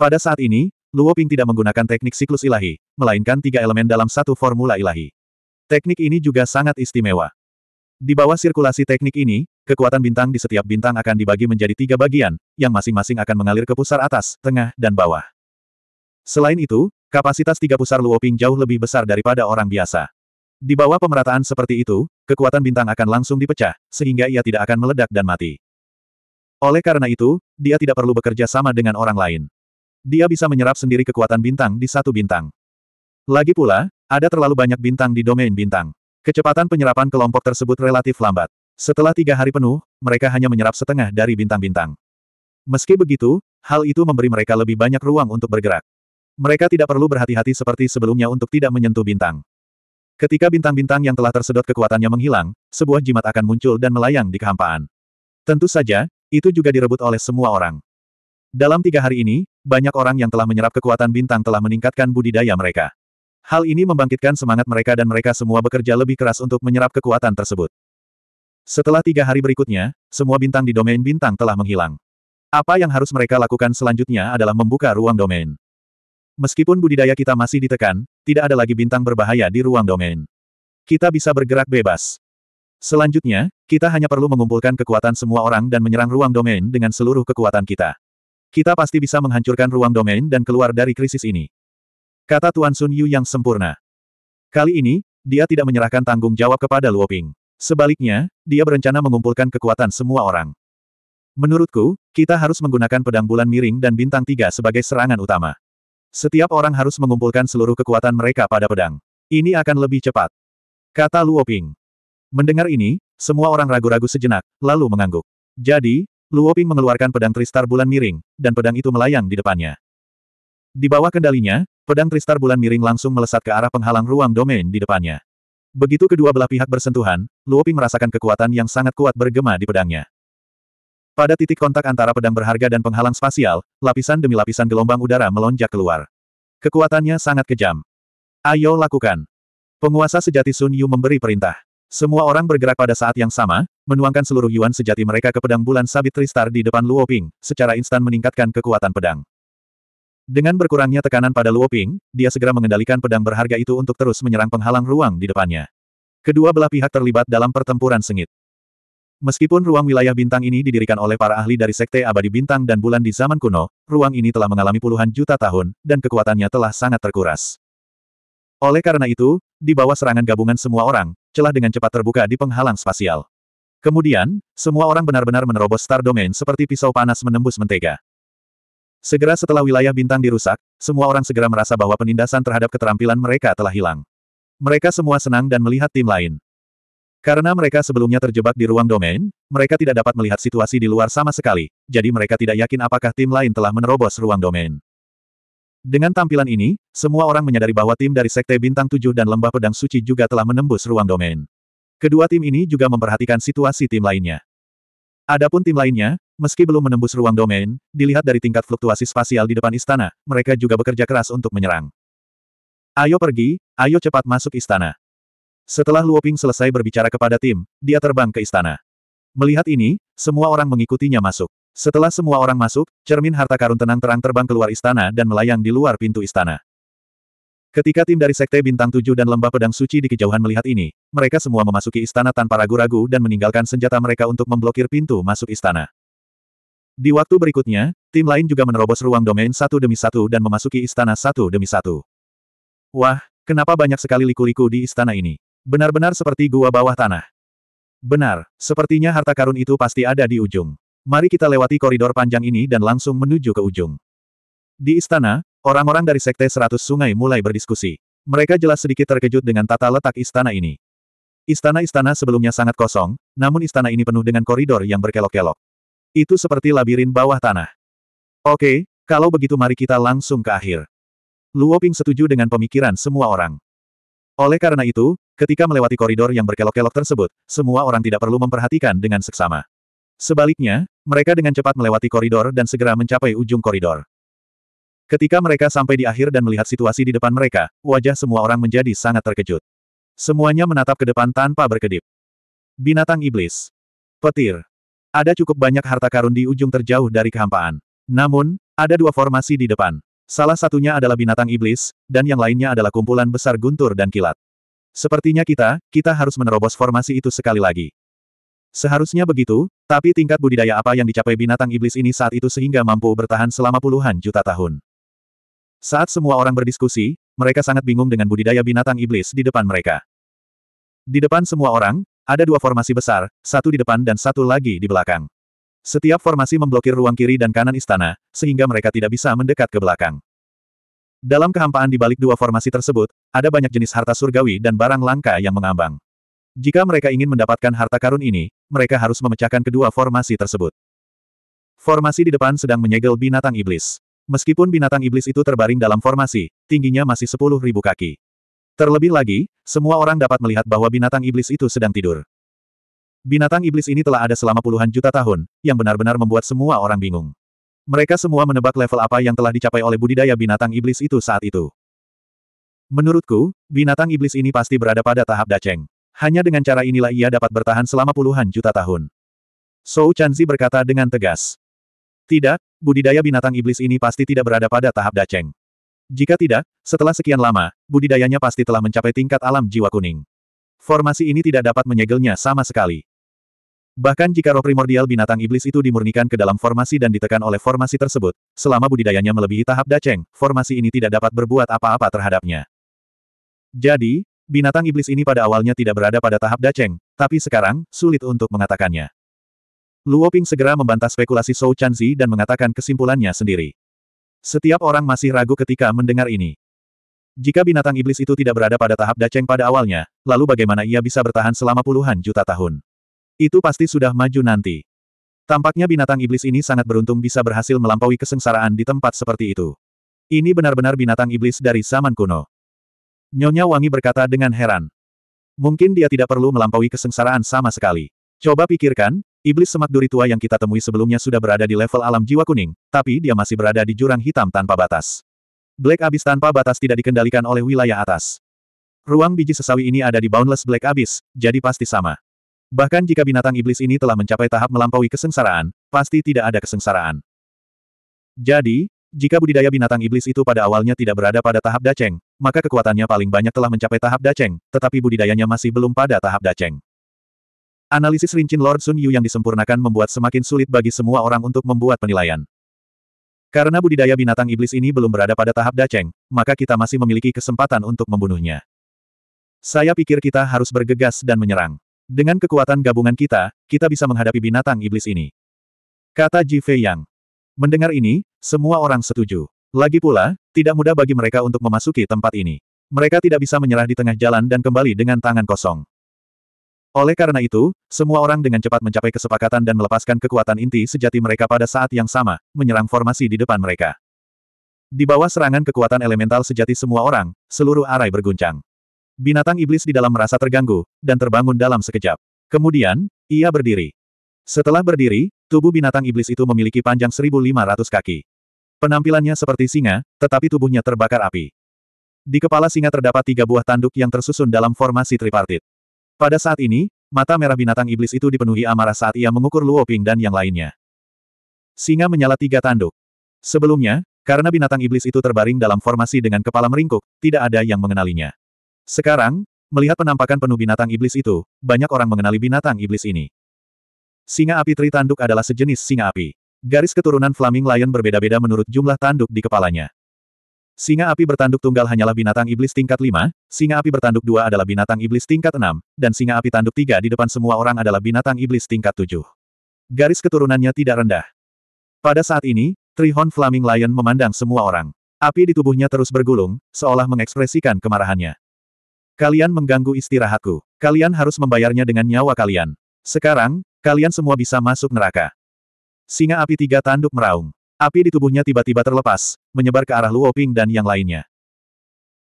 Pada saat ini, Luo Ping tidak menggunakan teknik siklus ilahi, melainkan tiga elemen dalam satu formula ilahi. Teknik ini juga sangat istimewa. Di bawah sirkulasi teknik ini, kekuatan bintang di setiap bintang akan dibagi menjadi tiga bagian, yang masing-masing akan mengalir ke pusar atas, tengah, dan bawah. Selain itu, kapasitas tiga pusar Luo Ping jauh lebih besar daripada orang biasa. Di bawah pemerataan seperti itu, kekuatan bintang akan langsung dipecah, sehingga ia tidak akan meledak dan mati. Oleh karena itu, dia tidak perlu bekerja sama dengan orang lain dia bisa menyerap sendiri kekuatan bintang di satu bintang. Lagi pula, ada terlalu banyak bintang di domain bintang. Kecepatan penyerapan kelompok tersebut relatif lambat. Setelah tiga hari penuh, mereka hanya menyerap setengah dari bintang-bintang. Meski begitu, hal itu memberi mereka lebih banyak ruang untuk bergerak. Mereka tidak perlu berhati-hati seperti sebelumnya untuk tidak menyentuh bintang. Ketika bintang-bintang yang telah tersedot kekuatannya menghilang, sebuah jimat akan muncul dan melayang di kehampaan. Tentu saja, itu juga direbut oleh semua orang. Dalam tiga hari ini, banyak orang yang telah menyerap kekuatan bintang telah meningkatkan budidaya mereka. Hal ini membangkitkan semangat mereka dan mereka semua bekerja lebih keras untuk menyerap kekuatan tersebut. Setelah tiga hari berikutnya, semua bintang di domain bintang telah menghilang. Apa yang harus mereka lakukan selanjutnya adalah membuka ruang domain. Meskipun budidaya kita masih ditekan, tidak ada lagi bintang berbahaya di ruang domain. Kita bisa bergerak bebas. Selanjutnya, kita hanya perlu mengumpulkan kekuatan semua orang dan menyerang ruang domain dengan seluruh kekuatan kita. Kita pasti bisa menghancurkan ruang domain dan keluar dari krisis ini. Kata Tuan Sun Yu yang sempurna. Kali ini, dia tidak menyerahkan tanggung jawab kepada Luo Ping. Sebaliknya, dia berencana mengumpulkan kekuatan semua orang. Menurutku, kita harus menggunakan pedang bulan miring dan bintang tiga sebagai serangan utama. Setiap orang harus mengumpulkan seluruh kekuatan mereka pada pedang. Ini akan lebih cepat. Kata Luo Ping. Mendengar ini, semua orang ragu-ragu sejenak, lalu mengangguk. Jadi, Luoping mengeluarkan pedang Tristar Bulan Miring, dan pedang itu melayang di depannya. Di bawah kendalinya, pedang Tristar Bulan Miring langsung melesat ke arah penghalang ruang domain di depannya. Begitu kedua belah pihak bersentuhan, Luoping merasakan kekuatan yang sangat kuat bergema di pedangnya. Pada titik kontak antara pedang berharga dan penghalang spasial, lapisan demi lapisan gelombang udara melonjak keluar. Kekuatannya sangat kejam. Ayo lakukan. Penguasa sejati Sun Yu memberi perintah. Semua orang bergerak pada saat yang sama, menuangkan seluruh yuan sejati mereka ke pedang bulan sabit Tristar di depan Luo Ping, secara instan meningkatkan kekuatan pedang. Dengan berkurangnya tekanan pada Luo Ping, dia segera mengendalikan pedang berharga itu untuk terus menyerang penghalang ruang di depannya. Kedua belah pihak terlibat dalam pertempuran sengit. Meskipun ruang wilayah bintang ini didirikan oleh para ahli dari Sekte Abadi Bintang dan Bulan di zaman kuno, ruang ini telah mengalami puluhan juta tahun, dan kekuatannya telah sangat terkuras. Oleh karena itu, di bawah serangan gabungan semua orang, celah dengan cepat terbuka di penghalang spasial. Kemudian, semua orang benar-benar menerobos Star Domain seperti pisau panas menembus mentega. Segera setelah wilayah bintang dirusak, semua orang segera merasa bahwa penindasan terhadap keterampilan mereka telah hilang. Mereka semua senang dan melihat tim lain. Karena mereka sebelumnya terjebak di ruang domain, mereka tidak dapat melihat situasi di luar sama sekali, jadi mereka tidak yakin apakah tim lain telah menerobos ruang domain. Dengan tampilan ini, semua orang menyadari bahwa tim dari Sekte Bintang 7 dan Lembah Pedang Suci juga telah menembus ruang domain. Kedua tim ini juga memperhatikan situasi tim lainnya. Adapun tim lainnya, meski belum menembus ruang domain, dilihat dari tingkat fluktuasi spasial di depan istana, mereka juga bekerja keras untuk menyerang. Ayo pergi, ayo cepat masuk istana. Setelah Luoping selesai berbicara kepada tim, dia terbang ke istana. Melihat ini, semua orang mengikutinya masuk. Setelah semua orang masuk, cermin harta karun tenang terang terbang keluar istana dan melayang di luar pintu istana. Ketika tim dari Sekte Bintang Tujuh dan Lembah Pedang Suci di kejauhan melihat ini, mereka semua memasuki istana tanpa ragu-ragu dan meninggalkan senjata mereka untuk memblokir pintu masuk istana. Di waktu berikutnya, tim lain juga menerobos ruang domain satu demi satu dan memasuki istana satu demi satu. Wah, kenapa banyak sekali liku-liku di istana ini? Benar-benar seperti gua bawah tanah. Benar, sepertinya harta karun itu pasti ada di ujung. Mari kita lewati koridor panjang ini dan langsung menuju ke ujung. Di istana, orang-orang dari Sekte Seratus Sungai mulai berdiskusi. Mereka jelas sedikit terkejut dengan tata letak istana ini. Istana-istana sebelumnya sangat kosong, namun istana ini penuh dengan koridor yang berkelok-kelok. Itu seperti labirin bawah tanah. Oke, kalau begitu mari kita langsung ke akhir. Luo Ping setuju dengan pemikiran semua orang. Oleh karena itu, ketika melewati koridor yang berkelok-kelok tersebut, semua orang tidak perlu memperhatikan dengan seksama. Sebaliknya, mereka dengan cepat melewati koridor dan segera mencapai ujung koridor. Ketika mereka sampai di akhir dan melihat situasi di depan mereka, wajah semua orang menjadi sangat terkejut. Semuanya menatap ke depan tanpa berkedip. Binatang iblis. Petir. Ada cukup banyak harta karun di ujung terjauh dari kehampaan. Namun, ada dua formasi di depan. Salah satunya adalah binatang iblis, dan yang lainnya adalah kumpulan besar guntur dan kilat. Sepertinya kita, kita harus menerobos formasi itu sekali lagi. Seharusnya begitu, tapi tingkat budidaya apa yang dicapai binatang iblis ini saat itu sehingga mampu bertahan selama puluhan juta tahun. Saat semua orang berdiskusi, mereka sangat bingung dengan budidaya binatang iblis di depan mereka. Di depan semua orang, ada dua formasi besar, satu di depan dan satu lagi di belakang. Setiap formasi memblokir ruang kiri dan kanan istana, sehingga mereka tidak bisa mendekat ke belakang. Dalam kehampaan di balik dua formasi tersebut, ada banyak jenis harta surgawi dan barang langka yang mengambang. Jika mereka ingin mendapatkan harta karun ini, mereka harus memecahkan kedua formasi tersebut. Formasi di depan sedang menyegel binatang iblis. Meskipun binatang iblis itu terbaring dalam formasi, tingginya masih sepuluh ribu kaki. Terlebih lagi, semua orang dapat melihat bahwa binatang iblis itu sedang tidur. Binatang iblis ini telah ada selama puluhan juta tahun, yang benar-benar membuat semua orang bingung. Mereka semua menebak level apa yang telah dicapai oleh budidaya binatang iblis itu saat itu. Menurutku, binatang iblis ini pasti berada pada tahap daceng. Hanya dengan cara inilah ia dapat bertahan selama puluhan juta tahun. So Chanzi berkata dengan tegas. Tidak, budidaya binatang iblis ini pasti tidak berada pada tahap daceng. Jika tidak, setelah sekian lama, budidayanya pasti telah mencapai tingkat alam jiwa kuning. Formasi ini tidak dapat menyegelnya sama sekali. Bahkan jika roh primordial binatang iblis itu dimurnikan ke dalam formasi dan ditekan oleh formasi tersebut, selama budidayanya melebihi tahap daceng, formasi ini tidak dapat berbuat apa-apa terhadapnya. Jadi, binatang iblis ini pada awalnya tidak berada pada tahap daceng, tapi sekarang, sulit untuk mengatakannya. Luo Ping segera membantah spekulasi Zhou Chanzi dan mengatakan kesimpulannya sendiri. Setiap orang masih ragu ketika mendengar ini. Jika binatang iblis itu tidak berada pada tahap daceng pada awalnya, lalu bagaimana ia bisa bertahan selama puluhan juta tahun? Itu pasti sudah maju nanti. Tampaknya binatang iblis ini sangat beruntung bisa berhasil melampaui kesengsaraan di tempat seperti itu. Ini benar-benar binatang iblis dari zaman kuno. Nyonya Wangi berkata dengan heran. Mungkin dia tidak perlu melampaui kesengsaraan sama sekali. Coba pikirkan, Iblis semak duri tua yang kita temui sebelumnya sudah berada di level alam jiwa kuning, tapi dia masih berada di jurang hitam tanpa batas. Black Abyss tanpa batas tidak dikendalikan oleh wilayah atas. Ruang biji sesawi ini ada di Boundless Black Abyss, jadi pasti sama. Bahkan jika binatang iblis ini telah mencapai tahap melampaui kesengsaraan, pasti tidak ada kesengsaraan. Jadi, jika budidaya binatang iblis itu pada awalnya tidak berada pada tahap daceng, maka kekuatannya paling banyak telah mencapai tahap daceng, tetapi budidayanya masih belum pada tahap daceng. Analisis rincin Lord Sun Yu yang disempurnakan membuat semakin sulit bagi semua orang untuk membuat penilaian. Karena budidaya binatang iblis ini belum berada pada tahap daceng, maka kita masih memiliki kesempatan untuk membunuhnya. Saya pikir kita harus bergegas dan menyerang. Dengan kekuatan gabungan kita, kita bisa menghadapi binatang iblis ini. Kata Ji Fei Yang. Mendengar ini, semua orang setuju. Lagi pula, tidak mudah bagi mereka untuk memasuki tempat ini. Mereka tidak bisa menyerah di tengah jalan dan kembali dengan tangan kosong. Oleh karena itu, semua orang dengan cepat mencapai kesepakatan dan melepaskan kekuatan inti sejati mereka pada saat yang sama, menyerang formasi di depan mereka. Di bawah serangan kekuatan elemental sejati semua orang, seluruh arai berguncang. Binatang iblis di dalam merasa terganggu, dan terbangun dalam sekejap. Kemudian, ia berdiri. Setelah berdiri, tubuh binatang iblis itu memiliki panjang 1.500 kaki. Penampilannya seperti singa, tetapi tubuhnya terbakar api. Di kepala singa terdapat tiga buah tanduk yang tersusun dalam formasi tripartit. Pada saat ini, mata merah binatang iblis itu dipenuhi amarah saat ia mengukur Luo Ping dan yang lainnya. Singa menyala tiga tanduk. Sebelumnya, karena binatang iblis itu terbaring dalam formasi dengan kepala meringkuk, tidak ada yang mengenalinya. Sekarang, melihat penampakan penuh binatang iblis itu, banyak orang mengenali binatang iblis ini. Singa api tri tanduk adalah sejenis singa api. Garis keturunan Flaming Lion berbeda-beda menurut jumlah tanduk di kepalanya. Singa api bertanduk tunggal hanyalah binatang iblis tingkat 5, singa api bertanduk 2 adalah binatang iblis tingkat 6, dan singa api tanduk 3 di depan semua orang adalah binatang iblis tingkat 7. Garis keturunannya tidak rendah. Pada saat ini, Trihorn Flaming Lion memandang semua orang. Api di tubuhnya terus bergulung, seolah mengekspresikan kemarahannya. Kalian mengganggu istirahatku. Kalian harus membayarnya dengan nyawa kalian. Sekarang, kalian semua bisa masuk neraka. Singa api tiga tanduk meraung. Api di tubuhnya tiba-tiba terlepas, menyebar ke arah Luo Ping dan yang lainnya.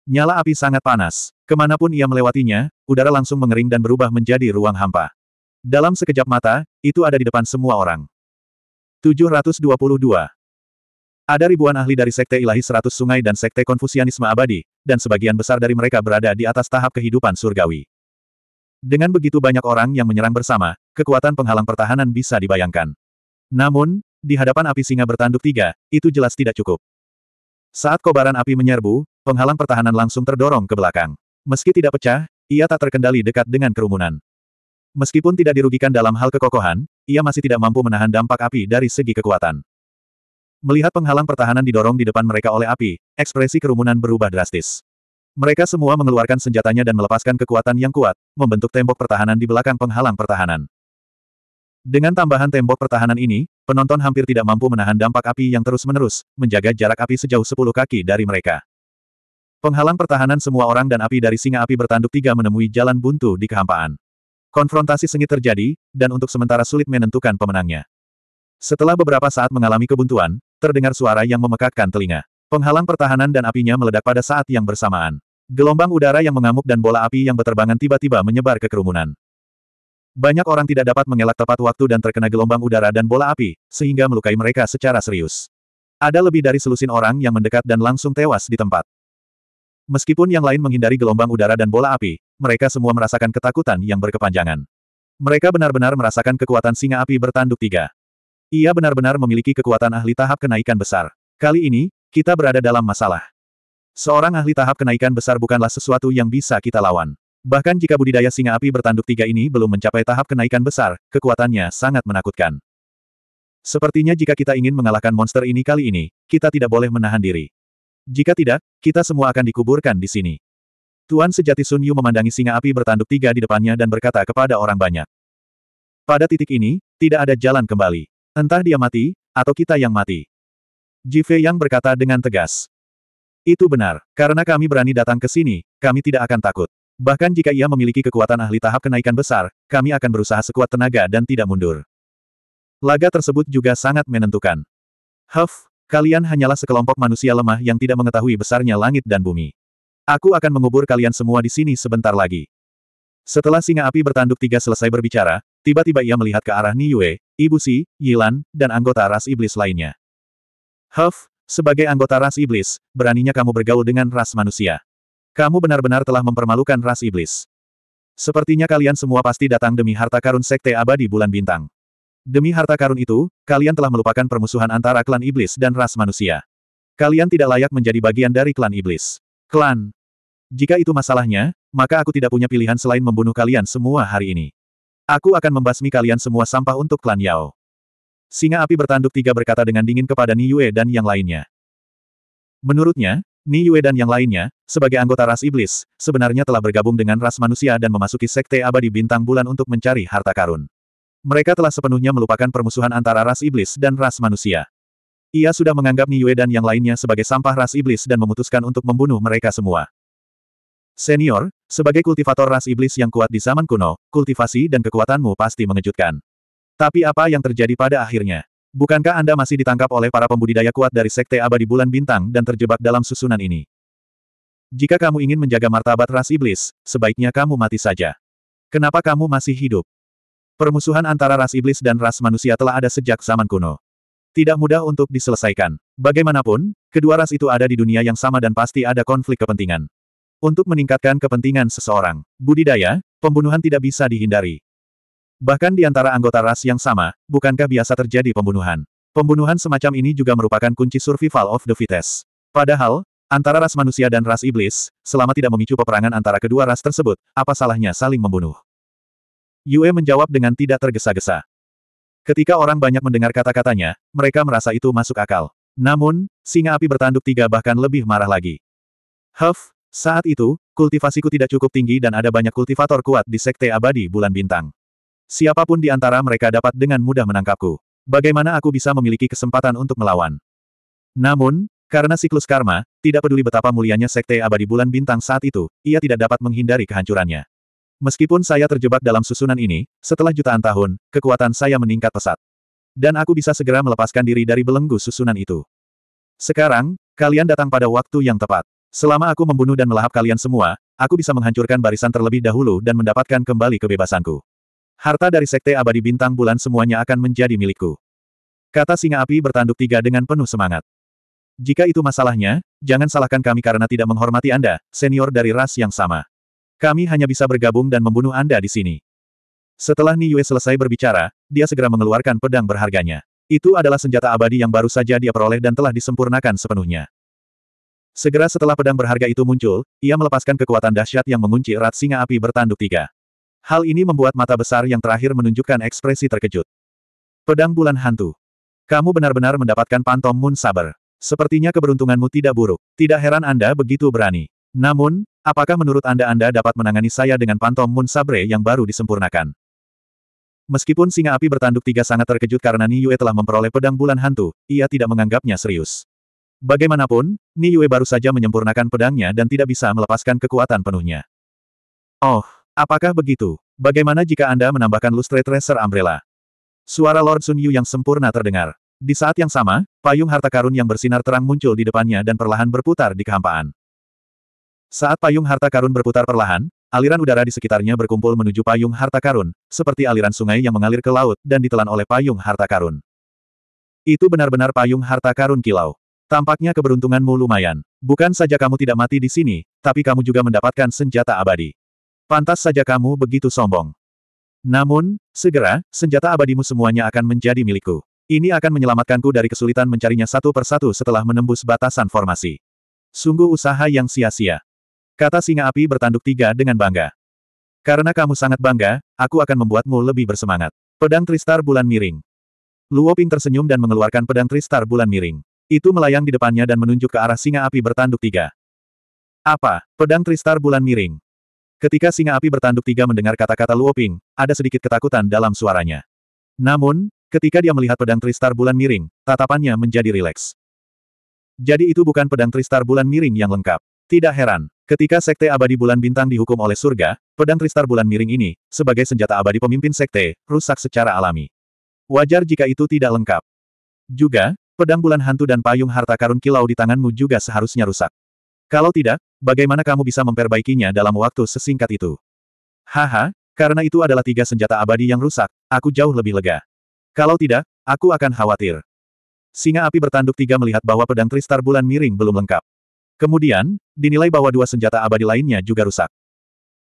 Nyala api sangat panas. Kemanapun ia melewatinya, udara langsung mengering dan berubah menjadi ruang hampa. Dalam sekejap mata, itu ada di depan semua orang. 722. Ada ribuan ahli dari Sekte Ilahi Seratus Sungai dan Sekte Konfusianisme Abadi, dan sebagian besar dari mereka berada di atas tahap kehidupan surgawi. Dengan begitu banyak orang yang menyerang bersama, kekuatan penghalang pertahanan bisa dibayangkan. Namun, di hadapan api singa bertanduk tiga, itu jelas tidak cukup. Saat kobaran api menyerbu, penghalang pertahanan langsung terdorong ke belakang. Meski tidak pecah, ia tak terkendali dekat dengan kerumunan. Meskipun tidak dirugikan dalam hal kekokohan, ia masih tidak mampu menahan dampak api dari segi kekuatan. Melihat penghalang pertahanan didorong di depan mereka oleh api, ekspresi kerumunan berubah drastis. Mereka semua mengeluarkan senjatanya dan melepaskan kekuatan yang kuat, membentuk tembok pertahanan di belakang penghalang pertahanan. Dengan tambahan tembok pertahanan ini, penonton hampir tidak mampu menahan dampak api yang terus-menerus, menjaga jarak api sejauh 10 kaki dari mereka. Penghalang pertahanan semua orang dan api dari singa api bertanduk tiga menemui jalan buntu di kehampaan. Konfrontasi sengit terjadi, dan untuk sementara sulit menentukan pemenangnya. Setelah beberapa saat mengalami kebuntuan, terdengar suara yang memekakkan telinga. Penghalang pertahanan dan apinya meledak pada saat yang bersamaan. Gelombang udara yang mengamuk dan bola api yang berterbangan tiba-tiba menyebar ke kerumunan. Banyak orang tidak dapat mengelak tepat waktu dan terkena gelombang udara dan bola api, sehingga melukai mereka secara serius. Ada lebih dari selusin orang yang mendekat dan langsung tewas di tempat. Meskipun yang lain menghindari gelombang udara dan bola api, mereka semua merasakan ketakutan yang berkepanjangan. Mereka benar-benar merasakan kekuatan singa api bertanduk tiga. Ia benar-benar memiliki kekuatan ahli tahap kenaikan besar. Kali ini, kita berada dalam masalah. Seorang ahli tahap kenaikan besar bukanlah sesuatu yang bisa kita lawan. Bahkan jika budidaya singa api bertanduk tiga ini belum mencapai tahap kenaikan besar, kekuatannya sangat menakutkan. Sepertinya jika kita ingin mengalahkan monster ini kali ini, kita tidak boleh menahan diri. Jika tidak, kita semua akan dikuburkan di sini. Tuan sejati Sun Yu memandangi singa api bertanduk tiga di depannya dan berkata kepada orang banyak. Pada titik ini, tidak ada jalan kembali. Entah dia mati, atau kita yang mati. Jive yang berkata dengan tegas. Itu benar, karena kami berani datang ke sini, kami tidak akan takut. Bahkan jika ia memiliki kekuatan ahli tahap kenaikan besar, kami akan berusaha sekuat tenaga dan tidak mundur. Laga tersebut juga sangat menentukan. Huff, kalian hanyalah sekelompok manusia lemah yang tidak mengetahui besarnya langit dan bumi. Aku akan mengubur kalian semua di sini sebentar lagi. Setelah singa api bertanduk tiga selesai berbicara, tiba-tiba ia melihat ke arah Yue, Ibu Si, Yilan, dan anggota ras iblis lainnya. Huff, sebagai anggota ras iblis, beraninya kamu bergaul dengan ras manusia. Kamu benar-benar telah mempermalukan ras iblis. Sepertinya kalian semua pasti datang demi harta karun Sekte Abadi Bulan Bintang. Demi harta karun itu, kalian telah melupakan permusuhan antara klan iblis dan ras manusia. Kalian tidak layak menjadi bagian dari klan iblis. Klan. Jika itu masalahnya, maka aku tidak punya pilihan selain membunuh kalian semua hari ini. Aku akan membasmi kalian semua sampah untuk klan Yao. Singa api bertanduk tiga berkata dengan dingin kepada Niue dan yang lainnya. Menurutnya, Ni Yue dan yang lainnya, sebagai anggota ras iblis, sebenarnya telah bergabung dengan ras manusia dan memasuki sekte abadi bintang bulan untuk mencari harta karun. Mereka telah sepenuhnya melupakan permusuhan antara ras iblis dan ras manusia. Ia sudah menganggap Ni Yue dan yang lainnya sebagai sampah ras iblis dan memutuskan untuk membunuh mereka semua. Senior, sebagai kultivator ras iblis yang kuat di zaman kuno, kultivasi dan kekuatanmu pasti mengejutkan. Tapi apa yang terjadi pada akhirnya? Bukankah Anda masih ditangkap oleh para pembudidaya kuat dari Sekte Abadi Bulan Bintang dan terjebak dalam susunan ini? Jika kamu ingin menjaga martabat ras iblis, sebaiknya kamu mati saja. Kenapa kamu masih hidup? Permusuhan antara ras iblis dan ras manusia telah ada sejak zaman kuno. Tidak mudah untuk diselesaikan. Bagaimanapun, kedua ras itu ada di dunia yang sama dan pasti ada konflik kepentingan. Untuk meningkatkan kepentingan seseorang, budidaya, pembunuhan tidak bisa dihindari. Bahkan di antara anggota ras yang sama, bukankah biasa terjadi pembunuhan? Pembunuhan semacam ini juga merupakan kunci survival of the fittest. Padahal, antara ras manusia dan ras iblis, selama tidak memicu peperangan antara kedua ras tersebut, apa salahnya saling membunuh? Yue menjawab dengan tidak tergesa-gesa. Ketika orang banyak mendengar kata-katanya, mereka merasa itu masuk akal. Namun, singa api bertanduk tiga bahkan lebih marah lagi. Huff, saat itu, kultivasiku tidak cukup tinggi dan ada banyak kultivator kuat di Sekte Abadi Bulan Bintang. Siapapun di antara mereka dapat dengan mudah menangkapku. Bagaimana aku bisa memiliki kesempatan untuk melawan? Namun, karena siklus karma, tidak peduli betapa mulianya Sekte Abadi Bulan Bintang saat itu, ia tidak dapat menghindari kehancurannya. Meskipun saya terjebak dalam susunan ini, setelah jutaan tahun, kekuatan saya meningkat pesat. Dan aku bisa segera melepaskan diri dari belenggu susunan itu. Sekarang, kalian datang pada waktu yang tepat. Selama aku membunuh dan melahap kalian semua, aku bisa menghancurkan barisan terlebih dahulu dan mendapatkan kembali kebebasanku. Harta dari Sekte Abadi Bintang Bulan semuanya akan menjadi milikku. Kata Singa Api bertanduk tiga dengan penuh semangat. Jika itu masalahnya, jangan salahkan kami karena tidak menghormati Anda, senior dari ras yang sama. Kami hanya bisa bergabung dan membunuh Anda di sini. Setelah Niue selesai berbicara, dia segera mengeluarkan pedang berharganya. Itu adalah senjata abadi yang baru saja dia peroleh dan telah disempurnakan sepenuhnya. Segera setelah pedang berharga itu muncul, ia melepaskan kekuatan dahsyat yang mengunci erat singa api bertanduk tiga. Hal ini membuat mata besar yang terakhir menunjukkan ekspresi terkejut. Pedang bulan hantu. Kamu benar-benar mendapatkan pantom Moon Saber. Sepertinya keberuntunganmu tidak buruk. Tidak heran Anda begitu berani. Namun, apakah menurut Anda Anda dapat menangani saya dengan pantom Moon Sabre yang baru disempurnakan? Meskipun singa api bertanduk tiga sangat terkejut karena Niyue telah memperoleh pedang bulan hantu, ia tidak menganggapnya serius. Bagaimanapun, Niyue baru saja menyempurnakan pedangnya dan tidak bisa melepaskan kekuatan penuhnya. Oh, Apakah begitu? Bagaimana jika Anda menambahkan lustre tracer umbrella? Suara Lord Sun Yu yang sempurna terdengar. Di saat yang sama, payung harta karun yang bersinar terang muncul di depannya dan perlahan berputar di kehampaan. Saat payung harta karun berputar perlahan, aliran udara di sekitarnya berkumpul menuju payung harta karun, seperti aliran sungai yang mengalir ke laut dan ditelan oleh payung harta karun. Itu benar-benar payung harta karun kilau. Tampaknya keberuntunganmu lumayan. Bukan saja kamu tidak mati di sini, tapi kamu juga mendapatkan senjata abadi. Pantas saja kamu begitu sombong. Namun, segera, senjata abadimu semuanya akan menjadi milikku. Ini akan menyelamatkanku dari kesulitan mencarinya satu persatu setelah menembus batasan formasi. Sungguh usaha yang sia-sia. Kata singa api bertanduk tiga dengan bangga. Karena kamu sangat bangga, aku akan membuatmu lebih bersemangat. Pedang Tristar Bulan Miring. Luo Ping tersenyum dan mengeluarkan pedang Tristar Bulan Miring. Itu melayang di depannya dan menunjuk ke arah singa api bertanduk tiga. Apa? Pedang Tristar Bulan Miring. Ketika singa api bertanduk tiga mendengar kata-kata Luoping, ada sedikit ketakutan dalam suaranya. Namun, ketika dia melihat pedang Tristar Bulan Miring, tatapannya menjadi rileks. Jadi itu bukan pedang Tristar Bulan Miring yang lengkap. Tidak heran, ketika Sekte Abadi Bulan Bintang dihukum oleh surga, pedang Tristar Bulan Miring ini, sebagai senjata abadi pemimpin Sekte, rusak secara alami. Wajar jika itu tidak lengkap. Juga, pedang bulan hantu dan payung harta karun kilau di tanganmu juga seharusnya rusak. Kalau tidak, bagaimana kamu bisa memperbaikinya dalam waktu sesingkat itu? Haha, karena itu adalah tiga senjata abadi yang rusak, aku jauh lebih lega. Kalau tidak, aku akan khawatir. Singa api bertanduk tiga melihat bahwa pedang Tristar bulan miring belum lengkap. Kemudian, dinilai bahwa dua senjata abadi lainnya juga rusak.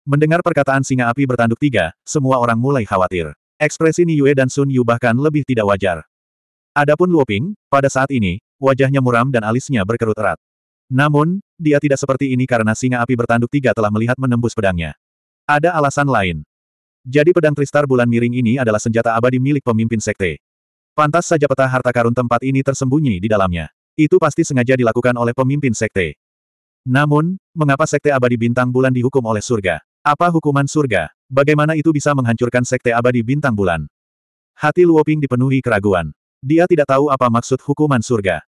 Mendengar perkataan singa api bertanduk tiga, semua orang mulai khawatir. Ekspresi Niue dan Sun Yu bahkan lebih tidak wajar. Adapun Luoping, pada saat ini, wajahnya muram dan alisnya berkerut erat. Namun, dia tidak seperti ini karena singa api bertanduk tiga telah melihat menembus pedangnya. Ada alasan lain. Jadi pedang Tristar Bulan Miring ini adalah senjata abadi milik pemimpin sekte. Pantas saja peta harta karun tempat ini tersembunyi di dalamnya. Itu pasti sengaja dilakukan oleh pemimpin sekte. Namun, mengapa sekte abadi bintang bulan dihukum oleh surga? Apa hukuman surga? Bagaimana itu bisa menghancurkan sekte abadi bintang bulan? Hati Luoping dipenuhi keraguan. Dia tidak tahu apa maksud hukuman surga.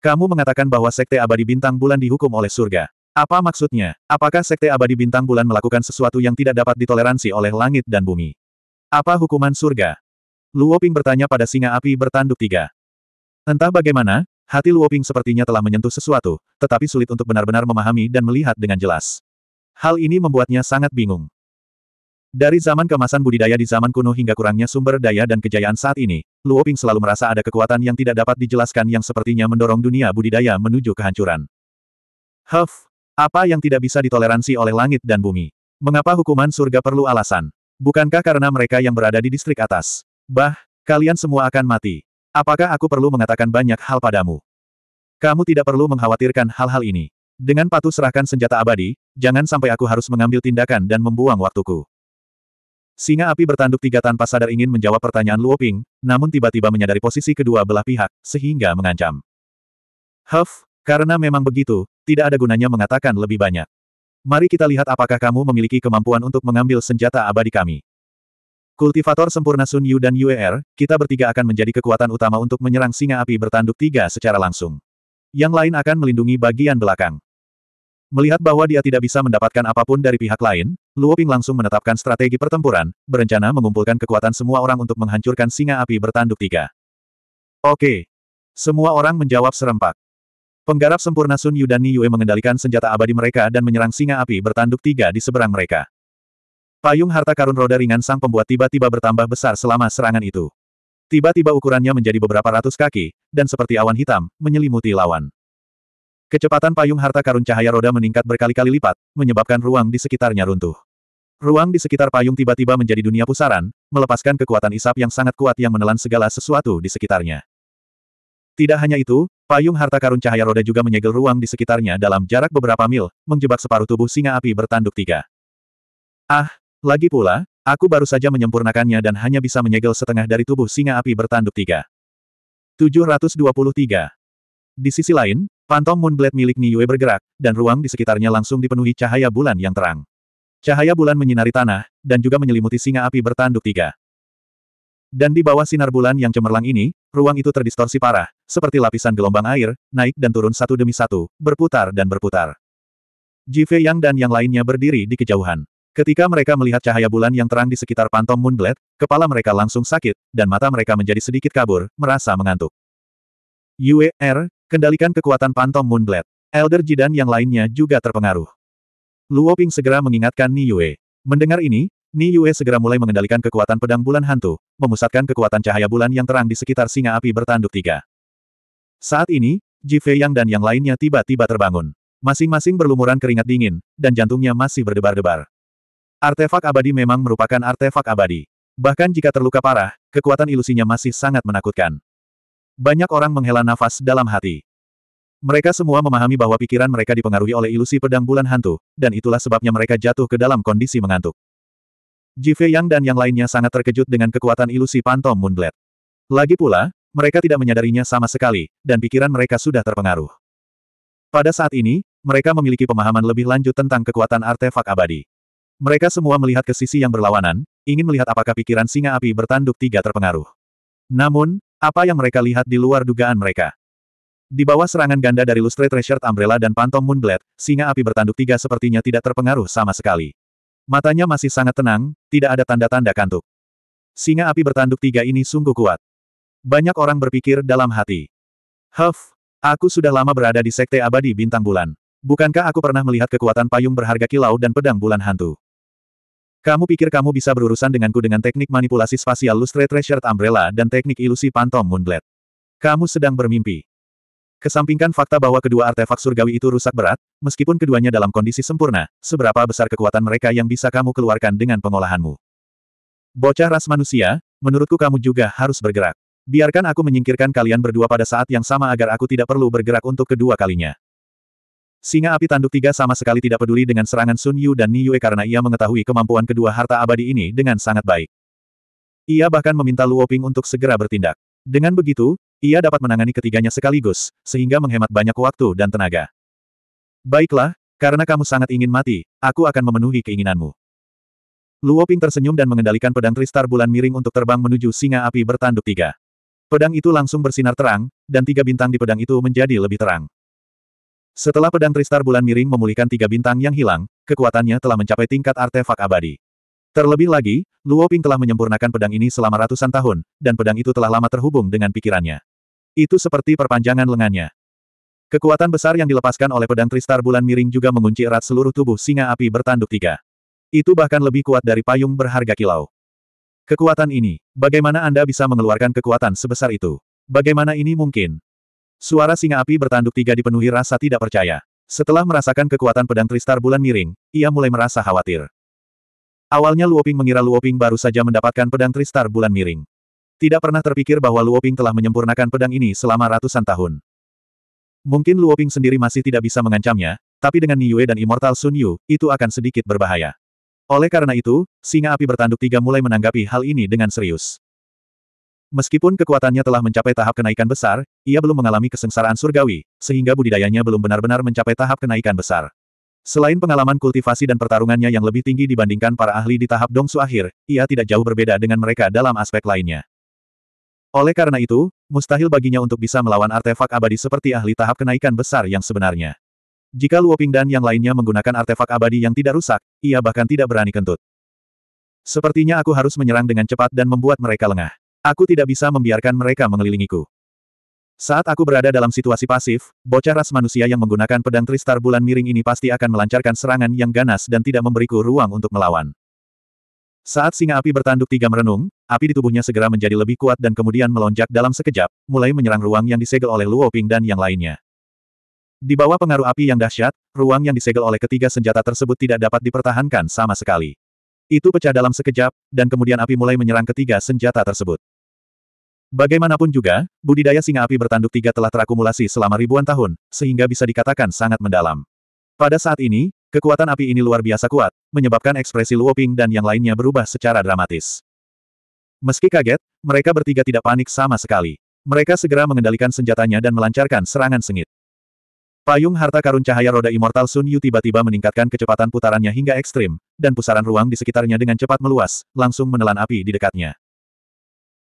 Kamu mengatakan bahwa Sekte Abadi Bintang Bulan dihukum oleh surga. Apa maksudnya? Apakah Sekte Abadi Bintang Bulan melakukan sesuatu yang tidak dapat ditoleransi oleh langit dan bumi? Apa hukuman surga? Luoping bertanya pada singa api bertanduk tiga. Entah bagaimana, hati Luoping sepertinya telah menyentuh sesuatu, tetapi sulit untuk benar-benar memahami dan melihat dengan jelas. Hal ini membuatnya sangat bingung. Dari zaman kemasan budidaya di zaman kuno hingga kurangnya sumber daya dan kejayaan saat ini, Luo Ping selalu merasa ada kekuatan yang tidak dapat dijelaskan yang sepertinya mendorong dunia budidaya menuju kehancuran. Huff! Apa yang tidak bisa ditoleransi oleh langit dan bumi? Mengapa hukuman surga perlu alasan? Bukankah karena mereka yang berada di distrik atas? Bah, kalian semua akan mati. Apakah aku perlu mengatakan banyak hal padamu? Kamu tidak perlu mengkhawatirkan hal-hal ini. Dengan patuh serahkan senjata abadi, jangan sampai aku harus mengambil tindakan dan membuang waktuku. Singa api bertanduk tiga tanpa sadar ingin menjawab pertanyaan Luo Ping, namun tiba-tiba menyadari posisi kedua belah pihak, sehingga mengancam. Huff, karena memang begitu, tidak ada gunanya mengatakan lebih banyak. Mari kita lihat apakah kamu memiliki kemampuan untuk mengambil senjata abadi kami. Kultivator sempurna Sun Yu dan Er, kita bertiga akan menjadi kekuatan utama untuk menyerang singa api bertanduk tiga secara langsung. Yang lain akan melindungi bagian belakang. Melihat bahwa dia tidak bisa mendapatkan apapun dari pihak lain, Luo Ping langsung menetapkan strategi pertempuran, berencana mengumpulkan kekuatan semua orang untuk menghancurkan singa api bertanduk tiga. Oke. Semua orang menjawab serempak. Penggarap sempurna Sun Yu dan Ni Yue mengendalikan senjata abadi mereka dan menyerang singa api bertanduk tiga di seberang mereka. Payung harta karun roda ringan sang pembuat tiba-tiba bertambah besar selama serangan itu. Tiba-tiba ukurannya menjadi beberapa ratus kaki, dan seperti awan hitam, menyelimuti lawan. Kecepatan payung harta karun cahaya roda meningkat berkali-kali lipat, menyebabkan ruang di sekitarnya runtuh. Ruang di sekitar payung tiba-tiba menjadi dunia pusaran, melepaskan kekuatan isap yang sangat kuat yang menelan segala sesuatu di sekitarnya. Tidak hanya itu, payung harta karun cahaya roda juga menyegel ruang di sekitarnya dalam jarak beberapa mil, menjebak separuh tubuh singa api bertanduk tiga. Ah, lagi pula, aku baru saja menyempurnakannya dan hanya bisa menyegel setengah dari tubuh singa api bertanduk tiga. 723. Di sisi lain, Phantom Moonblade milik Niue bergerak, dan ruang di sekitarnya langsung dipenuhi cahaya bulan yang terang. Cahaya bulan menyinari tanah, dan juga menyelimuti singa api bertanduk tiga. Dan di bawah sinar bulan yang cemerlang ini, ruang itu terdistorsi parah, seperti lapisan gelombang air, naik dan turun satu demi satu, berputar dan berputar. Jive Yang dan yang lainnya berdiri di kejauhan. Ketika mereka melihat cahaya bulan yang terang di sekitar pantom Moonblade, kepala mereka langsung sakit, dan mata mereka menjadi sedikit kabur, merasa mengantuk. Yue, Er, Kendalikan kekuatan Pantom Moonblade. Elder Jidan yang lainnya juga terpengaruh. Luo Ping segera mengingatkan Ni Yue. Mendengar ini, Ni Yue segera mulai mengendalikan kekuatan pedang bulan hantu, memusatkan kekuatan cahaya bulan yang terang di sekitar singa api bertanduk tiga. Saat ini, Ji Fei Yang dan yang lainnya tiba-tiba terbangun. Masing-masing berlumuran keringat dingin, dan jantungnya masih berdebar-debar. Artefak abadi memang merupakan artefak abadi. Bahkan jika terluka parah, kekuatan ilusinya masih sangat menakutkan. Banyak orang menghela nafas dalam hati. Mereka semua memahami bahwa pikiran mereka dipengaruhi oleh ilusi pedang bulan hantu, dan itulah sebabnya mereka jatuh ke dalam kondisi mengantuk. Jive Yang dan yang lainnya sangat terkejut dengan kekuatan ilusi pantom Moonblade. Lagi pula, mereka tidak menyadarinya sama sekali, dan pikiran mereka sudah terpengaruh. Pada saat ini, mereka memiliki pemahaman lebih lanjut tentang kekuatan artefak abadi. Mereka semua melihat ke sisi yang berlawanan, ingin melihat apakah pikiran singa api bertanduk tiga terpengaruh. Namun, apa yang mereka lihat di luar dugaan mereka. Di bawah serangan ganda dari lustre Treasured Umbrella dan Pantom Moonblade, singa api bertanduk tiga sepertinya tidak terpengaruh sama sekali. Matanya masih sangat tenang, tidak ada tanda-tanda kantuk. Singa api bertanduk tiga ini sungguh kuat. Banyak orang berpikir dalam hati. Huff, aku sudah lama berada di Sekte Abadi Bintang Bulan. Bukankah aku pernah melihat kekuatan payung berharga kilau dan pedang bulan hantu? Kamu pikir kamu bisa berurusan denganku dengan teknik manipulasi spasial Lustrate Treasured Umbrella dan teknik ilusi pantom Moonblade? Kamu sedang bermimpi. Kesampingkan fakta bahwa kedua artefak surgawi itu rusak berat, meskipun keduanya dalam kondisi sempurna, seberapa besar kekuatan mereka yang bisa kamu keluarkan dengan pengolahanmu. Bocah ras manusia, menurutku kamu juga harus bergerak. Biarkan aku menyingkirkan kalian berdua pada saat yang sama agar aku tidak perlu bergerak untuk kedua kalinya. Singa api tanduk tiga sama sekali tidak peduli dengan serangan Sun Yu dan Ni Yue karena ia mengetahui kemampuan kedua harta abadi ini dengan sangat baik. Ia bahkan meminta Luo Ping untuk segera bertindak. Dengan begitu, ia dapat menangani ketiganya sekaligus, sehingga menghemat banyak waktu dan tenaga. Baiklah, karena kamu sangat ingin mati, aku akan memenuhi keinginanmu. Luo Ping tersenyum dan mengendalikan pedang Tristar bulan miring untuk terbang menuju singa api bertanduk tiga. Pedang itu langsung bersinar terang, dan tiga bintang di pedang itu menjadi lebih terang. Setelah pedang Tristar Bulan Miring memulihkan tiga bintang yang hilang, kekuatannya telah mencapai tingkat artefak abadi. Terlebih lagi, Luo Ping telah menyempurnakan pedang ini selama ratusan tahun, dan pedang itu telah lama terhubung dengan pikirannya. Itu seperti perpanjangan lengannya. Kekuatan besar yang dilepaskan oleh pedang Tristar Bulan Miring juga mengunci erat seluruh tubuh singa api bertanduk tiga. Itu bahkan lebih kuat dari payung berharga kilau. Kekuatan ini, bagaimana Anda bisa mengeluarkan kekuatan sebesar itu? Bagaimana ini mungkin? Suara singa api bertanduk tiga dipenuhi rasa tidak percaya. Setelah merasakan kekuatan pedang Tristar bulan miring, ia mulai merasa khawatir. Awalnya Luoping mengira Luoping baru saja mendapatkan pedang Tristar bulan miring. Tidak pernah terpikir bahwa Luoping telah menyempurnakan pedang ini selama ratusan tahun. Mungkin Luoping sendiri masih tidak bisa mengancamnya, tapi dengan Yue dan Immortal Sun Yu, itu akan sedikit berbahaya. Oleh karena itu, singa api bertanduk tiga mulai menanggapi hal ini dengan serius. Meskipun kekuatannya telah mencapai tahap kenaikan besar, ia belum mengalami kesengsaraan surgawi, sehingga budidayanya belum benar-benar mencapai tahap kenaikan besar. Selain pengalaman kultivasi dan pertarungannya yang lebih tinggi dibandingkan para ahli di tahap dongsu akhir, ia tidak jauh berbeda dengan mereka dalam aspek lainnya. Oleh karena itu, mustahil baginya untuk bisa melawan artefak abadi seperti ahli tahap kenaikan besar yang sebenarnya. Jika Luoping dan yang lainnya menggunakan artefak abadi yang tidak rusak, ia bahkan tidak berani kentut. Sepertinya aku harus menyerang dengan cepat dan membuat mereka lengah. Aku tidak bisa membiarkan mereka mengelilingiku. Saat aku berada dalam situasi pasif, bocah ras manusia yang menggunakan pedang Tristar bulan miring ini pasti akan melancarkan serangan yang ganas dan tidak memberiku ruang untuk melawan. Saat singa api bertanduk tiga merenung, api di tubuhnya segera menjadi lebih kuat dan kemudian melonjak dalam sekejap, mulai menyerang ruang yang disegel oleh Luo Ping dan yang lainnya. Di bawah pengaruh api yang dahsyat, ruang yang disegel oleh ketiga senjata tersebut tidak dapat dipertahankan sama sekali. Itu pecah dalam sekejap, dan kemudian api mulai menyerang ketiga senjata tersebut. Bagaimanapun juga, budidaya singa api bertanduk tiga telah terakumulasi selama ribuan tahun, sehingga bisa dikatakan sangat mendalam. Pada saat ini, kekuatan api ini luar biasa kuat, menyebabkan ekspresi Luoping dan yang lainnya berubah secara dramatis. Meski kaget, mereka bertiga tidak panik sama sekali. Mereka segera mengendalikan senjatanya dan melancarkan serangan sengit. Payung harta karun cahaya roda immortal Sun Yu tiba-tiba meningkatkan kecepatan putarannya hingga ekstrim, dan pusaran ruang di sekitarnya dengan cepat meluas, langsung menelan api di dekatnya.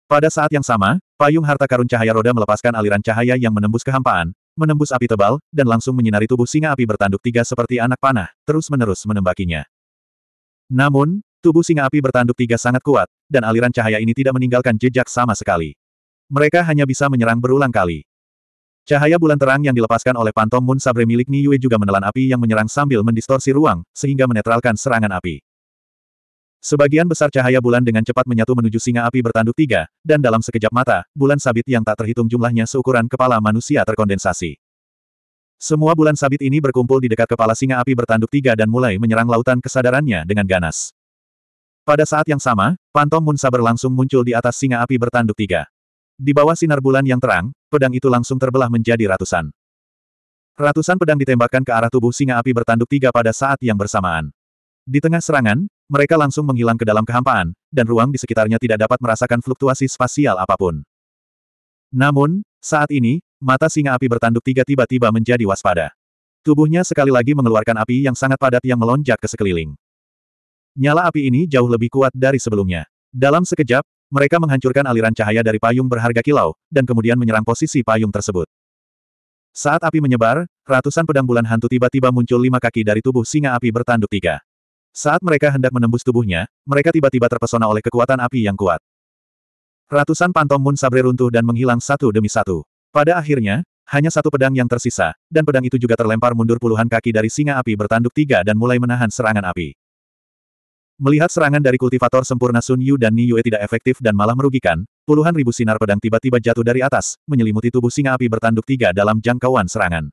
Pada saat yang sama, payung harta karun cahaya roda melepaskan aliran cahaya yang menembus kehampaan, menembus api tebal, dan langsung menyinari tubuh singa api bertanduk tiga seperti anak panah, terus-menerus menembakinya. Namun, tubuh singa api bertanduk tiga sangat kuat, dan aliran cahaya ini tidak meninggalkan jejak sama sekali. Mereka hanya bisa menyerang berulang kali. Cahaya bulan terang yang dilepaskan oleh pantomun Sabre milik Niue juga menelan api yang menyerang sambil mendistorsi ruang, sehingga menetralkan serangan api. Sebagian besar cahaya bulan dengan cepat menyatu menuju singa api bertanduk tiga, dan dalam sekejap mata, bulan sabit yang tak terhitung jumlahnya seukuran kepala manusia terkondensasi. Semua bulan sabit ini berkumpul di dekat kepala singa api bertanduk tiga dan mulai menyerang lautan kesadarannya dengan ganas. Pada saat yang sama, pantom Munsaber langsung muncul di atas singa api bertanduk tiga. Di bawah sinar bulan yang terang, pedang itu langsung terbelah menjadi ratusan. Ratusan pedang ditembakkan ke arah tubuh singa api bertanduk tiga pada saat yang bersamaan. Di tengah serangan, mereka langsung menghilang ke dalam kehampaan, dan ruang di sekitarnya tidak dapat merasakan fluktuasi spasial apapun. Namun, saat ini, mata singa api bertanduk tiga tiba-tiba menjadi waspada. Tubuhnya sekali lagi mengeluarkan api yang sangat padat yang melonjak ke sekeliling. Nyala api ini jauh lebih kuat dari sebelumnya. Dalam sekejap, mereka menghancurkan aliran cahaya dari payung berharga kilau, dan kemudian menyerang posisi payung tersebut. Saat api menyebar, ratusan pedang bulan hantu tiba-tiba muncul lima kaki dari tubuh singa api bertanduk tiga. Saat mereka hendak menembus tubuhnya, mereka tiba-tiba terpesona oleh kekuatan api yang kuat. Ratusan pantom Moon Sabre runtuh dan menghilang satu demi satu. Pada akhirnya, hanya satu pedang yang tersisa, dan pedang itu juga terlempar mundur puluhan kaki dari singa api bertanduk tiga dan mulai menahan serangan api. Melihat serangan dari kultivator sempurna Sun Yu dan Ni Yue tidak efektif dan malah merugikan, puluhan ribu sinar pedang tiba-tiba jatuh dari atas, menyelimuti tubuh singa api bertanduk tiga dalam jangkauan serangan.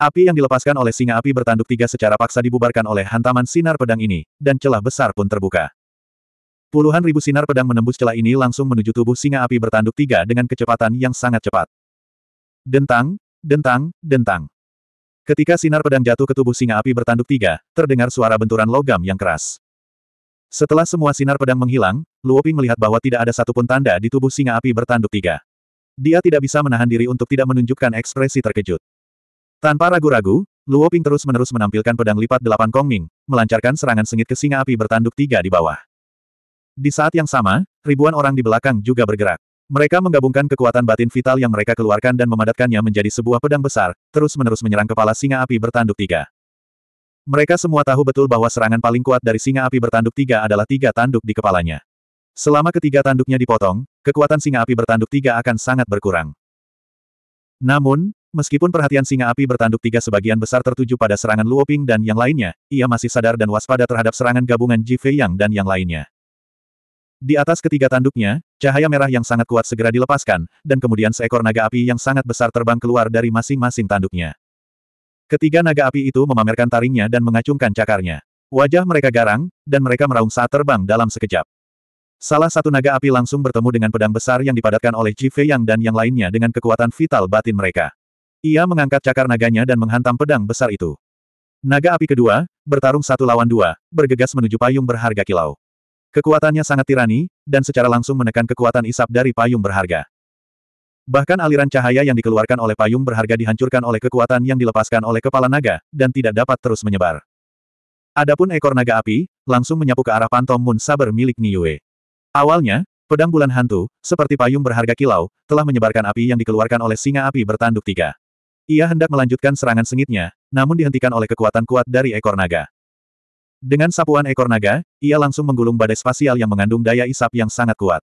Api yang dilepaskan oleh singa api bertanduk tiga secara paksa dibubarkan oleh hantaman sinar pedang ini, dan celah besar pun terbuka. Puluhan ribu sinar pedang menembus celah ini langsung menuju tubuh singa api bertanduk tiga dengan kecepatan yang sangat cepat. Dentang, dentang, dentang. Ketika sinar pedang jatuh ke tubuh singa api bertanduk tiga, terdengar suara benturan logam yang keras. Setelah semua sinar pedang menghilang, Luoping melihat bahwa tidak ada satupun tanda di tubuh singa api bertanduk tiga. Dia tidak bisa menahan diri untuk tidak menunjukkan ekspresi terkejut. Tanpa ragu-ragu, Luo Ping terus-menerus menampilkan pedang lipat delapan Kongming, melancarkan serangan sengit ke singa api bertanduk tiga di bawah. Di saat yang sama, ribuan orang di belakang juga bergerak. Mereka menggabungkan kekuatan batin vital yang mereka keluarkan dan memadatkannya menjadi sebuah pedang besar, terus-menerus menyerang kepala singa api bertanduk tiga. Mereka semua tahu betul bahwa serangan paling kuat dari singa api bertanduk tiga adalah tiga tanduk di kepalanya. Selama ketiga tanduknya dipotong, kekuatan singa api bertanduk tiga akan sangat berkurang. Namun, Meskipun perhatian singa api bertanduk tiga sebagian besar tertuju pada serangan Luoping dan yang lainnya, ia masih sadar dan waspada terhadap serangan gabungan Ji Fei Yang dan yang lainnya. Di atas ketiga tanduknya, cahaya merah yang sangat kuat segera dilepaskan, dan kemudian seekor naga api yang sangat besar terbang keluar dari masing-masing tanduknya. Ketiga naga api itu memamerkan taringnya dan mengacungkan cakarnya. Wajah mereka garang, dan mereka meraung saat terbang dalam sekejap. Salah satu naga api langsung bertemu dengan pedang besar yang dipadatkan oleh Ji Fei Yang dan yang lainnya dengan kekuatan vital batin mereka. Ia mengangkat cakar naganya dan menghantam pedang besar itu. Naga api kedua, bertarung satu lawan dua, bergegas menuju payung berharga kilau. Kekuatannya sangat tirani, dan secara langsung menekan kekuatan isap dari payung berharga. Bahkan aliran cahaya yang dikeluarkan oleh payung berharga dihancurkan oleh kekuatan yang dilepaskan oleh kepala naga, dan tidak dapat terus menyebar. Adapun ekor naga api, langsung menyapu ke arah pantom Moon Saber milik Yue. Awalnya, pedang bulan hantu, seperti payung berharga kilau, telah menyebarkan api yang dikeluarkan oleh singa api bertanduk tiga. Ia hendak melanjutkan serangan sengitnya, namun dihentikan oleh kekuatan kuat dari ekor naga. Dengan sapuan ekor naga, ia langsung menggulung badai spasial yang mengandung daya isap yang sangat kuat.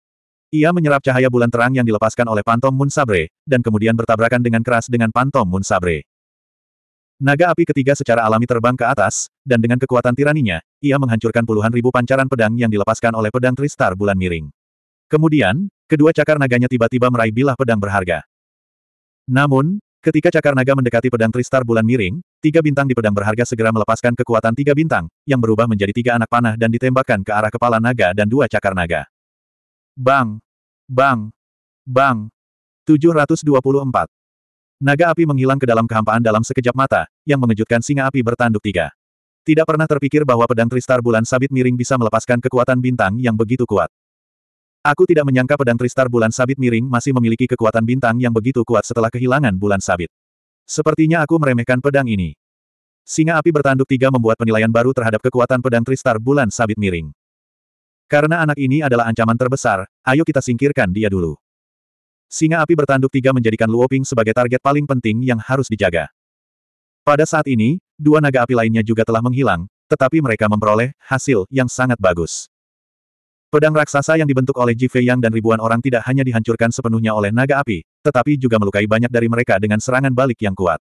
Ia menyerap cahaya bulan terang yang dilepaskan oleh Pantom Moon Sabre, dan kemudian bertabrakan dengan keras dengan Pantom Moon Sabre. Naga api ketiga secara alami terbang ke atas, dan dengan kekuatan tiraninya, ia menghancurkan puluhan ribu pancaran pedang yang dilepaskan oleh pedang Tristar bulan miring. Kemudian, kedua cakar naganya tiba-tiba meraih bilah pedang berharga. Namun, Ketika cakar naga mendekati pedang Tristar bulan miring, tiga bintang di pedang berharga segera melepaskan kekuatan tiga bintang, yang berubah menjadi tiga anak panah dan ditembakkan ke arah kepala naga dan dua cakar naga. Bang! Bang! Bang! 724. Naga api menghilang ke dalam kehampaan dalam sekejap mata, yang mengejutkan singa api bertanduk tiga. Tidak pernah terpikir bahwa pedang Tristar bulan sabit miring bisa melepaskan kekuatan bintang yang begitu kuat. Aku tidak menyangka pedang Tristar bulan sabit miring masih memiliki kekuatan bintang yang begitu kuat setelah kehilangan bulan sabit. Sepertinya aku meremehkan pedang ini. Singa api bertanduk tiga membuat penilaian baru terhadap kekuatan pedang Tristar bulan sabit miring. Karena anak ini adalah ancaman terbesar, ayo kita singkirkan dia dulu. Singa api bertanduk tiga menjadikan Luoping sebagai target paling penting yang harus dijaga. Pada saat ini, dua naga api lainnya juga telah menghilang, tetapi mereka memperoleh hasil yang sangat bagus. Pedang raksasa yang dibentuk oleh Ji Fei Yang dan ribuan orang tidak hanya dihancurkan sepenuhnya oleh naga api, tetapi juga melukai banyak dari mereka dengan serangan balik yang kuat.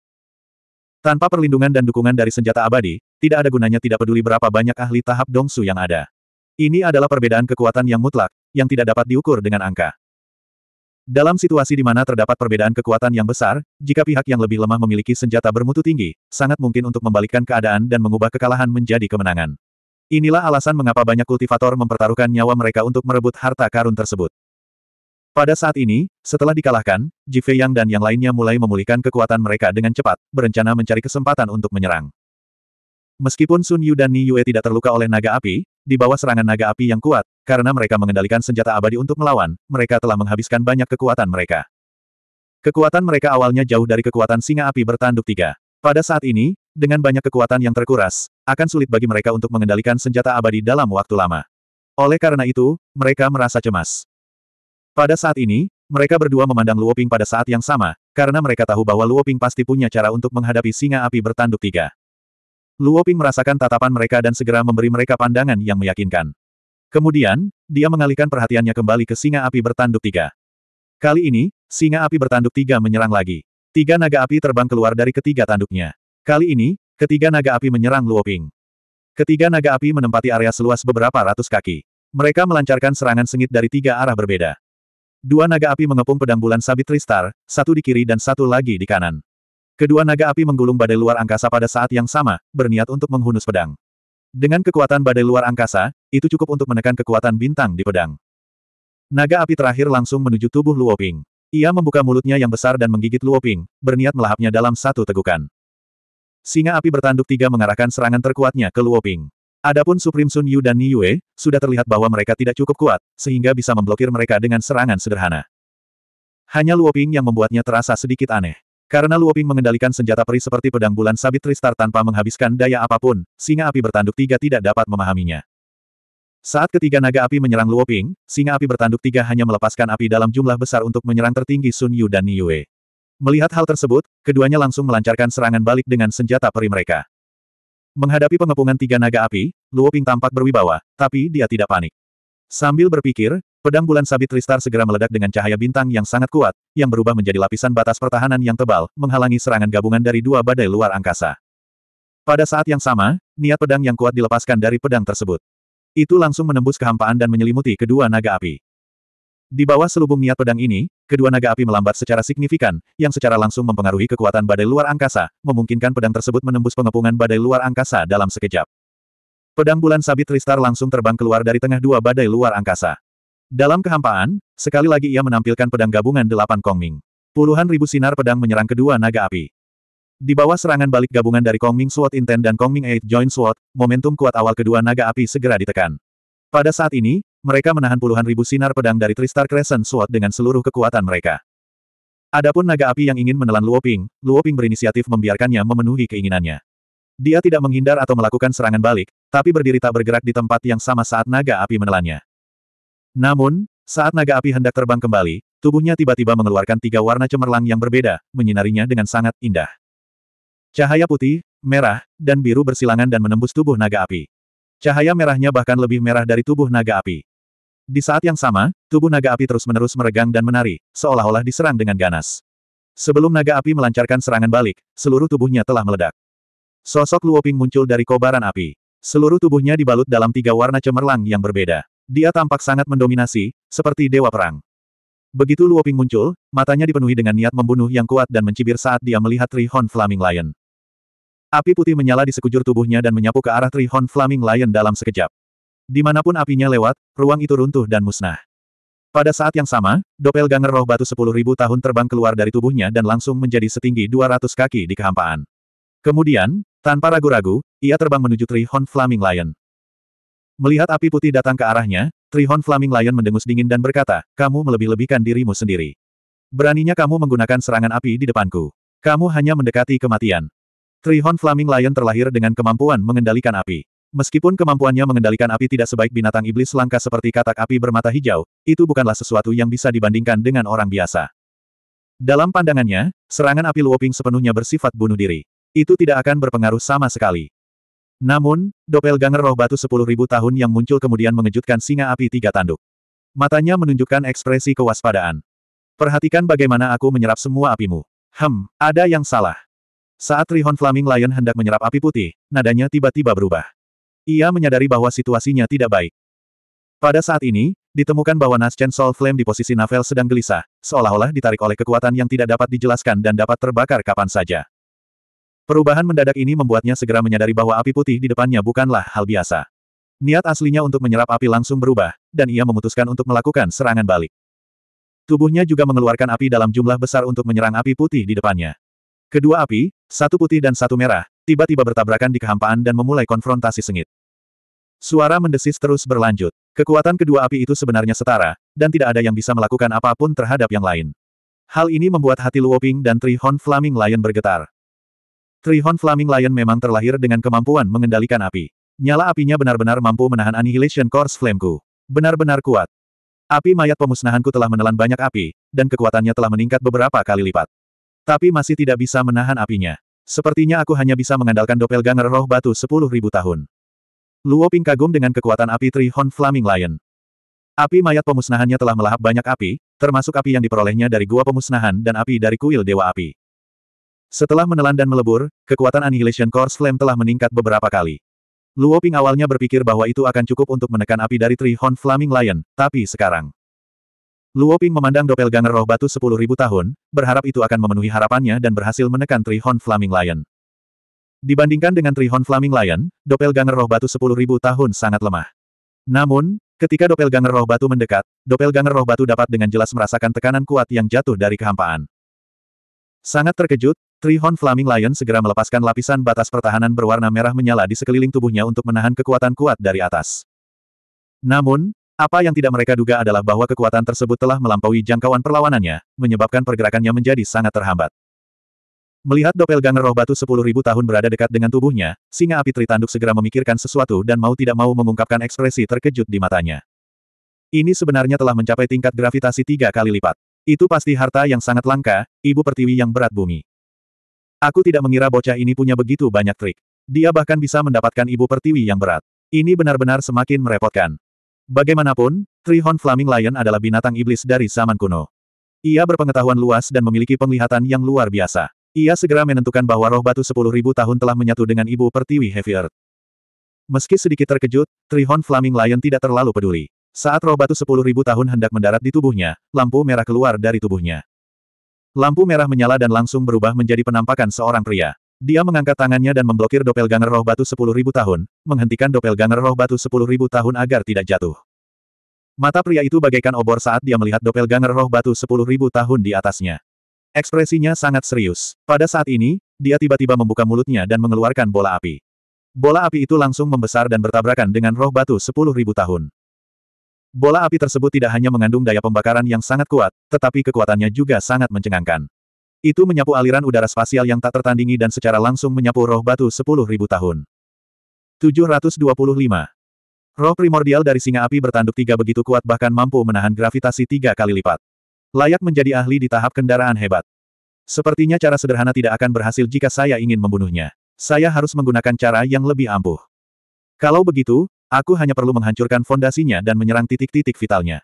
Tanpa perlindungan dan dukungan dari senjata abadi, tidak ada gunanya tidak peduli berapa banyak ahli tahap dongsu yang ada. Ini adalah perbedaan kekuatan yang mutlak, yang tidak dapat diukur dengan angka. Dalam situasi di mana terdapat perbedaan kekuatan yang besar, jika pihak yang lebih lemah memiliki senjata bermutu tinggi, sangat mungkin untuk membalikkan keadaan dan mengubah kekalahan menjadi kemenangan. Inilah alasan mengapa banyak kultivator mempertaruhkan nyawa mereka untuk merebut harta karun tersebut. Pada saat ini, setelah dikalahkan, Jifei Yang dan yang lainnya mulai memulihkan kekuatan mereka dengan cepat, berencana mencari kesempatan untuk menyerang. Meskipun Sun Yu dan Ni Yue tidak terluka oleh naga api, di bawah serangan naga api yang kuat, karena mereka mengendalikan senjata abadi untuk melawan, mereka telah menghabiskan banyak kekuatan mereka. Kekuatan mereka awalnya jauh dari kekuatan singa api bertanduk tiga. Pada saat ini, dengan banyak kekuatan yang terkuras, akan sulit bagi mereka untuk mengendalikan senjata abadi dalam waktu lama. Oleh karena itu, mereka merasa cemas. Pada saat ini, mereka berdua memandang Luoping pada saat yang sama, karena mereka tahu bahwa Luoping pasti punya cara untuk menghadapi singa api bertanduk tiga. Luoping merasakan tatapan mereka dan segera memberi mereka pandangan yang meyakinkan. Kemudian, dia mengalihkan perhatiannya kembali ke singa api bertanduk tiga. Kali ini, singa api bertanduk tiga menyerang lagi. Tiga naga api terbang keluar dari ketiga tanduknya. Kali ini, ketiga naga api menyerang Luoping. Ketiga naga api menempati area seluas beberapa ratus kaki. Mereka melancarkan serangan sengit dari tiga arah berbeda. Dua naga api mengepung pedang bulan sabit Tristar, satu di kiri dan satu lagi di kanan. Kedua naga api menggulung badai luar angkasa pada saat yang sama, berniat untuk menghunus pedang. Dengan kekuatan badai luar angkasa, itu cukup untuk menekan kekuatan bintang di pedang. Naga api terakhir langsung menuju tubuh Luoping. Ia membuka mulutnya yang besar dan menggigit Luoping, berniat melahapnya dalam satu tegukan. Singa api bertanduk tiga mengarahkan serangan terkuatnya ke Luoping. Adapun Supreme Sun Yu dan Ni Yue, sudah terlihat bahwa mereka tidak cukup kuat, sehingga bisa memblokir mereka dengan serangan sederhana. Hanya Luoping yang membuatnya terasa sedikit aneh. Karena Luoping mengendalikan senjata peri seperti pedang bulan sabit Tristar tanpa menghabiskan daya apapun, singa api bertanduk tiga tidak dapat memahaminya. Saat ketiga naga api menyerang Luoping, singa api bertanduk tiga hanya melepaskan api dalam jumlah besar untuk menyerang tertinggi Sun Yu dan Ni Yue. Melihat hal tersebut, keduanya langsung melancarkan serangan balik dengan senjata peri mereka. Menghadapi pengepungan tiga naga api, Luo Ping tampak berwibawa, tapi dia tidak panik. Sambil berpikir, pedang bulan sabit Tristar segera meledak dengan cahaya bintang yang sangat kuat, yang berubah menjadi lapisan batas pertahanan yang tebal, menghalangi serangan gabungan dari dua badai luar angkasa. Pada saat yang sama, niat pedang yang kuat dilepaskan dari pedang tersebut. Itu langsung menembus kehampaan dan menyelimuti kedua naga api. Di bawah selubung niat pedang ini, kedua naga api melambat secara signifikan, yang secara langsung mempengaruhi kekuatan badai luar angkasa, memungkinkan pedang tersebut menembus pengepungan badai luar angkasa dalam sekejap. Pedang bulan sabit Tristar langsung terbang keluar dari tengah dua badai luar angkasa. Dalam kehampaan, sekali lagi ia menampilkan pedang gabungan delapan Kongming. Puluhan ribu sinar pedang menyerang kedua naga api. Di bawah serangan balik gabungan dari Kongming Sword Intent dan Kongming Eight Joint Sword, momentum kuat awal kedua naga api segera ditekan. Pada saat ini, mereka menahan puluhan ribu sinar pedang dari Tristar Crescent Sword dengan seluruh kekuatan mereka. Adapun naga api yang ingin menelan Luoping, Luoping berinisiatif membiarkannya memenuhi keinginannya. Dia tidak menghindar atau melakukan serangan balik, tapi berdiri tak bergerak di tempat yang sama saat naga api menelannya. Namun, saat naga api hendak terbang kembali, tubuhnya tiba-tiba mengeluarkan tiga warna cemerlang yang berbeda, menyinarinya dengan sangat indah. Cahaya putih, merah, dan biru bersilangan dan menembus tubuh naga api. Cahaya merahnya bahkan lebih merah dari tubuh naga api. Di saat yang sama, tubuh naga api terus-menerus meregang dan menari, seolah-olah diserang dengan ganas. Sebelum naga api melancarkan serangan balik, seluruh tubuhnya telah meledak. Sosok Luoping muncul dari kobaran api. Seluruh tubuhnya dibalut dalam tiga warna cemerlang yang berbeda. Dia tampak sangat mendominasi, seperti dewa perang. Begitu Luoping muncul, matanya dipenuhi dengan niat membunuh yang kuat dan mencibir saat dia melihat Trihon Flaming Lion. Api putih menyala di sekujur tubuhnya dan menyapu ke arah Trihon Flaming Lion dalam sekejap. Dimanapun apinya lewat, ruang itu runtuh dan musnah. Pada saat yang sama, doppelganger roh batu sepuluh ribu tahun terbang keluar dari tubuhnya dan langsung menjadi setinggi dua ratus kaki di kehampaan. Kemudian, tanpa ragu-ragu, ia terbang menuju Trihon Flaming Lion. Melihat api putih datang ke arahnya, Trihon Flaming Lion mendengus dingin dan berkata, kamu melebih-lebihkan dirimu sendiri. Beraninya kamu menggunakan serangan api di depanku. Kamu hanya mendekati kematian. Trihon Flaming Lion terlahir dengan kemampuan mengendalikan api. Meskipun kemampuannya mengendalikan api tidak sebaik binatang iblis langka seperti katak api bermata hijau, itu bukanlah sesuatu yang bisa dibandingkan dengan orang biasa. Dalam pandangannya, serangan api Luoping sepenuhnya bersifat bunuh diri. Itu tidak akan berpengaruh sama sekali. Namun, doppelganger roh batu 10.000 tahun yang muncul kemudian mengejutkan singa api tiga tanduk. Matanya menunjukkan ekspresi kewaspadaan. Perhatikan bagaimana aku menyerap semua apimu. Hem, ada yang salah. Saat Rihon Flaming Lion hendak menyerap api putih, nadanya tiba-tiba berubah. Ia menyadari bahwa situasinya tidak baik. Pada saat ini, ditemukan bahwa Naschen Soul Flame di posisi Navel sedang gelisah, seolah-olah ditarik oleh kekuatan yang tidak dapat dijelaskan dan dapat terbakar kapan saja. Perubahan mendadak ini membuatnya segera menyadari bahwa api putih di depannya bukanlah hal biasa. Niat aslinya untuk menyerap api langsung berubah, dan ia memutuskan untuk melakukan serangan balik. Tubuhnya juga mengeluarkan api dalam jumlah besar untuk menyerang api putih di depannya. Kedua api, satu putih dan satu merah, tiba-tiba bertabrakan di kehampaan dan memulai konfrontasi sengit. Suara mendesis terus berlanjut. Kekuatan kedua api itu sebenarnya setara, dan tidak ada yang bisa melakukan apapun terhadap yang lain. Hal ini membuat hati Luoping dan Trihon Flaming Lion bergetar. Trihon Flaming Lion memang terlahir dengan kemampuan mengendalikan api. Nyala apinya benar-benar mampu menahan Annihilation Course Flameku. Benar-benar kuat. Api mayat pemusnahanku telah menelan banyak api, dan kekuatannya telah meningkat beberapa kali lipat. Tapi masih tidak bisa menahan apinya. Sepertinya aku hanya bisa mengandalkan doppelganger roh batu sepuluh ribu tahun. Luo Ping kagum dengan kekuatan api Trihon Flaming Lion. Api mayat pemusnahannya telah melahap banyak api, termasuk api yang diperolehnya dari gua pemusnahan dan api dari kuil Dewa Api. Setelah menelan dan melebur, kekuatan Annihilation Course Flame telah meningkat beberapa kali. Luo Ping awalnya berpikir bahwa itu akan cukup untuk menekan api dari Trihon Flaming Lion, tapi sekarang. Luo Ping memandang doppelganger roh batu 10.000 tahun, berharap itu akan memenuhi harapannya dan berhasil menekan Trihorn Flaming Lion. Dibandingkan dengan Trihorn Flaming Lion, doppelganger roh batu 10.000 tahun sangat lemah. Namun, ketika doppelganger roh batu mendekat, doppelganger roh batu dapat dengan jelas merasakan tekanan kuat yang jatuh dari kehampaan. Sangat terkejut, Trihorn Flaming Lion segera melepaskan lapisan batas pertahanan berwarna merah menyala di sekeliling tubuhnya untuk menahan kekuatan kuat dari atas. Namun, apa yang tidak mereka duga adalah bahwa kekuatan tersebut telah melampaui jangkauan perlawanannya, menyebabkan pergerakannya menjadi sangat terhambat. Melihat doppelganger roh batu 10.000 tahun berada dekat dengan tubuhnya, singa api Tritanduk segera memikirkan sesuatu dan mau tidak mau mengungkapkan ekspresi terkejut di matanya. Ini sebenarnya telah mencapai tingkat gravitasi tiga kali lipat. Itu pasti harta yang sangat langka, ibu pertiwi yang berat bumi. Aku tidak mengira bocah ini punya begitu banyak trik. Dia bahkan bisa mendapatkan ibu pertiwi yang berat. Ini benar-benar semakin merepotkan. Bagaimanapun, Trihorn Flaming Lion adalah binatang iblis dari zaman kuno. Ia berpengetahuan luas dan memiliki penglihatan yang luar biasa. Ia segera menentukan bahwa roh batu 10.000 tahun telah menyatu dengan ibu pertiwi Heavy Earth. Meski sedikit terkejut, Trihorn Flaming Lion tidak terlalu peduli. Saat roh batu 10.000 tahun hendak mendarat di tubuhnya, lampu merah keluar dari tubuhnya. Lampu merah menyala dan langsung berubah menjadi penampakan seorang pria. Dia mengangkat tangannya dan memblokir doppelganger roh batu 10.000 tahun, menghentikan doppelganger roh batu 10.000 tahun agar tidak jatuh. Mata pria itu bagaikan obor saat dia melihat doppelganger roh batu 10.000 tahun di atasnya. Ekspresinya sangat serius. Pada saat ini, dia tiba-tiba membuka mulutnya dan mengeluarkan bola api. Bola api itu langsung membesar dan bertabrakan dengan roh batu 10.000 tahun. Bola api tersebut tidak hanya mengandung daya pembakaran yang sangat kuat, tetapi kekuatannya juga sangat mencengangkan. Itu menyapu aliran udara spasial yang tak tertandingi dan secara langsung menyapu roh batu sepuluh ribu tahun. 725. Roh primordial dari singa api bertanduk tiga begitu kuat bahkan mampu menahan gravitasi tiga kali lipat. Layak menjadi ahli di tahap kendaraan hebat. Sepertinya cara sederhana tidak akan berhasil jika saya ingin membunuhnya. Saya harus menggunakan cara yang lebih ampuh. Kalau begitu, aku hanya perlu menghancurkan fondasinya dan menyerang titik-titik vitalnya.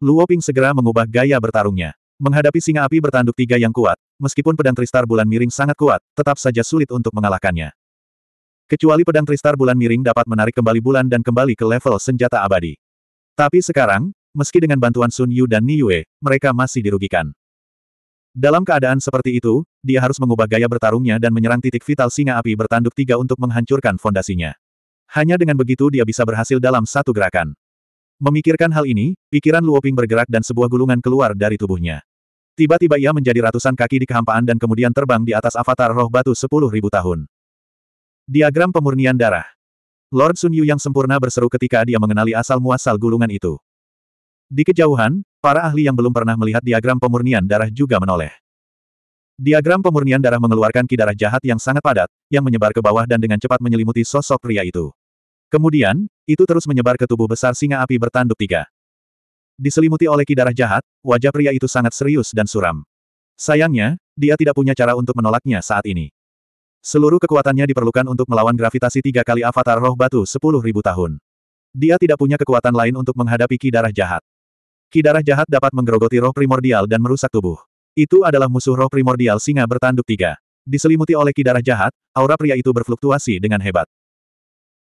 Luoping segera mengubah gaya bertarungnya. Menghadapi singa api bertanduk tiga yang kuat, meskipun pedang Tristar bulan miring sangat kuat, tetap saja sulit untuk mengalahkannya. Kecuali pedang Tristar bulan miring dapat menarik kembali bulan dan kembali ke level senjata abadi. Tapi sekarang, meski dengan bantuan Sun Yu dan Ni Yue, mereka masih dirugikan. Dalam keadaan seperti itu, dia harus mengubah gaya bertarungnya dan menyerang titik vital singa api bertanduk tiga untuk menghancurkan fondasinya. Hanya dengan begitu dia bisa berhasil dalam satu gerakan. Memikirkan hal ini, pikiran Luoping bergerak dan sebuah gulungan keluar dari tubuhnya. Tiba-tiba ia menjadi ratusan kaki di kehampaan dan kemudian terbang di atas avatar roh batu sepuluh ribu tahun. Diagram pemurnian darah. Lord Sun Yu yang sempurna berseru ketika dia mengenali asal-muasal gulungan itu. Di kejauhan, para ahli yang belum pernah melihat diagram pemurnian darah juga menoleh. Diagram pemurnian darah mengeluarkan ki darah jahat yang sangat padat, yang menyebar ke bawah dan dengan cepat menyelimuti sosok pria itu. Kemudian, itu terus menyebar ke tubuh besar singa api bertanduk tiga. Diselimuti oleh ki jahat, wajah pria itu sangat serius dan suram. Sayangnya, dia tidak punya cara untuk menolaknya saat ini. Seluruh kekuatannya diperlukan untuk melawan gravitasi tiga kali avatar roh batu sepuluh ribu tahun. Dia tidak punya kekuatan lain untuk menghadapi ki jahat. Ki jahat dapat menggerogoti roh primordial dan merusak tubuh. Itu adalah musuh roh primordial singa bertanduk tiga. Diselimuti oleh ki jahat, aura pria itu berfluktuasi dengan hebat.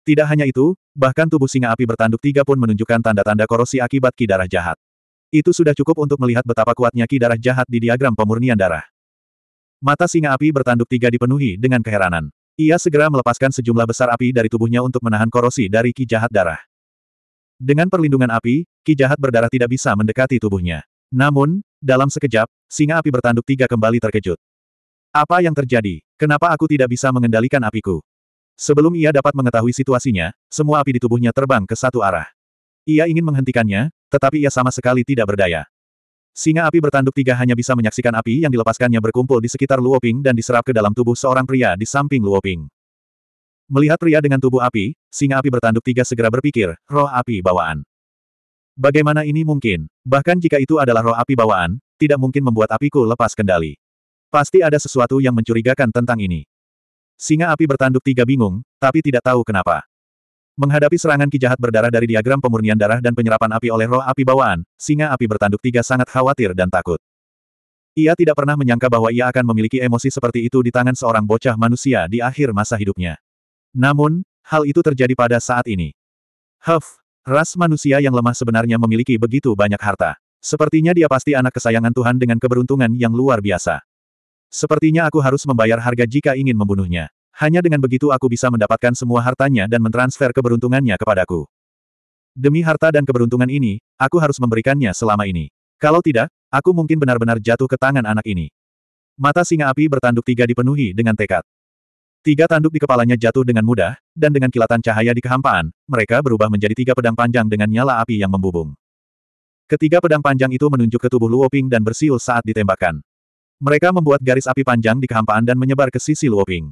Tidak hanya itu, bahkan tubuh singa api bertanduk tiga pun menunjukkan tanda-tanda korosi akibat ki darah jahat. Itu sudah cukup untuk melihat betapa kuatnya ki darah jahat di diagram pemurnian darah. Mata singa api bertanduk tiga dipenuhi dengan keheranan. Ia segera melepaskan sejumlah besar api dari tubuhnya untuk menahan korosi dari ki jahat darah. Dengan perlindungan api, ki jahat berdarah tidak bisa mendekati tubuhnya. Namun, dalam sekejap, singa api bertanduk tiga kembali terkejut. Apa yang terjadi? Kenapa aku tidak bisa mengendalikan apiku? Sebelum ia dapat mengetahui situasinya, semua api di tubuhnya terbang ke satu arah. Ia ingin menghentikannya, tetapi ia sama sekali tidak berdaya. Singa api bertanduk tiga hanya bisa menyaksikan api yang dilepaskannya berkumpul di sekitar Luoping dan diserap ke dalam tubuh seorang pria di samping Luoping. Melihat pria dengan tubuh api, singa api bertanduk tiga segera berpikir, roh api bawaan. Bagaimana ini mungkin? Bahkan jika itu adalah roh api bawaan, tidak mungkin membuat apiku lepas kendali. Pasti ada sesuatu yang mencurigakan tentang ini. Singa api bertanduk tiga bingung, tapi tidak tahu kenapa. Menghadapi serangan ki jahat berdarah dari diagram pemurnian darah dan penyerapan api oleh roh api bawaan, singa api bertanduk tiga sangat khawatir dan takut. Ia tidak pernah menyangka bahwa ia akan memiliki emosi seperti itu di tangan seorang bocah manusia di akhir masa hidupnya. Namun, hal itu terjadi pada saat ini. Huff, ras manusia yang lemah sebenarnya memiliki begitu banyak harta. Sepertinya dia pasti anak kesayangan Tuhan dengan keberuntungan yang luar biasa. Sepertinya aku harus membayar harga jika ingin membunuhnya. Hanya dengan begitu aku bisa mendapatkan semua hartanya dan mentransfer keberuntungannya kepadaku. Demi harta dan keberuntungan ini, aku harus memberikannya selama ini. Kalau tidak, aku mungkin benar-benar jatuh ke tangan anak ini. Mata singa api bertanduk tiga dipenuhi dengan tekad. Tiga tanduk di kepalanya jatuh dengan mudah, dan dengan kilatan cahaya di kehampaan, mereka berubah menjadi tiga pedang panjang dengan nyala api yang membubung. Ketiga pedang panjang itu menunjuk ke tubuh Luoping dan bersiul saat ditembakkan. Mereka membuat garis api panjang di kehampaan dan menyebar ke sisi Luoping.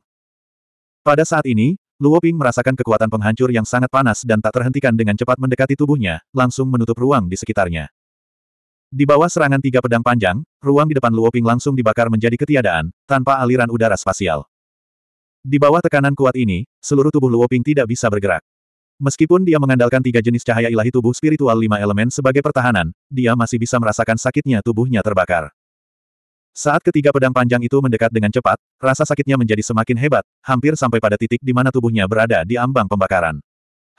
Pada saat ini, Luoping merasakan kekuatan penghancur yang sangat panas dan tak terhentikan dengan cepat mendekati tubuhnya, langsung menutup ruang di sekitarnya. Di bawah serangan tiga pedang panjang, ruang di depan Luoping langsung dibakar menjadi ketiadaan, tanpa aliran udara spasial. Di bawah tekanan kuat ini, seluruh tubuh Luoping tidak bisa bergerak. Meskipun dia mengandalkan tiga jenis cahaya ilahi tubuh spiritual lima elemen sebagai pertahanan, dia masih bisa merasakan sakitnya tubuhnya terbakar. Saat ketiga pedang panjang itu mendekat dengan cepat, rasa sakitnya menjadi semakin hebat, hampir sampai pada titik di mana tubuhnya berada di ambang pembakaran.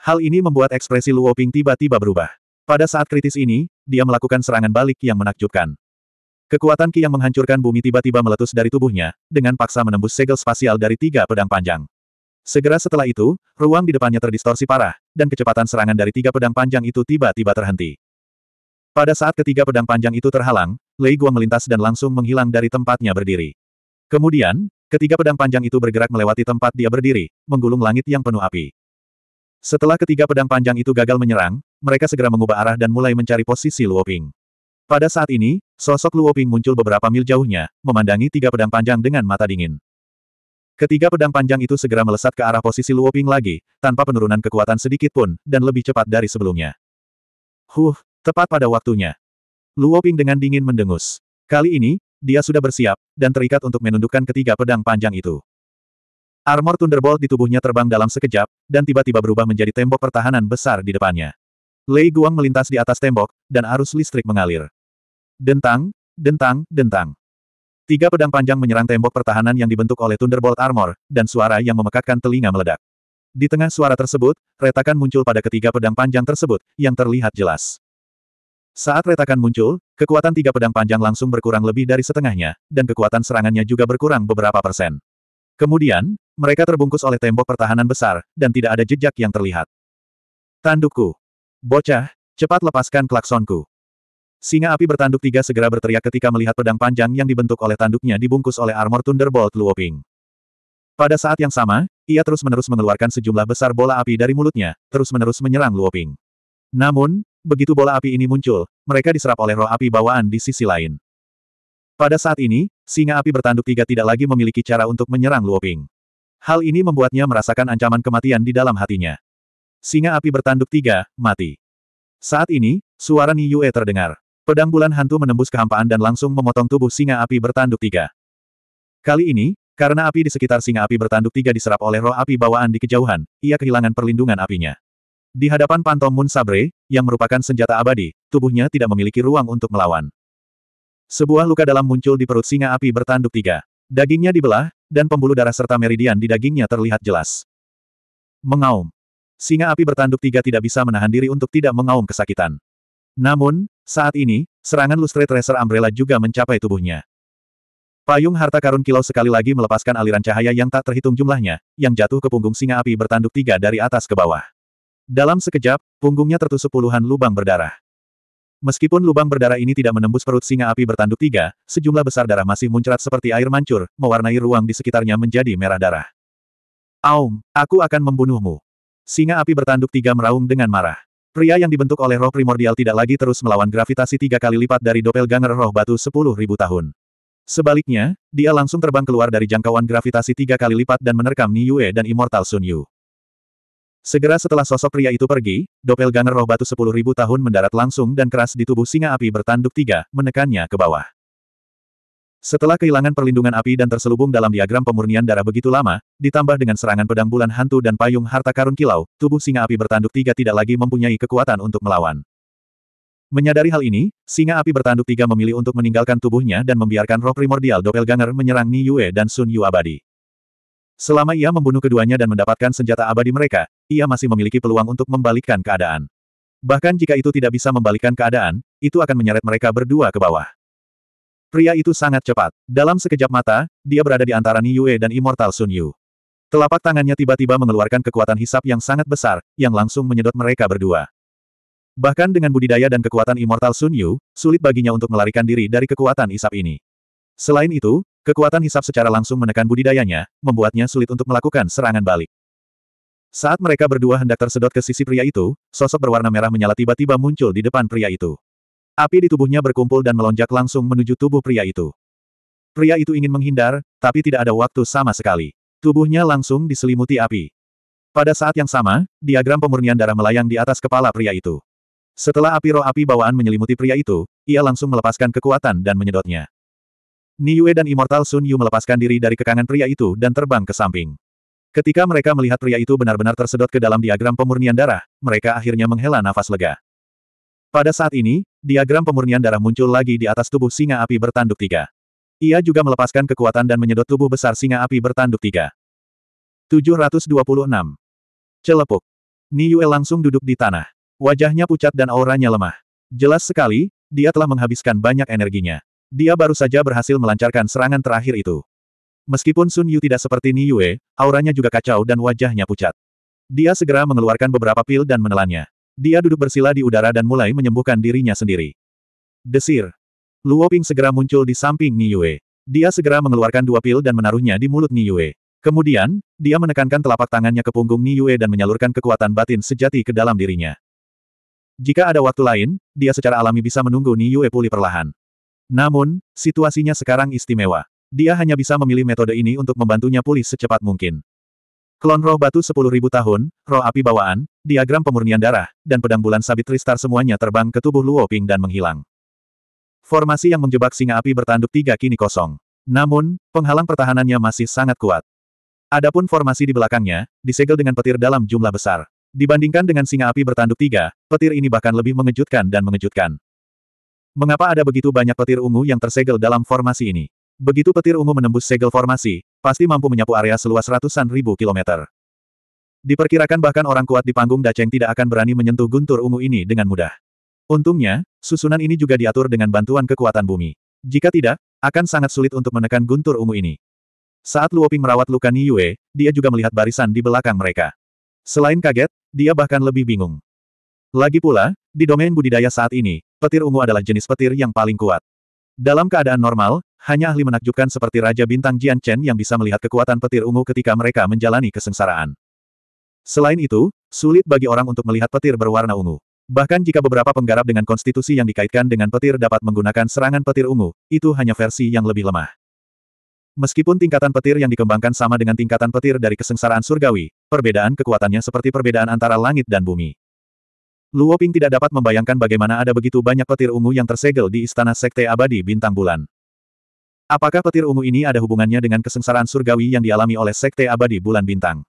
Hal ini membuat ekspresi Luo Ping tiba-tiba berubah. Pada saat kritis ini, dia melakukan serangan balik yang menakjubkan. Kekuatan Ki yang menghancurkan bumi tiba-tiba meletus dari tubuhnya, dengan paksa menembus segel spasial dari tiga pedang panjang. Segera setelah itu, ruang di depannya terdistorsi parah, dan kecepatan serangan dari tiga pedang panjang itu tiba-tiba terhenti. Pada saat ketiga pedang panjang itu terhalang, Lei Guang melintas dan langsung menghilang dari tempatnya berdiri. Kemudian, ketiga pedang panjang itu bergerak melewati tempat dia berdiri, menggulung langit yang penuh api. Setelah ketiga pedang panjang itu gagal menyerang, mereka segera mengubah arah dan mulai mencari posisi Luoping. Pada saat ini, sosok Luoping muncul beberapa mil jauhnya, memandangi tiga pedang panjang dengan mata dingin. Ketiga pedang panjang itu segera melesat ke arah posisi Luoping lagi, tanpa penurunan kekuatan sedikit pun, dan lebih cepat dari sebelumnya. Huh, tepat pada waktunya. Luo Ping dengan dingin mendengus. Kali ini, dia sudah bersiap, dan terikat untuk menundukkan ketiga pedang panjang itu. Armor Thunderbolt di tubuhnya terbang dalam sekejap, dan tiba-tiba berubah menjadi tembok pertahanan besar di depannya. Lei Guang melintas di atas tembok, dan arus listrik mengalir. Dentang, dentang, dentang. Tiga pedang panjang menyerang tembok pertahanan yang dibentuk oleh Thunderbolt Armor, dan suara yang memekakkan telinga meledak. Di tengah suara tersebut, retakan muncul pada ketiga pedang panjang tersebut, yang terlihat jelas. Saat retakan muncul, kekuatan tiga pedang panjang langsung berkurang lebih dari setengahnya, dan kekuatan serangannya juga berkurang beberapa persen. Kemudian, mereka terbungkus oleh tembok pertahanan besar, dan tidak ada jejak yang terlihat. Tandukku. Bocah, cepat lepaskan klaksonku. Singa api bertanduk tiga segera berteriak ketika melihat pedang panjang yang dibentuk oleh tanduknya dibungkus oleh armor Thunderbolt Luoping. Pada saat yang sama, ia terus-menerus mengeluarkan sejumlah besar bola api dari mulutnya, terus-menerus menyerang Luoping. Namun, begitu bola api ini muncul, mereka diserap oleh roh api bawaan di sisi lain. Pada saat ini, singa api bertanduk tiga tidak lagi memiliki cara untuk menyerang Luoping. Hal ini membuatnya merasakan ancaman kematian di dalam hatinya. Singa api bertanduk tiga, mati. Saat ini, suara Ni Yue terdengar. Pedang bulan hantu menembus kehampaan dan langsung memotong tubuh singa api bertanduk tiga. Kali ini, karena api di sekitar singa api bertanduk tiga diserap oleh roh api bawaan di kejauhan, ia kehilangan perlindungan apinya. Di hadapan Pantom Moon Sabre, yang merupakan senjata abadi, tubuhnya tidak memiliki ruang untuk melawan. Sebuah luka dalam muncul di perut singa api bertanduk tiga. Dagingnya dibelah, dan pembuluh darah serta meridian di dagingnya terlihat jelas. Mengaum. Singa api bertanduk tiga tidak bisa menahan diri untuk tidak mengaum kesakitan. Namun, saat ini, serangan Lustre Tracer Umbrella juga mencapai tubuhnya. Payung harta karun kilau sekali lagi melepaskan aliran cahaya yang tak terhitung jumlahnya, yang jatuh ke punggung singa api bertanduk tiga dari atas ke bawah. Dalam sekejap, punggungnya tertusuk puluhan lubang berdarah. Meskipun lubang berdarah ini tidak menembus perut singa api bertanduk tiga, sejumlah besar darah masih muncrat seperti air mancur, mewarnai ruang di sekitarnya menjadi merah darah. Aum, aku akan membunuhmu. Singa api bertanduk tiga meraung dengan marah. Pria yang dibentuk oleh roh primordial tidak lagi terus melawan gravitasi tiga kali lipat dari doppelganger roh batu sepuluh ribu tahun. Sebaliknya, dia langsung terbang keluar dari jangkauan gravitasi tiga kali lipat dan menerkam Niue dan Immortal Sun Yu. Segera setelah sosok pria itu pergi, doppelganger roh batu Sepuluh Ribu tahun mendarat langsung dan keras di tubuh singa api bertanduk tiga, menekannya ke bawah. Setelah kehilangan perlindungan api dan terselubung dalam diagram pemurnian darah begitu lama, ditambah dengan serangan pedang bulan hantu dan payung harta karun kilau, tubuh singa api bertanduk tiga tidak lagi mempunyai kekuatan untuk melawan. Menyadari hal ini, singa api bertanduk tiga memilih untuk meninggalkan tubuhnya dan membiarkan roh primordial doppelganger menyerang Ni Yue dan Sun Yu abadi. Selama ia membunuh keduanya dan mendapatkan senjata abadi mereka, ia masih memiliki peluang untuk membalikkan keadaan. Bahkan jika itu tidak bisa membalikkan keadaan, itu akan menyeret mereka berdua ke bawah. Pria itu sangat cepat. Dalam sekejap mata, dia berada di antara Yue dan Immortal Sun Yu. Telapak tangannya tiba-tiba mengeluarkan kekuatan hisap yang sangat besar, yang langsung menyedot mereka berdua. Bahkan dengan budidaya dan kekuatan Immortal Sun Yu, sulit baginya untuk melarikan diri dari kekuatan hisap ini. Selain itu, kekuatan hisap secara langsung menekan budidayanya, membuatnya sulit untuk melakukan serangan balik. Saat mereka berdua hendak tersedot ke sisi pria itu, sosok berwarna merah menyala tiba-tiba muncul di depan pria itu. Api di tubuhnya berkumpul dan melonjak langsung menuju tubuh pria itu. Pria itu ingin menghindar, tapi tidak ada waktu sama sekali. Tubuhnya langsung diselimuti api. Pada saat yang sama, diagram pemurnian darah melayang di atas kepala pria itu. Setelah api roh api bawaan menyelimuti pria itu, ia langsung melepaskan kekuatan dan menyedotnya. Niue dan Immortal Sun Yu melepaskan diri dari kekangan pria itu dan terbang ke samping. Ketika mereka melihat pria itu benar-benar tersedot ke dalam diagram pemurnian darah, mereka akhirnya menghela nafas lega. Pada saat ini, diagram pemurnian darah muncul lagi di atas tubuh singa api bertanduk tiga. Ia juga melepaskan kekuatan dan menyedot tubuh besar singa api bertanduk tiga. 726. Celepuk. Niue langsung duduk di tanah. Wajahnya pucat dan auranya lemah. Jelas sekali, dia telah menghabiskan banyak energinya. Dia baru saja berhasil melancarkan serangan terakhir itu. Meskipun Sun Yu tidak seperti Ni Yue, auranya juga kacau dan wajahnya pucat. Dia segera mengeluarkan beberapa pil dan menelannya. Dia duduk bersila di udara dan mulai menyembuhkan dirinya sendiri. Desir. Luo Ping segera muncul di samping Ni Yue. Dia segera mengeluarkan dua pil dan menaruhnya di mulut Ni Yue. Kemudian, dia menekankan telapak tangannya ke punggung Ni Yue dan menyalurkan kekuatan batin sejati ke dalam dirinya. Jika ada waktu lain, dia secara alami bisa menunggu Ni Yue pulih perlahan. Namun, situasinya sekarang istimewa. Dia hanya bisa memilih metode ini untuk membantunya pulih secepat mungkin. Klon roh batu 10.000 tahun, roh api bawaan, diagram pemurnian darah, dan pedang bulan sabit Tristar semuanya terbang ke tubuh Luo Ping dan menghilang. Formasi yang menjebak singa api bertanduk tiga kini kosong. Namun, penghalang pertahanannya masih sangat kuat. Adapun formasi di belakangnya, disegel dengan petir dalam jumlah besar. Dibandingkan dengan singa api bertanduk tiga, petir ini bahkan lebih mengejutkan dan mengejutkan. Mengapa ada begitu banyak petir ungu yang tersegel dalam formasi ini? Begitu petir ungu menembus segel formasi, pasti mampu menyapu area seluas ratusan ribu kilometer. Diperkirakan bahkan orang kuat di panggung Daceng tidak akan berani menyentuh guntur ungu ini dengan mudah. Untungnya, susunan ini juga diatur dengan bantuan kekuatan bumi. Jika tidak, akan sangat sulit untuk menekan guntur ungu ini. Saat Luoping merawat luka Yue, dia juga melihat barisan di belakang mereka. Selain kaget, dia bahkan lebih bingung. Lagi pula, di domain budidaya saat ini, Petir ungu adalah jenis petir yang paling kuat. Dalam keadaan normal, hanya ahli menakjubkan seperti Raja Bintang Jian Chen yang bisa melihat kekuatan petir ungu ketika mereka menjalani kesengsaraan. Selain itu, sulit bagi orang untuk melihat petir berwarna ungu. Bahkan jika beberapa penggarap dengan konstitusi yang dikaitkan dengan petir dapat menggunakan serangan petir ungu, itu hanya versi yang lebih lemah. Meskipun tingkatan petir yang dikembangkan sama dengan tingkatan petir dari kesengsaraan surgawi, perbedaan kekuatannya seperti perbedaan antara langit dan bumi. Luo Ping tidak dapat membayangkan bagaimana ada begitu banyak petir ungu yang tersegel di istana Sekte Abadi Bintang Bulan. Apakah petir ungu ini ada hubungannya dengan kesengsaraan surgawi yang dialami oleh Sekte Abadi Bulan Bintang?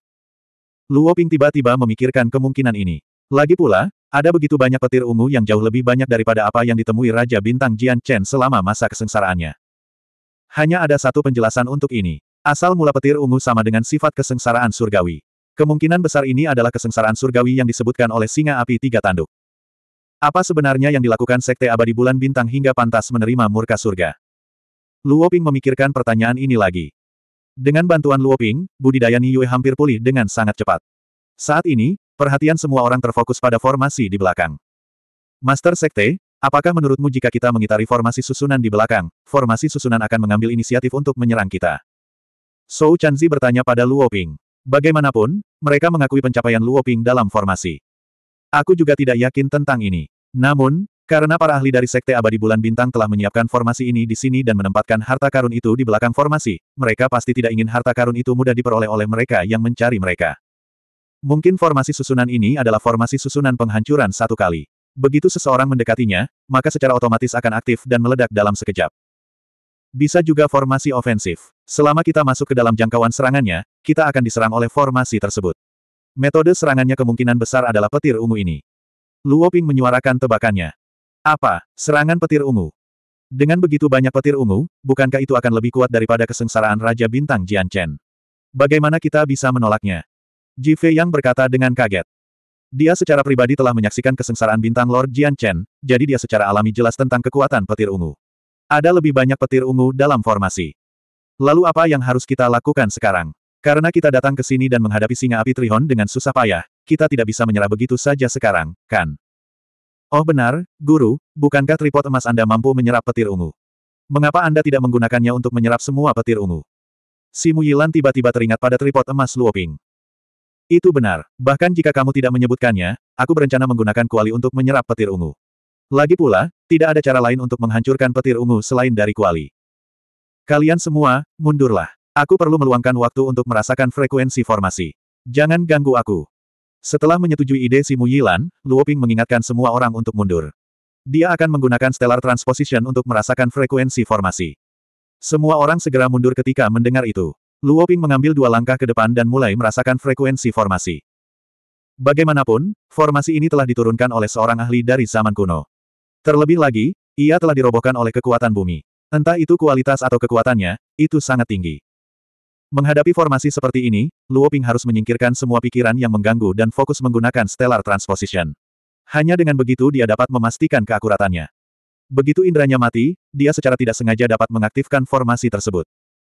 Luo Ping tiba-tiba memikirkan kemungkinan ini. Lagi pula, ada begitu banyak petir ungu yang jauh lebih banyak daripada apa yang ditemui Raja Bintang Jian Chen selama masa kesengsaraannya. Hanya ada satu penjelasan untuk ini. Asal mula petir ungu sama dengan sifat kesengsaraan surgawi. Kemungkinan besar ini adalah kesengsaraan surgawi yang disebutkan oleh singa api tiga tanduk. Apa sebenarnya yang dilakukan Sekte Abadi Bulan Bintang hingga pantas menerima murka surga? Luoping memikirkan pertanyaan ini lagi. Dengan bantuan Luoping, budidaya Niyue hampir pulih dengan sangat cepat. Saat ini, perhatian semua orang terfokus pada formasi di belakang. Master Sekte, apakah menurutmu jika kita mengitari formasi susunan di belakang, formasi susunan akan mengambil inisiatif untuk menyerang kita? Sou Chanzi bertanya pada Luoping. Bagaimanapun, mereka mengakui pencapaian Luo Ping dalam formasi. Aku juga tidak yakin tentang ini. Namun, karena para ahli dari Sekte Abadi Bulan Bintang telah menyiapkan formasi ini di sini dan menempatkan harta karun itu di belakang formasi, mereka pasti tidak ingin harta karun itu mudah diperoleh oleh mereka yang mencari mereka. Mungkin formasi susunan ini adalah formasi susunan penghancuran satu kali. Begitu seseorang mendekatinya, maka secara otomatis akan aktif dan meledak dalam sekejap. Bisa juga formasi ofensif. Selama kita masuk ke dalam jangkauan serangannya, kita akan diserang oleh formasi tersebut. Metode serangannya kemungkinan besar adalah petir ungu ini. Luo Ping menyuarakan tebakannya. Apa? Serangan petir ungu? Dengan begitu banyak petir ungu, bukankah itu akan lebih kuat daripada kesengsaraan Raja Bintang Jian Chen? Bagaimana kita bisa menolaknya? Ji Fei Yang berkata dengan kaget. Dia secara pribadi telah menyaksikan kesengsaraan bintang Lord Jian Chen, jadi dia secara alami jelas tentang kekuatan petir ungu. Ada lebih banyak petir ungu dalam formasi. Lalu apa yang harus kita lakukan sekarang? Karena kita datang ke sini dan menghadapi singa api Trihon dengan susah payah, kita tidak bisa menyerah begitu saja sekarang, kan? Oh benar, guru, bukankah tripod emas Anda mampu menyerap petir ungu? Mengapa Anda tidak menggunakannya untuk menyerap semua petir ungu? Si Muyilan tiba-tiba teringat pada tripod emas Luoping. Itu benar, bahkan jika kamu tidak menyebutkannya, aku berencana menggunakan kuali untuk menyerap petir ungu. Lagi pula, tidak ada cara lain untuk menghancurkan petir ungu selain dari kuali. Kalian semua, mundurlah. Aku perlu meluangkan waktu untuk merasakan frekuensi formasi. Jangan ganggu aku. Setelah menyetujui ide si Muyilan, Luoping mengingatkan semua orang untuk mundur. Dia akan menggunakan stellar transposition untuk merasakan frekuensi formasi. Semua orang segera mundur ketika mendengar itu. Luoping mengambil dua langkah ke depan dan mulai merasakan frekuensi formasi. Bagaimanapun, formasi ini telah diturunkan oleh seorang ahli dari zaman kuno. Terlebih lagi, ia telah dirobohkan oleh kekuatan bumi. Entah itu kualitas atau kekuatannya, itu sangat tinggi. Menghadapi formasi seperti ini, Luo Ping harus menyingkirkan semua pikiran yang mengganggu dan fokus menggunakan stellar transposition. Hanya dengan begitu dia dapat memastikan keakuratannya. Begitu indranya mati, dia secara tidak sengaja dapat mengaktifkan formasi tersebut.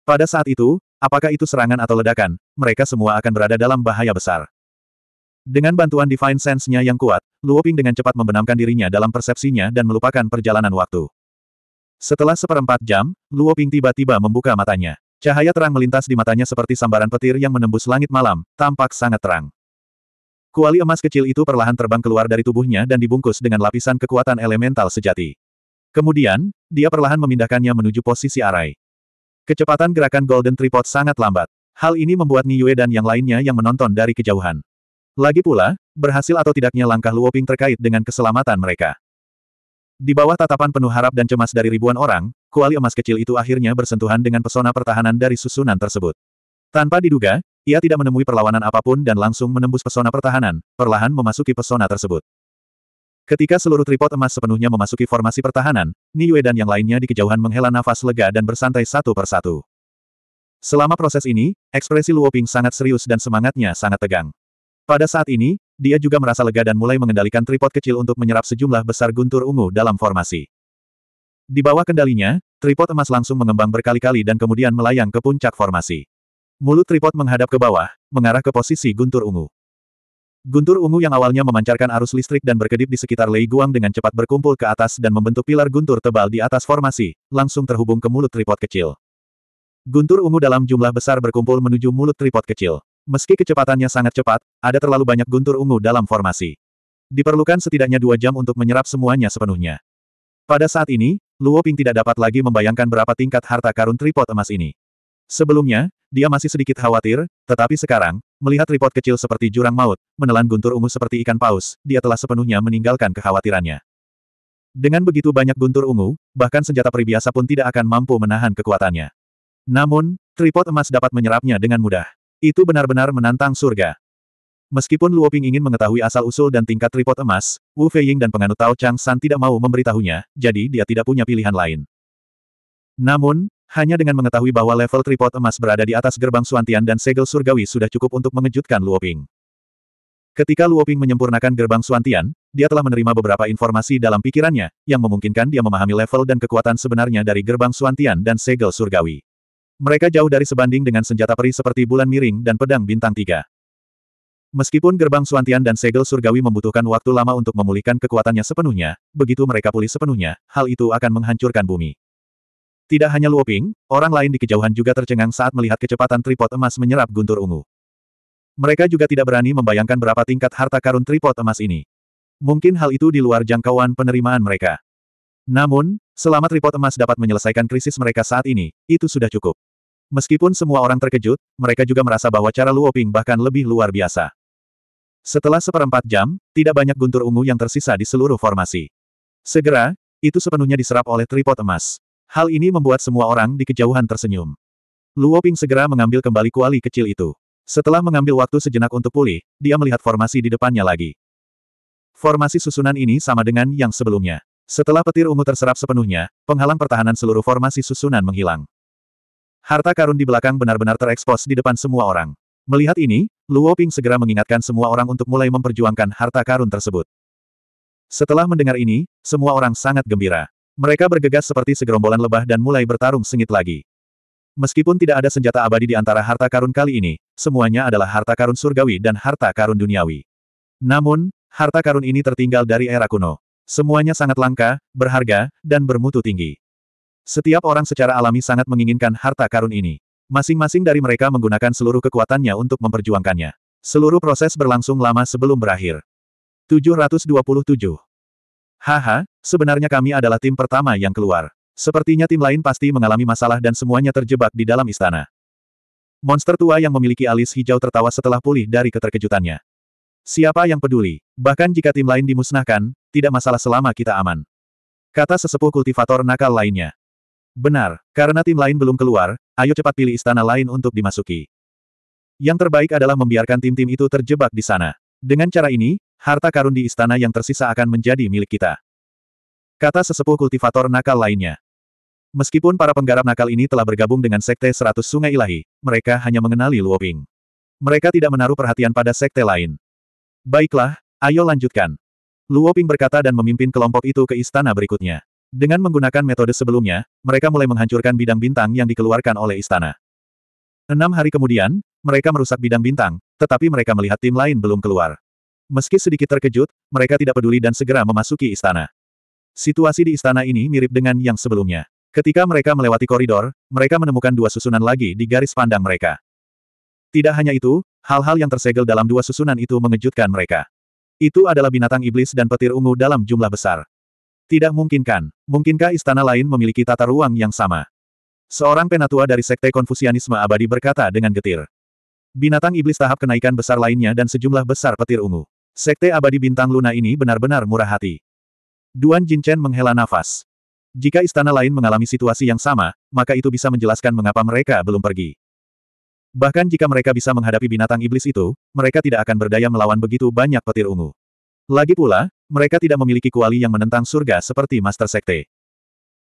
Pada saat itu, apakah itu serangan atau ledakan, mereka semua akan berada dalam bahaya besar. Dengan bantuan Divine Sense-nya yang kuat, Luoping dengan cepat membenamkan dirinya dalam persepsinya dan melupakan perjalanan waktu. Setelah seperempat jam, Luoping tiba-tiba membuka matanya. Cahaya terang melintas di matanya seperti sambaran petir yang menembus langit malam, tampak sangat terang. Kuali emas kecil itu perlahan terbang keluar dari tubuhnya dan dibungkus dengan lapisan kekuatan elemental sejati. Kemudian, dia perlahan memindahkannya menuju posisi arai. Kecepatan gerakan Golden Tripod sangat lambat. Hal ini membuat Niue dan yang lainnya yang menonton dari kejauhan. Lagi pula, berhasil atau tidaknya langkah Luoping terkait dengan keselamatan mereka. Di bawah tatapan penuh harap dan cemas dari ribuan orang, kuali emas kecil itu akhirnya bersentuhan dengan pesona pertahanan dari susunan tersebut. Tanpa diduga, ia tidak menemui perlawanan apapun dan langsung menembus pesona pertahanan, perlahan memasuki pesona tersebut. Ketika seluruh tripod emas sepenuhnya memasuki formasi pertahanan, Niue dan yang lainnya di kejauhan menghela nafas lega dan bersantai satu persatu. Selama proses ini, ekspresi Luoping sangat serius dan semangatnya sangat tegang. Pada saat ini, dia juga merasa lega dan mulai mengendalikan tripod kecil untuk menyerap sejumlah besar guntur ungu dalam formasi. Di bawah kendalinya, tripod emas langsung mengembang berkali-kali dan kemudian melayang ke puncak formasi. Mulut tripod menghadap ke bawah, mengarah ke posisi guntur ungu. Guntur ungu yang awalnya memancarkan arus listrik dan berkedip di sekitar Lei Guang dengan cepat berkumpul ke atas dan membentuk pilar guntur tebal di atas formasi, langsung terhubung ke mulut tripod kecil. Guntur ungu dalam jumlah besar berkumpul menuju mulut tripod kecil. Meski kecepatannya sangat cepat, ada terlalu banyak guntur ungu dalam formasi. Diperlukan setidaknya dua jam untuk menyerap semuanya sepenuhnya. Pada saat ini, Luo Ping tidak dapat lagi membayangkan berapa tingkat harta karun tripod emas ini. Sebelumnya, dia masih sedikit khawatir, tetapi sekarang, melihat tripod kecil seperti jurang maut, menelan guntur ungu seperti ikan paus, dia telah sepenuhnya meninggalkan kekhawatirannya. Dengan begitu banyak guntur ungu, bahkan senjata peribahasa pun tidak akan mampu menahan kekuatannya. Namun, tripod emas dapat menyerapnya dengan mudah. Itu benar-benar menantang surga. Meskipun Luo Ping ingin mengetahui asal-usul dan tingkat tripod emas, Wu Feiying dan penganut Tao Chang San tidak mau memberitahunya, jadi dia tidak punya pilihan lain. Namun, hanya dengan mengetahui bahwa level tripod emas berada di atas gerbang Suantian dan segel surgawi sudah cukup untuk mengejutkan Luoping. Ketika Luoping menyempurnakan gerbang Suantian, dia telah menerima beberapa informasi dalam pikirannya, yang memungkinkan dia memahami level dan kekuatan sebenarnya dari gerbang Suantian dan segel surgawi. Mereka jauh dari sebanding dengan senjata peri seperti bulan miring dan pedang bintang tiga. Meskipun gerbang Suantian dan segel surgawi membutuhkan waktu lama untuk memulihkan kekuatannya sepenuhnya, begitu mereka pulih sepenuhnya, hal itu akan menghancurkan bumi. Tidak hanya Luoping, orang lain di kejauhan juga tercengang saat melihat kecepatan tripod emas menyerap guntur ungu. Mereka juga tidak berani membayangkan berapa tingkat harta karun tripod emas ini. Mungkin hal itu di luar jangkauan penerimaan mereka. Namun, selama tripod emas dapat menyelesaikan krisis mereka saat ini, itu sudah cukup. Meskipun semua orang terkejut, mereka juga merasa bahwa cara Luo Ping bahkan lebih luar biasa. Setelah seperempat jam, tidak banyak guntur ungu yang tersisa di seluruh formasi. Segera, itu sepenuhnya diserap oleh tripod emas. Hal ini membuat semua orang di kejauhan tersenyum. Luo Ping segera mengambil kembali kuali kecil itu. Setelah mengambil waktu sejenak untuk pulih, dia melihat formasi di depannya lagi. Formasi susunan ini sama dengan yang sebelumnya. Setelah petir ungu terserap sepenuhnya, penghalang pertahanan seluruh formasi susunan menghilang. Harta karun di belakang benar-benar terekspos di depan semua orang. Melihat ini, Luo Ping segera mengingatkan semua orang untuk mulai memperjuangkan harta karun tersebut. Setelah mendengar ini, semua orang sangat gembira. Mereka bergegas seperti segerombolan lebah dan mulai bertarung sengit lagi. Meskipun tidak ada senjata abadi di antara harta karun kali ini, semuanya adalah harta karun surgawi dan harta karun duniawi. Namun, harta karun ini tertinggal dari era kuno. Semuanya sangat langka, berharga, dan bermutu tinggi. Setiap orang secara alami sangat menginginkan harta karun ini. Masing-masing dari mereka menggunakan seluruh kekuatannya untuk memperjuangkannya. Seluruh proses berlangsung lama sebelum berakhir. 727. Haha, sebenarnya kami adalah tim pertama yang keluar. Sepertinya tim lain pasti mengalami masalah dan semuanya terjebak di dalam istana. Monster tua yang memiliki alis hijau tertawa setelah pulih dari keterkejutannya. Siapa yang peduli? Bahkan jika tim lain dimusnahkan, tidak masalah selama kita aman. Kata sesepuh kultivator nakal lainnya. Benar, karena tim lain belum keluar, ayo cepat pilih istana lain untuk dimasuki. Yang terbaik adalah membiarkan tim-tim itu terjebak di sana. Dengan cara ini, harta karun di istana yang tersisa akan menjadi milik kita. Kata sesepuh kultivator nakal lainnya. Meskipun para penggarap nakal ini telah bergabung dengan Sekte Seratus Sungai Ilahi, mereka hanya mengenali Luoping. Mereka tidak menaruh perhatian pada sekte lain. Baiklah, ayo lanjutkan. Luoping berkata dan memimpin kelompok itu ke istana berikutnya. Dengan menggunakan metode sebelumnya, mereka mulai menghancurkan bidang bintang yang dikeluarkan oleh istana. Enam hari kemudian, mereka merusak bidang bintang, tetapi mereka melihat tim lain belum keluar. Meski sedikit terkejut, mereka tidak peduli dan segera memasuki istana. Situasi di istana ini mirip dengan yang sebelumnya. Ketika mereka melewati koridor, mereka menemukan dua susunan lagi di garis pandang mereka. Tidak hanya itu, hal-hal yang tersegel dalam dua susunan itu mengejutkan mereka. Itu adalah binatang iblis dan petir ungu dalam jumlah besar. Tidak mungkin kan? Mungkinkah istana lain memiliki tata ruang yang sama? Seorang penatua dari Sekte Konfusianisme Abadi berkata dengan getir. Binatang iblis tahap kenaikan besar lainnya dan sejumlah besar petir ungu. Sekte Abadi Bintang Luna ini benar-benar murah hati. Duan Jinchen menghela nafas. Jika istana lain mengalami situasi yang sama, maka itu bisa menjelaskan mengapa mereka belum pergi. Bahkan jika mereka bisa menghadapi binatang iblis itu, mereka tidak akan berdaya melawan begitu banyak petir ungu. Lagi pula, mereka tidak memiliki kuali yang menentang surga seperti Master Sekte.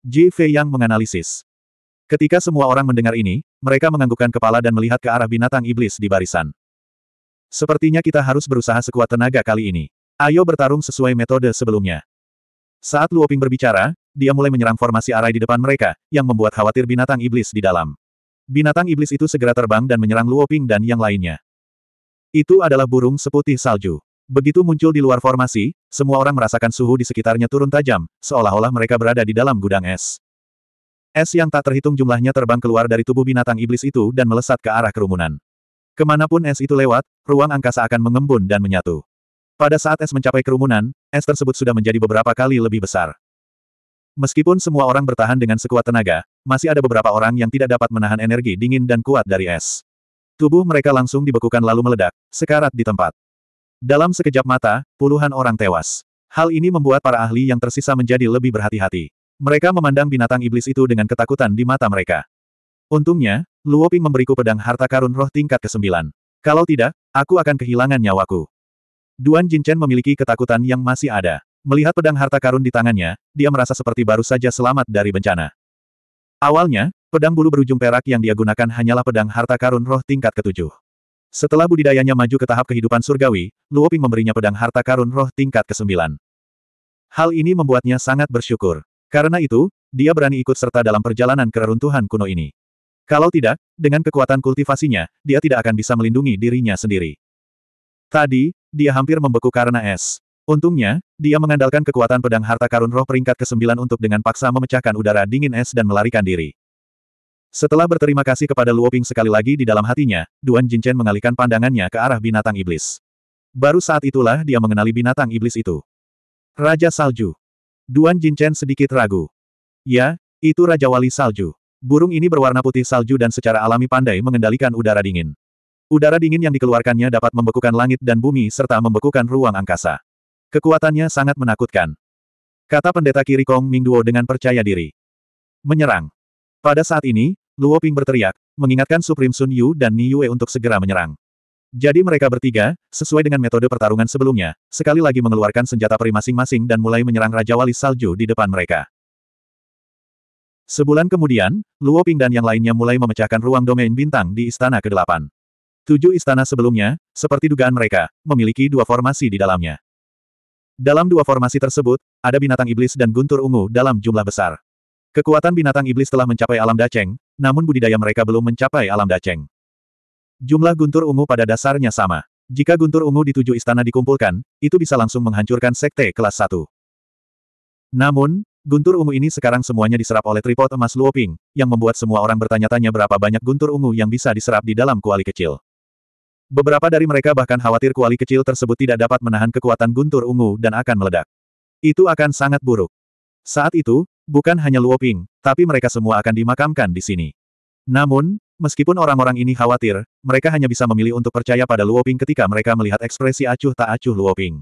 Ji Fei Yang menganalisis. Ketika semua orang mendengar ini, mereka menganggukkan kepala dan melihat ke arah binatang iblis di barisan. Sepertinya kita harus berusaha sekuat tenaga kali ini. Ayo bertarung sesuai metode sebelumnya. Saat Luoping berbicara, dia mulai menyerang formasi arai di depan mereka, yang membuat khawatir binatang iblis di dalam. Binatang iblis itu segera terbang dan menyerang Luoping dan yang lainnya. Itu adalah burung seputih salju. Begitu muncul di luar formasi, semua orang merasakan suhu di sekitarnya turun tajam, seolah-olah mereka berada di dalam gudang es. Es yang tak terhitung jumlahnya terbang keluar dari tubuh binatang iblis itu dan melesat ke arah kerumunan. Kemanapun es itu lewat, ruang angkasa akan mengembun dan menyatu. Pada saat es mencapai kerumunan, es tersebut sudah menjadi beberapa kali lebih besar. Meskipun semua orang bertahan dengan sekuat tenaga, masih ada beberapa orang yang tidak dapat menahan energi dingin dan kuat dari es. Tubuh mereka langsung dibekukan lalu meledak, sekarat di tempat. Dalam sekejap mata, puluhan orang tewas. Hal ini membuat para ahli yang tersisa menjadi lebih berhati-hati. Mereka memandang binatang iblis itu dengan ketakutan di mata mereka. Untungnya, Luoping memberiku pedang harta karun roh tingkat ke-9. Kalau tidak, aku akan kehilangan nyawaku. Duan Jinchen memiliki ketakutan yang masih ada. Melihat pedang harta karun di tangannya, dia merasa seperti baru saja selamat dari bencana. Awalnya, pedang bulu berujung perak yang dia gunakan hanyalah pedang harta karun roh tingkat ketujuh. Setelah budidayanya maju ke tahap kehidupan surgawi, Luoping memberinya pedang harta karun roh tingkat ke-9. Hal ini membuatnya sangat bersyukur. Karena itu, dia berani ikut serta dalam perjalanan keruntuhan kuno ini. Kalau tidak, dengan kekuatan kultivasinya, dia tidak akan bisa melindungi dirinya sendiri. Tadi, dia hampir membeku karena es. Untungnya, dia mengandalkan kekuatan pedang harta karun roh peringkat ke-9 untuk dengan paksa memecahkan udara dingin es dan melarikan diri. Setelah berterima kasih kepada Luoping sekali lagi di dalam hatinya, Duan Jinchen mengalihkan pandangannya ke arah binatang iblis. Baru saat itulah dia mengenali binatang iblis itu. Raja Salju. Duan Jinchen sedikit ragu. Ya, itu Raja Wali Salju. Burung ini berwarna putih salju dan secara alami pandai mengendalikan udara dingin. Udara dingin yang dikeluarkannya dapat membekukan langit dan bumi serta membekukan ruang angkasa. Kekuatannya sangat menakutkan. Kata pendeta Kirikong Mingduo dengan percaya diri. Menyerang. Pada saat ini, Luo Ping berteriak, mengingatkan Supreme Sun Yu dan Ni Yue untuk segera menyerang. Jadi mereka bertiga, sesuai dengan metode pertarungan sebelumnya, sekali lagi mengeluarkan senjata peri masing-masing dan mulai menyerang Raja Wali Salju di depan mereka. Sebulan kemudian, Luo Ping dan yang lainnya mulai memecahkan ruang domain bintang di Istana ke-8. Tujuh istana sebelumnya, seperti dugaan mereka, memiliki dua formasi di dalamnya. Dalam dua formasi tersebut, ada binatang iblis dan guntur ungu dalam jumlah besar. Kekuatan binatang iblis telah mencapai alam daceng, namun budidaya mereka belum mencapai alam daceng. Jumlah guntur ungu pada dasarnya sama. Jika guntur ungu di tujuh istana dikumpulkan, itu bisa langsung menghancurkan sekte kelas 1. Namun, guntur ungu ini sekarang semuanya diserap oleh tripod emas Luoping, yang membuat semua orang bertanya-tanya berapa banyak guntur ungu yang bisa diserap di dalam kuali kecil. Beberapa dari mereka bahkan khawatir kuali kecil tersebut tidak dapat menahan kekuatan guntur ungu dan akan meledak. Itu akan sangat buruk. Saat itu, Bukan hanya Luoping, tapi mereka semua akan dimakamkan di sini. Namun, meskipun orang-orang ini khawatir, mereka hanya bisa memilih untuk percaya pada Luoping ketika mereka melihat ekspresi acuh tak acuh Luoping.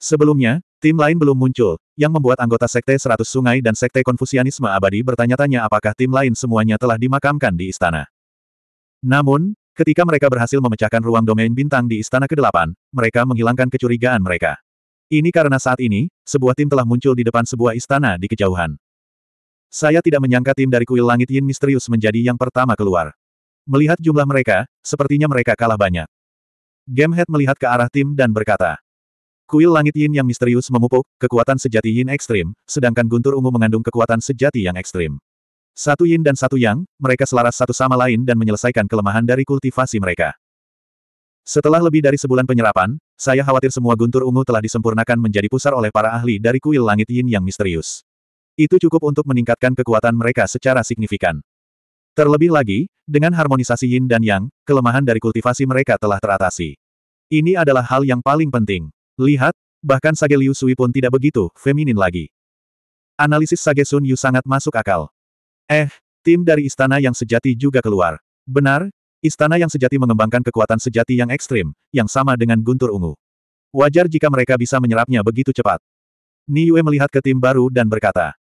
Sebelumnya, tim lain belum muncul, yang membuat anggota Sekte Seratus Sungai dan Sekte Konfusianisme Abadi bertanya-tanya apakah tim lain semuanya telah dimakamkan di istana. Namun, ketika mereka berhasil memecahkan ruang domain bintang di istana ke-8, mereka menghilangkan kecurigaan mereka. Ini karena saat ini, sebuah tim telah muncul di depan sebuah istana di kejauhan. Saya tidak menyangka tim dari kuil langit Yin misterius menjadi yang pertama keluar. Melihat jumlah mereka, sepertinya mereka kalah banyak. Gamehead melihat ke arah tim dan berkata, Kuil langit Yin yang misterius memupuk, kekuatan sejati Yin ekstrim, sedangkan Guntur Ungu mengandung kekuatan sejati yang ekstrim. Satu Yin dan satu Yang, mereka selaras satu sama lain dan menyelesaikan kelemahan dari kultivasi mereka. Setelah lebih dari sebulan penyerapan, saya khawatir semua guntur ungu telah disempurnakan menjadi pusar oleh para ahli dari kuil langit yin yang misterius. Itu cukup untuk meningkatkan kekuatan mereka secara signifikan. Terlebih lagi, dengan harmonisasi yin dan yang, kelemahan dari kultivasi mereka telah teratasi. Ini adalah hal yang paling penting. Lihat, bahkan Sage Liu Sui pun tidak begitu feminin lagi. Analisis Sage Sun Yu sangat masuk akal. Eh, tim dari istana yang sejati juga keluar. Benar, Istana yang sejati mengembangkan kekuatan sejati yang ekstrim, yang sama dengan guntur ungu. Wajar jika mereka bisa menyerapnya begitu cepat. Yue melihat ke tim baru dan berkata,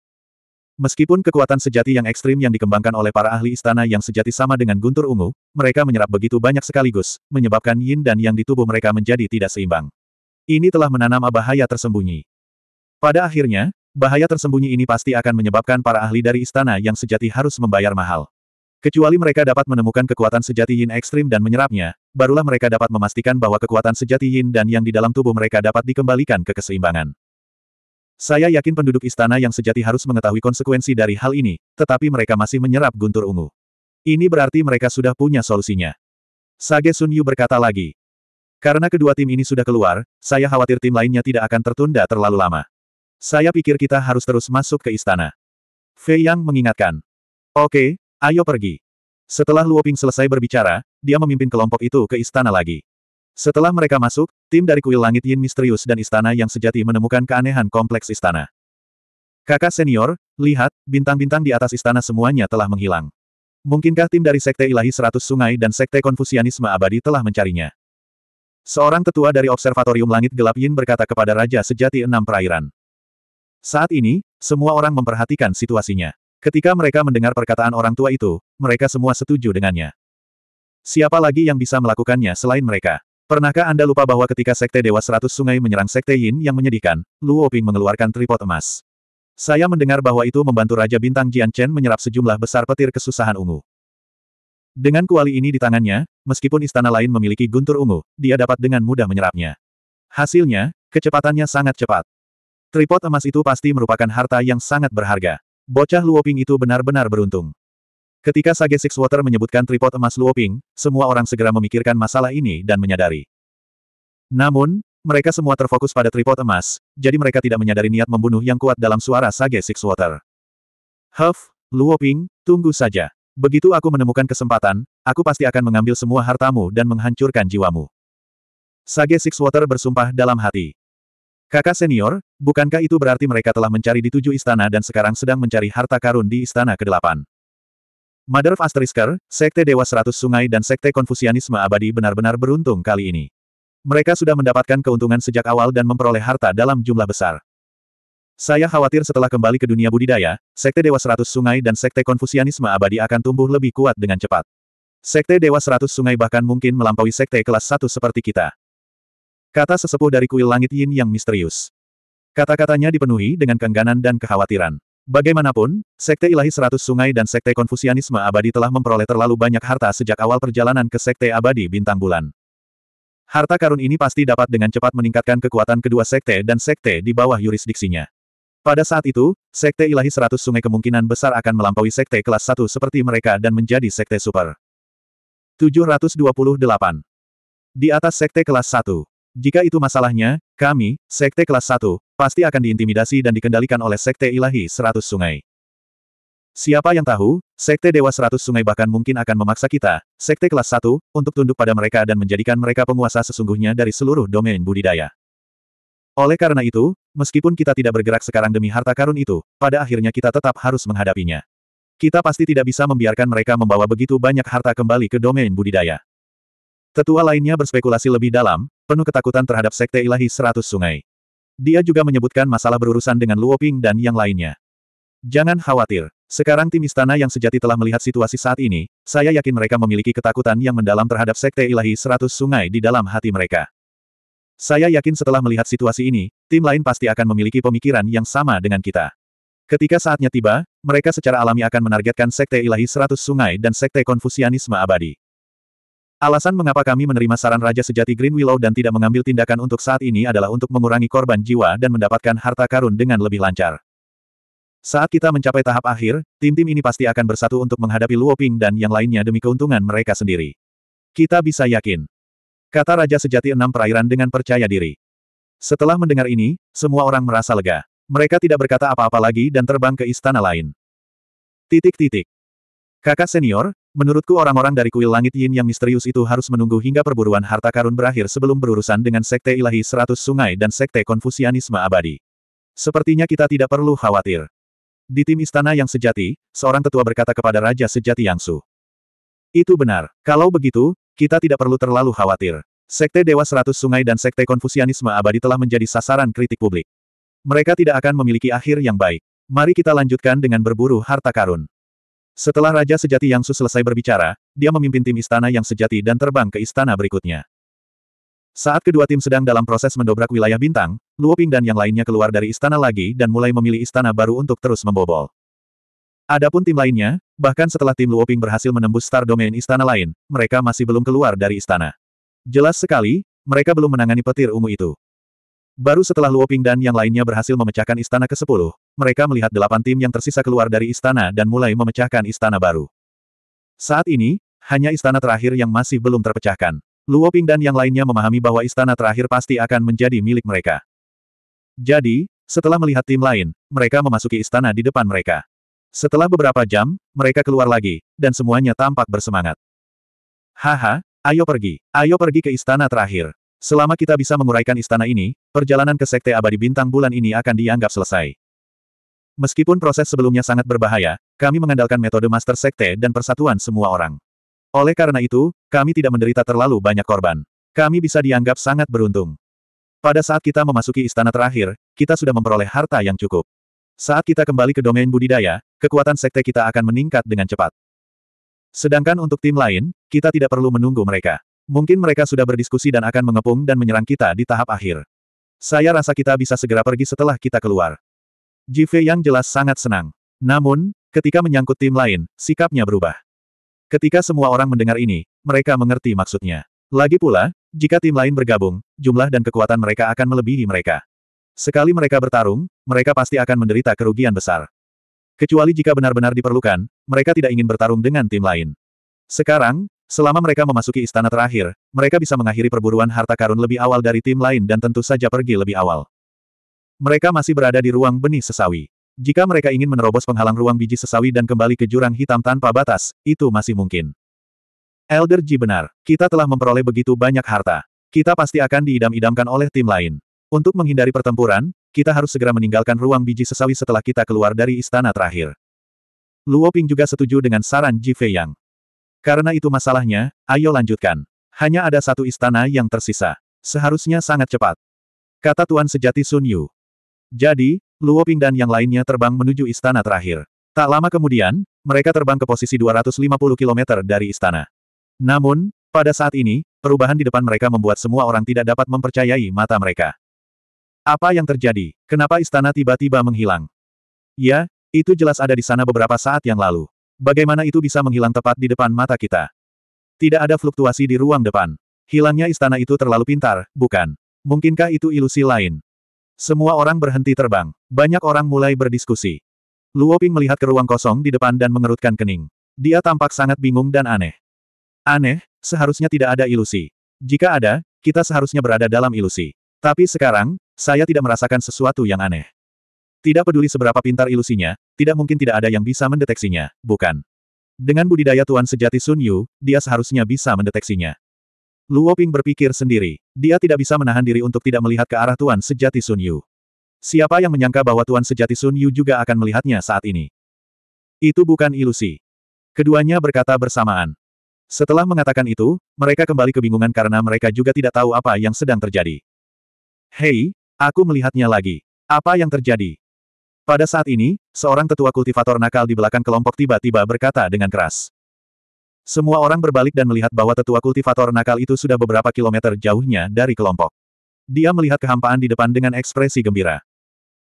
Meskipun kekuatan sejati yang ekstrim yang dikembangkan oleh para ahli istana yang sejati sama dengan guntur ungu, mereka menyerap begitu banyak sekaligus, menyebabkan yin dan yang di tubuh mereka menjadi tidak seimbang. Ini telah menanam bahaya tersembunyi. Pada akhirnya, bahaya tersembunyi ini pasti akan menyebabkan para ahli dari istana yang sejati harus membayar mahal. Kecuali mereka dapat menemukan kekuatan sejati yin ekstrim dan menyerapnya, barulah mereka dapat memastikan bahwa kekuatan sejati yin dan yang di dalam tubuh mereka dapat dikembalikan ke keseimbangan. Saya yakin penduduk istana yang sejati harus mengetahui konsekuensi dari hal ini, tetapi mereka masih menyerap guntur ungu. Ini berarti mereka sudah punya solusinya. Sage Sun Yu berkata lagi. Karena kedua tim ini sudah keluar, saya khawatir tim lainnya tidak akan tertunda terlalu lama. Saya pikir kita harus terus masuk ke istana. Fei Yang mengingatkan. Oke, Ayo pergi. Setelah Luoping selesai berbicara, dia memimpin kelompok itu ke istana lagi. Setelah mereka masuk, tim dari kuil langit Yin misterius dan istana yang sejati menemukan keanehan kompleks istana. Kakak senior, lihat, bintang-bintang di atas istana semuanya telah menghilang. Mungkinkah tim dari Sekte Ilahi Seratus Sungai dan Sekte Konfusianisme Abadi telah mencarinya? Seorang tetua dari Observatorium Langit Gelap Yin berkata kepada Raja Sejati Enam Perairan. Saat ini, semua orang memperhatikan situasinya. Ketika mereka mendengar perkataan orang tua itu, mereka semua setuju dengannya. Siapa lagi yang bisa melakukannya selain mereka? Pernahkah Anda lupa bahwa ketika Sekte Dewa Seratus Sungai menyerang Sekte Yin yang menyedihkan, Luo Ping mengeluarkan tripod emas. Saya mendengar bahwa itu membantu Raja Bintang Jian Chen menyerap sejumlah besar petir kesusahan ungu. Dengan kuali ini di tangannya, meskipun istana lain memiliki guntur ungu, dia dapat dengan mudah menyerapnya. Hasilnya, kecepatannya sangat cepat. Tripod emas itu pasti merupakan harta yang sangat berharga. Bocah Luoping itu benar-benar beruntung. Ketika Sage Six Water menyebutkan tripod emas Luoping, semua orang segera memikirkan masalah ini dan menyadari. Namun, mereka semua terfokus pada tripod emas, jadi mereka tidak menyadari niat membunuh yang kuat dalam suara Sage Six Water. Huff, Luoping, tunggu saja. Begitu aku menemukan kesempatan, aku pasti akan mengambil semua hartamu dan menghancurkan jiwamu. Sage Six Water bersumpah dalam hati. Kakak senior, bukankah itu berarti mereka telah mencari di tujuh istana dan sekarang sedang mencari harta karun di istana ke-8? Mother of Asterisker, Sekte Dewa Seratus Sungai dan Sekte Konfusianisme Abadi benar-benar beruntung kali ini. Mereka sudah mendapatkan keuntungan sejak awal dan memperoleh harta dalam jumlah besar. Saya khawatir setelah kembali ke dunia budidaya, Sekte Dewa Seratus Sungai dan Sekte Konfusianisme Abadi akan tumbuh lebih kuat dengan cepat. Sekte Dewa Seratus Sungai bahkan mungkin melampaui Sekte kelas 1 seperti kita. Kata sesepuh dari kuil langit yin yang misterius. Kata-katanya dipenuhi dengan kengganan dan kekhawatiran. Bagaimanapun, Sekte Ilahi Seratus Sungai dan Sekte Konfusianisme Abadi telah memperoleh terlalu banyak harta sejak awal perjalanan ke Sekte Abadi Bintang Bulan. Harta karun ini pasti dapat dengan cepat meningkatkan kekuatan kedua sekte dan sekte di bawah yurisdiksinya. Pada saat itu, Sekte Ilahi Seratus Sungai kemungkinan besar akan melampaui Sekte Kelas 1 seperti mereka dan menjadi Sekte Super. 728 Di atas Sekte Kelas 1 jika itu masalahnya, kami, Sekte kelas 1, pasti akan diintimidasi dan dikendalikan oleh Sekte Ilahi seratus Sungai. Siapa yang tahu, Sekte Dewa seratus Sungai bahkan mungkin akan memaksa kita, Sekte kelas 1, untuk tunduk pada mereka dan menjadikan mereka penguasa sesungguhnya dari seluruh domain budidaya. Oleh karena itu, meskipun kita tidak bergerak sekarang demi harta karun itu, pada akhirnya kita tetap harus menghadapinya. Kita pasti tidak bisa membiarkan mereka membawa begitu banyak harta kembali ke domain budidaya. Tetua lainnya berspekulasi lebih dalam, penuh ketakutan terhadap Sekte Ilahi Seratus Sungai. Dia juga menyebutkan masalah berurusan dengan Luoping dan yang lainnya. Jangan khawatir, sekarang tim istana yang sejati telah melihat situasi saat ini, saya yakin mereka memiliki ketakutan yang mendalam terhadap Sekte Ilahi Seratus Sungai di dalam hati mereka. Saya yakin setelah melihat situasi ini, tim lain pasti akan memiliki pemikiran yang sama dengan kita. Ketika saatnya tiba, mereka secara alami akan menargetkan Sekte Ilahi Seratus Sungai dan Sekte Konfusianisme Abadi. Alasan mengapa kami menerima saran Raja Sejati Green Willow dan tidak mengambil tindakan untuk saat ini adalah untuk mengurangi korban jiwa dan mendapatkan harta karun dengan lebih lancar. Saat kita mencapai tahap akhir, tim-tim ini pasti akan bersatu untuk menghadapi Luo Ping dan yang lainnya demi keuntungan mereka sendiri. Kita bisa yakin. Kata Raja Sejati Enam Perairan dengan percaya diri. Setelah mendengar ini, semua orang merasa lega. Mereka tidak berkata apa-apa lagi dan terbang ke istana lain. Titik-titik. Kakak senior, menurutku orang-orang dari kuil langit yin yang misterius itu harus menunggu hingga perburuan harta karun berakhir sebelum berurusan dengan sekte ilahi seratus sungai dan sekte konfusianisme abadi. Sepertinya kita tidak perlu khawatir. Di tim istana yang sejati, seorang tetua berkata kepada Raja Sejati Yang Su. Itu benar. Kalau begitu, kita tidak perlu terlalu khawatir. Sekte Dewa Seratus Sungai dan Sekte Konfusianisme Abadi telah menjadi sasaran kritik publik. Mereka tidak akan memiliki akhir yang baik. Mari kita lanjutkan dengan berburu harta karun. Setelah Raja Sejati Yang Su selesai berbicara, dia memimpin tim istana yang sejati dan terbang ke istana berikutnya. Saat kedua tim sedang dalam proses mendobrak wilayah bintang, Luoping dan yang lainnya keluar dari istana lagi dan mulai memilih istana baru untuk terus membobol. Adapun tim lainnya, bahkan setelah tim Luoping berhasil menembus star domain istana lain, mereka masih belum keluar dari istana. Jelas sekali, mereka belum menangani petir ungu itu. Baru setelah Luo Ping dan yang lainnya berhasil memecahkan istana ke-10, mereka melihat delapan tim yang tersisa keluar dari istana dan mulai memecahkan istana baru. Saat ini, hanya istana terakhir yang masih belum terpecahkan. Luo Ping dan yang lainnya memahami bahwa istana terakhir pasti akan menjadi milik mereka. Jadi, setelah melihat tim lain, mereka memasuki istana di depan mereka. Setelah beberapa jam, mereka keluar lagi, dan semuanya tampak bersemangat. Haha, ayo pergi, ayo pergi ke istana terakhir. Selama kita bisa menguraikan istana ini, perjalanan ke Sekte Abadi Bintang Bulan ini akan dianggap selesai. Meskipun proses sebelumnya sangat berbahaya, kami mengandalkan metode Master Sekte dan persatuan semua orang. Oleh karena itu, kami tidak menderita terlalu banyak korban. Kami bisa dianggap sangat beruntung. Pada saat kita memasuki istana terakhir, kita sudah memperoleh harta yang cukup. Saat kita kembali ke domain budidaya, kekuatan sekte kita akan meningkat dengan cepat. Sedangkan untuk tim lain, kita tidak perlu menunggu mereka. Mungkin mereka sudah berdiskusi dan akan mengepung dan menyerang kita di tahap akhir. Saya rasa kita bisa segera pergi setelah kita keluar. Jive yang jelas sangat senang. Namun, ketika menyangkut tim lain, sikapnya berubah. Ketika semua orang mendengar ini, mereka mengerti maksudnya. Lagi pula, jika tim lain bergabung, jumlah dan kekuatan mereka akan melebihi mereka. Sekali mereka bertarung, mereka pasti akan menderita kerugian besar. Kecuali jika benar-benar diperlukan, mereka tidak ingin bertarung dengan tim lain. Sekarang, Selama mereka memasuki istana terakhir, mereka bisa mengakhiri perburuan harta karun lebih awal dari tim lain dan tentu saja pergi lebih awal. Mereka masih berada di ruang benih sesawi. Jika mereka ingin menerobos penghalang ruang biji sesawi dan kembali ke jurang hitam tanpa batas, itu masih mungkin. Elder Ji benar, kita telah memperoleh begitu banyak harta. Kita pasti akan diidam-idamkan oleh tim lain. Untuk menghindari pertempuran, kita harus segera meninggalkan ruang biji sesawi setelah kita keluar dari istana terakhir. Luo Ping juga setuju dengan saran Ji Fei Yang. Karena itu masalahnya, ayo lanjutkan. Hanya ada satu istana yang tersisa. Seharusnya sangat cepat. Kata Tuan Sejati Sun Yu. Jadi, Luo Ping dan yang lainnya terbang menuju istana terakhir. Tak lama kemudian, mereka terbang ke posisi 250 km dari istana. Namun, pada saat ini, perubahan di depan mereka membuat semua orang tidak dapat mempercayai mata mereka. Apa yang terjadi? Kenapa istana tiba-tiba menghilang? Ya, itu jelas ada di sana beberapa saat yang lalu. Bagaimana itu bisa menghilang tepat di depan mata kita? Tidak ada fluktuasi di ruang depan. Hilangnya istana itu terlalu pintar, bukan? Mungkinkah itu ilusi lain? Semua orang berhenti terbang. Banyak orang mulai berdiskusi. Luo Ping melihat ke ruang kosong di depan dan mengerutkan kening. Dia tampak sangat bingung dan aneh. Aneh, seharusnya tidak ada ilusi. Jika ada, kita seharusnya berada dalam ilusi. Tapi sekarang, saya tidak merasakan sesuatu yang aneh. Tidak peduli seberapa pintar ilusinya, tidak mungkin tidak ada yang bisa mendeteksinya, bukan? Dengan budidaya Tuan Sejati Sun Yu, dia seharusnya bisa mendeteksinya. Luo Ping berpikir sendiri. Dia tidak bisa menahan diri untuk tidak melihat ke arah Tuan Sejati Sun Yu. Siapa yang menyangka bahwa Tuan Sejati Sun Yu juga akan melihatnya saat ini? Itu bukan ilusi. Keduanya berkata bersamaan. Setelah mengatakan itu, mereka kembali kebingungan karena mereka juga tidak tahu apa yang sedang terjadi. Hei, aku melihatnya lagi. Apa yang terjadi? Pada saat ini, seorang tetua kultivator nakal di belakang kelompok tiba-tiba berkata dengan keras. Semua orang berbalik dan melihat bahwa tetua kultivator nakal itu sudah beberapa kilometer jauhnya dari kelompok. Dia melihat kehampaan di depan dengan ekspresi gembira.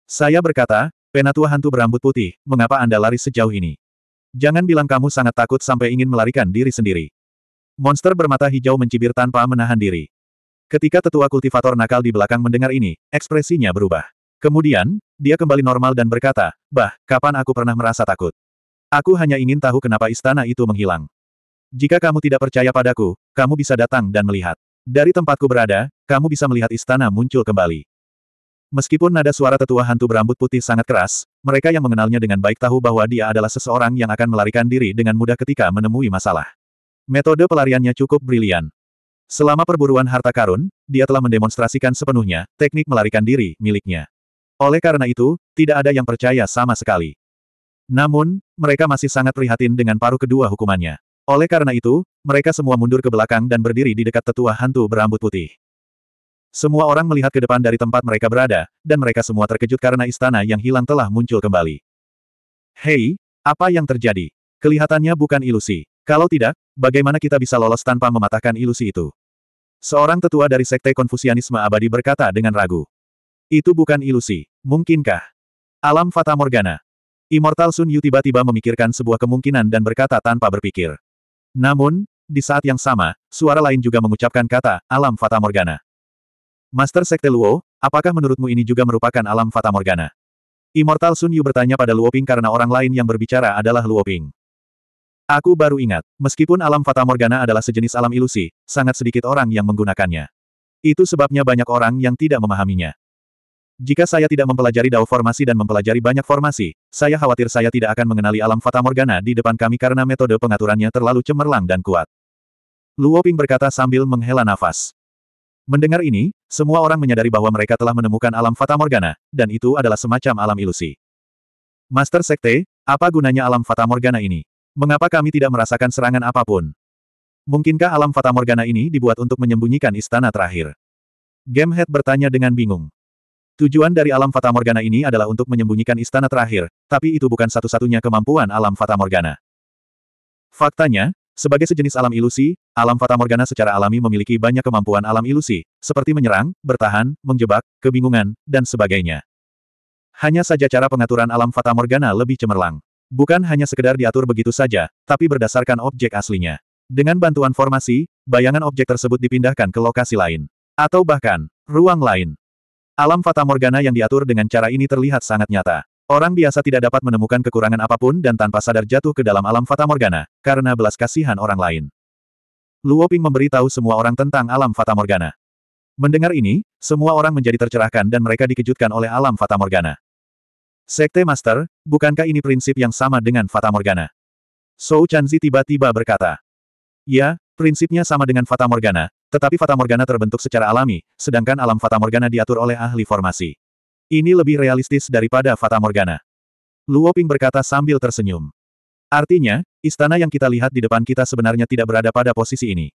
Saya berkata, penatua hantu berambut putih, mengapa Anda lari sejauh ini? Jangan bilang kamu sangat takut sampai ingin melarikan diri sendiri. Monster bermata hijau mencibir tanpa menahan diri. Ketika tetua kultivator nakal di belakang mendengar ini, ekspresinya berubah. Kemudian, dia kembali normal dan berkata, Bah, kapan aku pernah merasa takut? Aku hanya ingin tahu kenapa istana itu menghilang. Jika kamu tidak percaya padaku, kamu bisa datang dan melihat. Dari tempatku berada, kamu bisa melihat istana muncul kembali. Meskipun nada suara tetua hantu berambut putih sangat keras, mereka yang mengenalnya dengan baik tahu bahwa dia adalah seseorang yang akan melarikan diri dengan mudah ketika menemui masalah. Metode pelariannya cukup brilian. Selama perburuan harta karun, dia telah mendemonstrasikan sepenuhnya teknik melarikan diri miliknya. Oleh karena itu, tidak ada yang percaya sama sekali. Namun, mereka masih sangat prihatin dengan paruh kedua hukumannya. Oleh karena itu, mereka semua mundur ke belakang dan berdiri di dekat tetua hantu berambut putih. Semua orang melihat ke depan dari tempat mereka berada, dan mereka semua terkejut karena istana yang hilang telah muncul kembali. Hei, apa yang terjadi? Kelihatannya bukan ilusi. Kalau tidak, bagaimana kita bisa lolos tanpa mematahkan ilusi itu? Seorang tetua dari Sekte Konfusianisme Abadi berkata dengan ragu. Itu bukan ilusi. Mungkinkah? Alam Fata Morgana. Immortal Sun Yu tiba-tiba memikirkan sebuah kemungkinan dan berkata tanpa berpikir. Namun, di saat yang sama, suara lain juga mengucapkan kata, Alam Fata Morgana. Master Sekte Luo, apakah menurutmu ini juga merupakan alam Fata Morgana? Immortal Sun Yu bertanya pada Luo Ping karena orang lain yang berbicara adalah Luo Ping. Aku baru ingat, meskipun alam Fata Morgana adalah sejenis alam ilusi, sangat sedikit orang yang menggunakannya. Itu sebabnya banyak orang yang tidak memahaminya. Jika saya tidak mempelajari Dao formasi dan mempelajari banyak formasi, saya khawatir saya tidak akan mengenali alam Fata Morgana di depan kami karena metode pengaturannya terlalu cemerlang dan kuat. Luo Ping berkata sambil menghela nafas. Mendengar ini, semua orang menyadari bahwa mereka telah menemukan alam Fata Morgana, dan itu adalah semacam alam ilusi. Master Sekte, apa gunanya alam Fata Morgana ini? Mengapa kami tidak merasakan serangan apapun? Mungkinkah alam Fata Morgana ini dibuat untuk menyembunyikan istana terakhir? Gamehead bertanya dengan bingung. Tujuan dari alam Fata Morgana ini adalah untuk menyembunyikan istana terakhir, tapi itu bukan satu-satunya kemampuan alam Fata Morgana. Faktanya, sebagai sejenis alam ilusi, alam Fata Morgana secara alami memiliki banyak kemampuan alam ilusi, seperti menyerang, bertahan, menjebak, kebingungan, dan sebagainya. Hanya saja cara pengaturan alam Fata Morgana lebih cemerlang. Bukan hanya sekedar diatur begitu saja, tapi berdasarkan objek aslinya. Dengan bantuan formasi, bayangan objek tersebut dipindahkan ke lokasi lain. Atau bahkan, ruang lain. Alam Fata Morgana yang diatur dengan cara ini terlihat sangat nyata. Orang biasa tidak dapat menemukan kekurangan apapun dan tanpa sadar jatuh ke dalam alam Fata Morgana, karena belas kasihan orang lain. Luo Ping tahu semua orang tentang alam Fata Morgana. Mendengar ini, semua orang menjadi tercerahkan dan mereka dikejutkan oleh alam Fata Morgana. Sekte Master, bukankah ini prinsip yang sama dengan Fata Morgana? Sou Chanzi tiba-tiba berkata. Ya, Prinsipnya sama dengan Fata Morgana, tetapi Fata Morgana terbentuk secara alami, sedangkan alam Fata Morgana diatur oleh ahli formasi. Ini lebih realistis daripada Fata Morgana. Luo Ping berkata sambil tersenyum. Artinya, istana yang kita lihat di depan kita sebenarnya tidak berada pada posisi ini.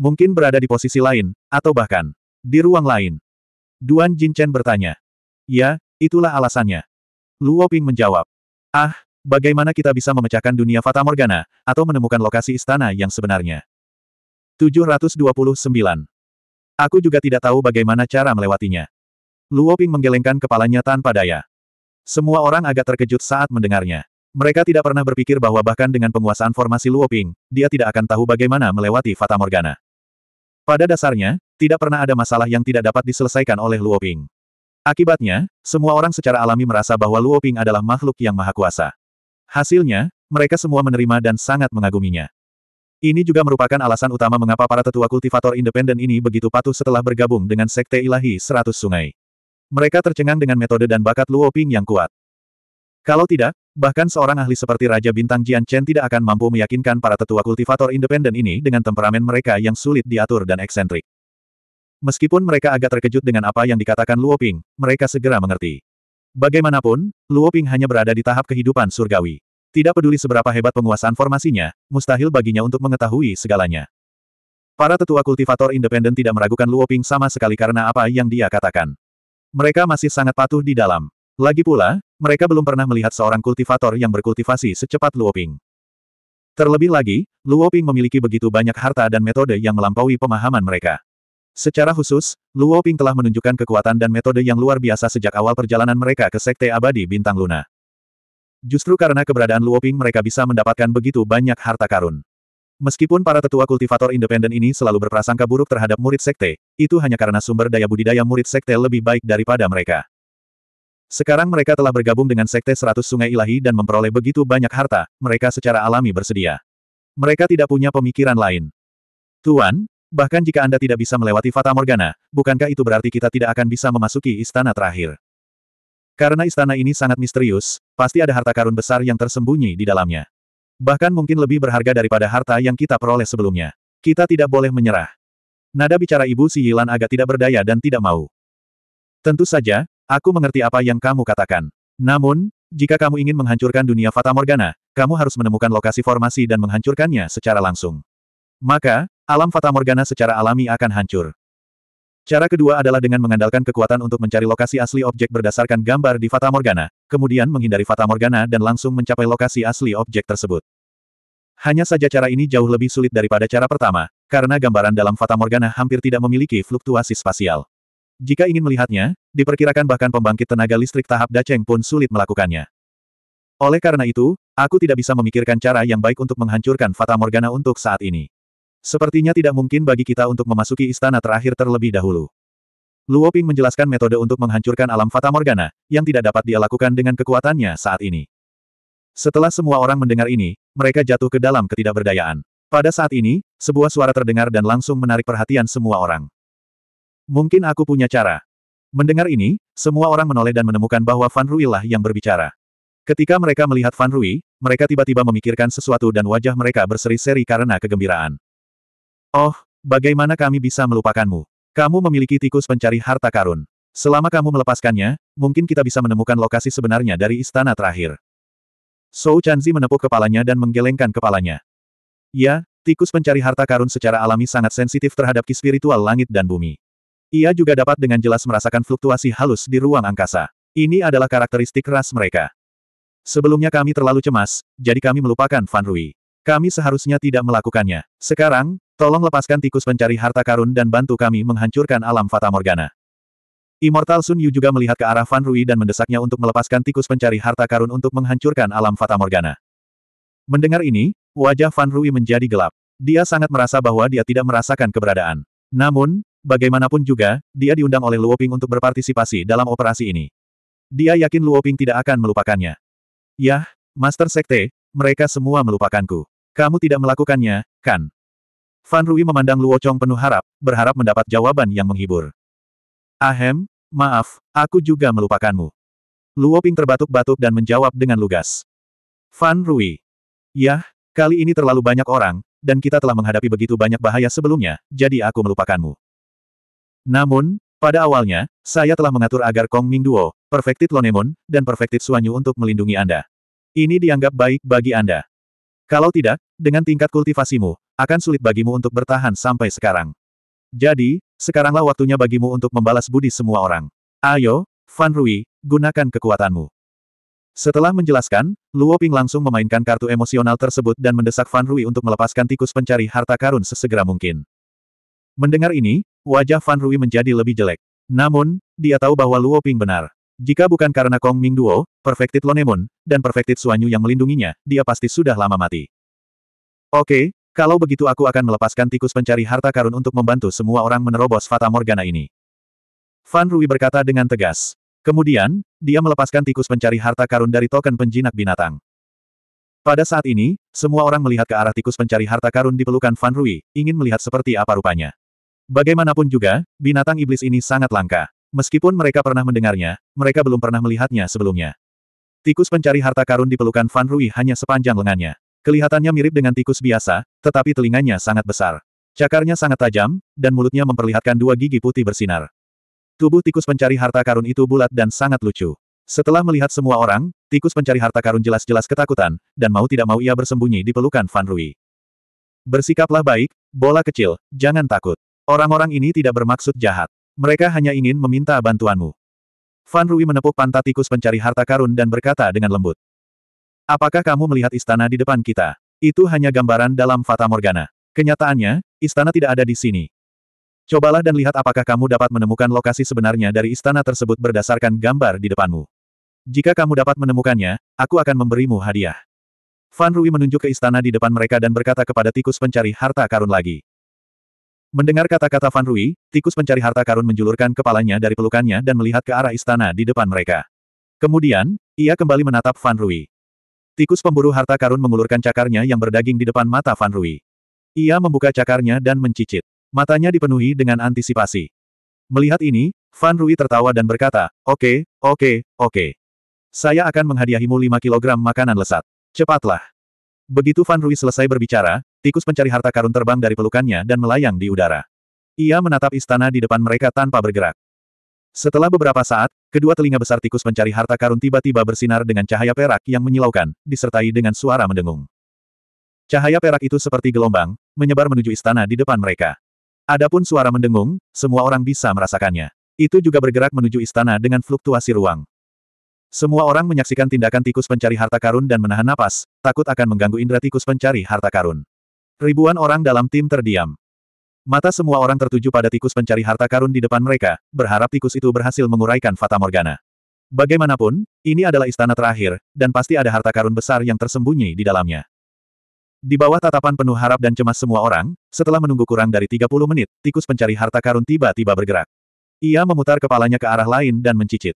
Mungkin berada di posisi lain, atau bahkan di ruang lain. Duan Jinchen bertanya. Ya, itulah alasannya. Luo Ping menjawab. Ah, bagaimana kita bisa memecahkan dunia Fata Morgana, atau menemukan lokasi istana yang sebenarnya? 729. Aku juga tidak tahu bagaimana cara melewatinya. Luo Ping menggelengkan kepalanya tanpa daya. Semua orang agak terkejut saat mendengarnya. Mereka tidak pernah berpikir bahwa bahkan dengan penguasaan formasi Luo Ping, dia tidak akan tahu bagaimana melewati Fata Morgana. Pada dasarnya, tidak pernah ada masalah yang tidak dapat diselesaikan oleh Luo Ping. Akibatnya, semua orang secara alami merasa bahwa Luo Ping adalah makhluk yang maha kuasa. Hasilnya, mereka semua menerima dan sangat mengaguminya. Ini juga merupakan alasan utama mengapa para tetua kultivator independen ini begitu patuh setelah bergabung dengan Sekte Ilahi Seratus Sungai. Mereka tercengang dengan metode dan bakat Luo Ping yang kuat. Kalau tidak, bahkan seorang ahli seperti Raja Bintang Jian Chen tidak akan mampu meyakinkan para tetua kultivator independen ini dengan temperamen mereka yang sulit diatur dan eksentrik. Meskipun mereka agak terkejut dengan apa yang dikatakan Luo Ping, mereka segera mengerti. Bagaimanapun, Luo Ping hanya berada di tahap kehidupan surgawi. Tidak peduli seberapa hebat penguasaan formasinya, mustahil baginya untuk mengetahui segalanya. Para tetua kultivator independen tidak meragukan Luo Ping sama sekali karena apa yang dia katakan. Mereka masih sangat patuh di dalam. Lagi pula, mereka belum pernah melihat seorang kultivator yang berkultivasi secepat Luo Ping. Terlebih lagi, Luo Ping memiliki begitu banyak harta dan metode yang melampaui pemahaman mereka. Secara khusus, Luo Ping telah menunjukkan kekuatan dan metode yang luar biasa sejak awal perjalanan mereka ke Sekte Abadi Bintang Luna. Justru karena keberadaan Luoping mereka bisa mendapatkan begitu banyak harta karun. Meskipun para tetua kultivator independen ini selalu berprasangka buruk terhadap murid sekte, itu hanya karena sumber daya budidaya murid sekte lebih baik daripada mereka. Sekarang mereka telah bergabung dengan sekte Seratus sungai ilahi dan memperoleh begitu banyak harta, mereka secara alami bersedia. Mereka tidak punya pemikiran lain. Tuan, bahkan jika Anda tidak bisa melewati Fata Morgana, bukankah itu berarti kita tidak akan bisa memasuki istana terakhir? Karena istana ini sangat misterius, pasti ada harta karun besar yang tersembunyi di dalamnya. Bahkan mungkin lebih berharga daripada harta yang kita peroleh sebelumnya. Kita tidak boleh menyerah. Nada bicara ibu si Yilan agak tidak berdaya dan tidak mau. Tentu saja, aku mengerti apa yang kamu katakan. Namun, jika kamu ingin menghancurkan dunia Fata Morgana, kamu harus menemukan lokasi formasi dan menghancurkannya secara langsung. Maka, alam Fata Morgana secara alami akan hancur. Cara kedua adalah dengan mengandalkan kekuatan untuk mencari lokasi asli objek berdasarkan gambar di Fata Morgana, kemudian menghindari Fata Morgana dan langsung mencapai lokasi asli objek tersebut. Hanya saja cara ini jauh lebih sulit daripada cara pertama, karena gambaran dalam Fata Morgana hampir tidak memiliki fluktuasi spasial. Jika ingin melihatnya, diperkirakan bahkan pembangkit tenaga listrik tahap Daceng pun sulit melakukannya. Oleh karena itu, aku tidak bisa memikirkan cara yang baik untuk menghancurkan Fata Morgana untuk saat ini. Sepertinya tidak mungkin bagi kita untuk memasuki istana terakhir terlebih dahulu. Luo Ping menjelaskan metode untuk menghancurkan alam Fata Morgana, yang tidak dapat dia lakukan dengan kekuatannya saat ini. Setelah semua orang mendengar ini, mereka jatuh ke dalam ketidakberdayaan. Pada saat ini, sebuah suara terdengar dan langsung menarik perhatian semua orang. Mungkin aku punya cara. Mendengar ini, semua orang menoleh dan menemukan bahwa Fan Rui lah yang berbicara. Ketika mereka melihat Fan Rui, mereka tiba-tiba memikirkan sesuatu dan wajah mereka berseri-seri karena kegembiraan. Oh, bagaimana kami bisa melupakanmu? Kamu memiliki tikus pencari harta karun. Selama kamu melepaskannya, mungkin kita bisa menemukan lokasi sebenarnya dari istana terakhir. Sou Chanzi menepuk kepalanya dan menggelengkan kepalanya. Ya, tikus pencari harta karun secara alami sangat sensitif terhadap ki spiritual langit dan bumi. Ia juga dapat dengan jelas merasakan fluktuasi halus di ruang angkasa. Ini adalah karakteristik ras mereka. Sebelumnya kami terlalu cemas, jadi kami melupakan Fan Rui. Kami seharusnya tidak melakukannya. Sekarang, tolong lepaskan tikus pencari harta karun dan bantu kami menghancurkan alam Fata Morgana. Immortal Sun Yu juga melihat ke arah Fan Rui dan mendesaknya untuk melepaskan tikus pencari harta karun untuk menghancurkan alam Fata Morgana. Mendengar ini, wajah Fan Rui menjadi gelap. Dia sangat merasa bahwa dia tidak merasakan keberadaan. Namun, bagaimanapun juga, dia diundang oleh Luoping untuk berpartisipasi dalam operasi ini. Dia yakin Luoping tidak akan melupakannya. Yah, Master Sekte, mereka semua melupakanku. Kamu tidak melakukannya, kan? Fan Rui memandang Luo Chong penuh harap, berharap mendapat jawaban yang menghibur. Ahem, maaf, aku juga melupakanmu. Luo Ping terbatuk-batuk dan menjawab dengan lugas. Fan Rui. Yah, kali ini terlalu banyak orang, dan kita telah menghadapi begitu banyak bahaya sebelumnya, jadi aku melupakanmu. Namun, pada awalnya, saya telah mengatur agar Kong Ming Duo, Perfected Lonemon, dan Perfected Suanyu untuk melindungi Anda. Ini dianggap baik bagi Anda. Kalau tidak, dengan tingkat kultivasimu, akan sulit bagimu untuk bertahan sampai sekarang. Jadi, sekaranglah waktunya bagimu untuk membalas budi semua orang. Ayo, Fan Rui, gunakan kekuatanmu. Setelah menjelaskan, Luo Ping langsung memainkan kartu emosional tersebut dan mendesak Fan Rui untuk melepaskan tikus pencari harta karun sesegera mungkin. Mendengar ini, wajah Fan Rui menjadi lebih jelek. Namun, dia tahu bahwa Luo Ping benar. Jika bukan karena Kong Ming Duo, Perfected Lonemon, dan Perfected Suanyu yang melindunginya, dia pasti sudah lama mati. Oke, kalau begitu aku akan melepaskan tikus pencari harta karun untuk membantu semua orang menerobos Fata Morgana ini. Fan Rui berkata dengan tegas. Kemudian, dia melepaskan tikus pencari harta karun dari token penjinak binatang. Pada saat ini, semua orang melihat ke arah tikus pencari harta karun di pelukan Fan Rui, ingin melihat seperti apa rupanya. Bagaimanapun juga, binatang iblis ini sangat langka. Meskipun mereka pernah mendengarnya, mereka belum pernah melihatnya sebelumnya. Tikus pencari harta karun di pelukan Fan Rui hanya sepanjang lengannya. Kelihatannya mirip dengan tikus biasa, tetapi telinganya sangat besar. Cakarnya sangat tajam, dan mulutnya memperlihatkan dua gigi putih bersinar. Tubuh tikus pencari harta karun itu bulat dan sangat lucu. Setelah melihat semua orang, tikus pencari harta karun jelas-jelas ketakutan, dan mau tidak mau ia bersembunyi di pelukan Fan Rui. Bersikaplah baik, bola kecil, jangan takut. Orang-orang ini tidak bermaksud jahat. Mereka hanya ingin meminta bantuanmu. Fan Rui menepuk pantat tikus pencari harta karun dan berkata dengan lembut. Apakah kamu melihat istana di depan kita? Itu hanya gambaran dalam Fata Morgana. Kenyataannya, istana tidak ada di sini. Cobalah dan lihat apakah kamu dapat menemukan lokasi sebenarnya dari istana tersebut berdasarkan gambar di depanmu. Jika kamu dapat menemukannya, aku akan memberimu hadiah. Fan Rui menunjuk ke istana di depan mereka dan berkata kepada tikus pencari harta karun lagi. Mendengar kata-kata Van Rui, tikus pencari harta karun menjulurkan kepalanya dari pelukannya dan melihat ke arah istana di depan mereka. Kemudian, ia kembali menatap Van Rui. Tikus pemburu harta karun mengulurkan cakarnya yang berdaging di depan mata Van Rui. Ia membuka cakarnya dan mencicit. Matanya dipenuhi dengan antisipasi. Melihat ini, Van Rui tertawa dan berkata, Oke, okay, oke, okay, oke. Okay. Saya akan menghadiahimu 5 kilogram makanan lesat. Cepatlah. Begitu Van Rui selesai berbicara, tikus pencari harta karun terbang dari pelukannya dan melayang di udara. Ia menatap istana di depan mereka tanpa bergerak. Setelah beberapa saat, kedua telinga besar tikus pencari harta karun tiba-tiba bersinar dengan cahaya perak yang menyilaukan, disertai dengan suara mendengung. Cahaya perak itu seperti gelombang, menyebar menuju istana di depan mereka. Adapun suara mendengung, semua orang bisa merasakannya. Itu juga bergerak menuju istana dengan fluktuasi ruang. Semua orang menyaksikan tindakan tikus pencari harta karun dan menahan napas, takut akan mengganggu indera tikus pencari harta karun. Ribuan orang dalam tim terdiam. Mata semua orang tertuju pada tikus pencari harta karun di depan mereka, berharap tikus itu berhasil menguraikan Fata Morgana. Bagaimanapun, ini adalah istana terakhir, dan pasti ada harta karun besar yang tersembunyi di dalamnya. Di bawah tatapan penuh harap dan cemas semua orang, setelah menunggu kurang dari 30 menit, tikus pencari harta karun tiba-tiba bergerak. Ia memutar kepalanya ke arah lain dan mencicit.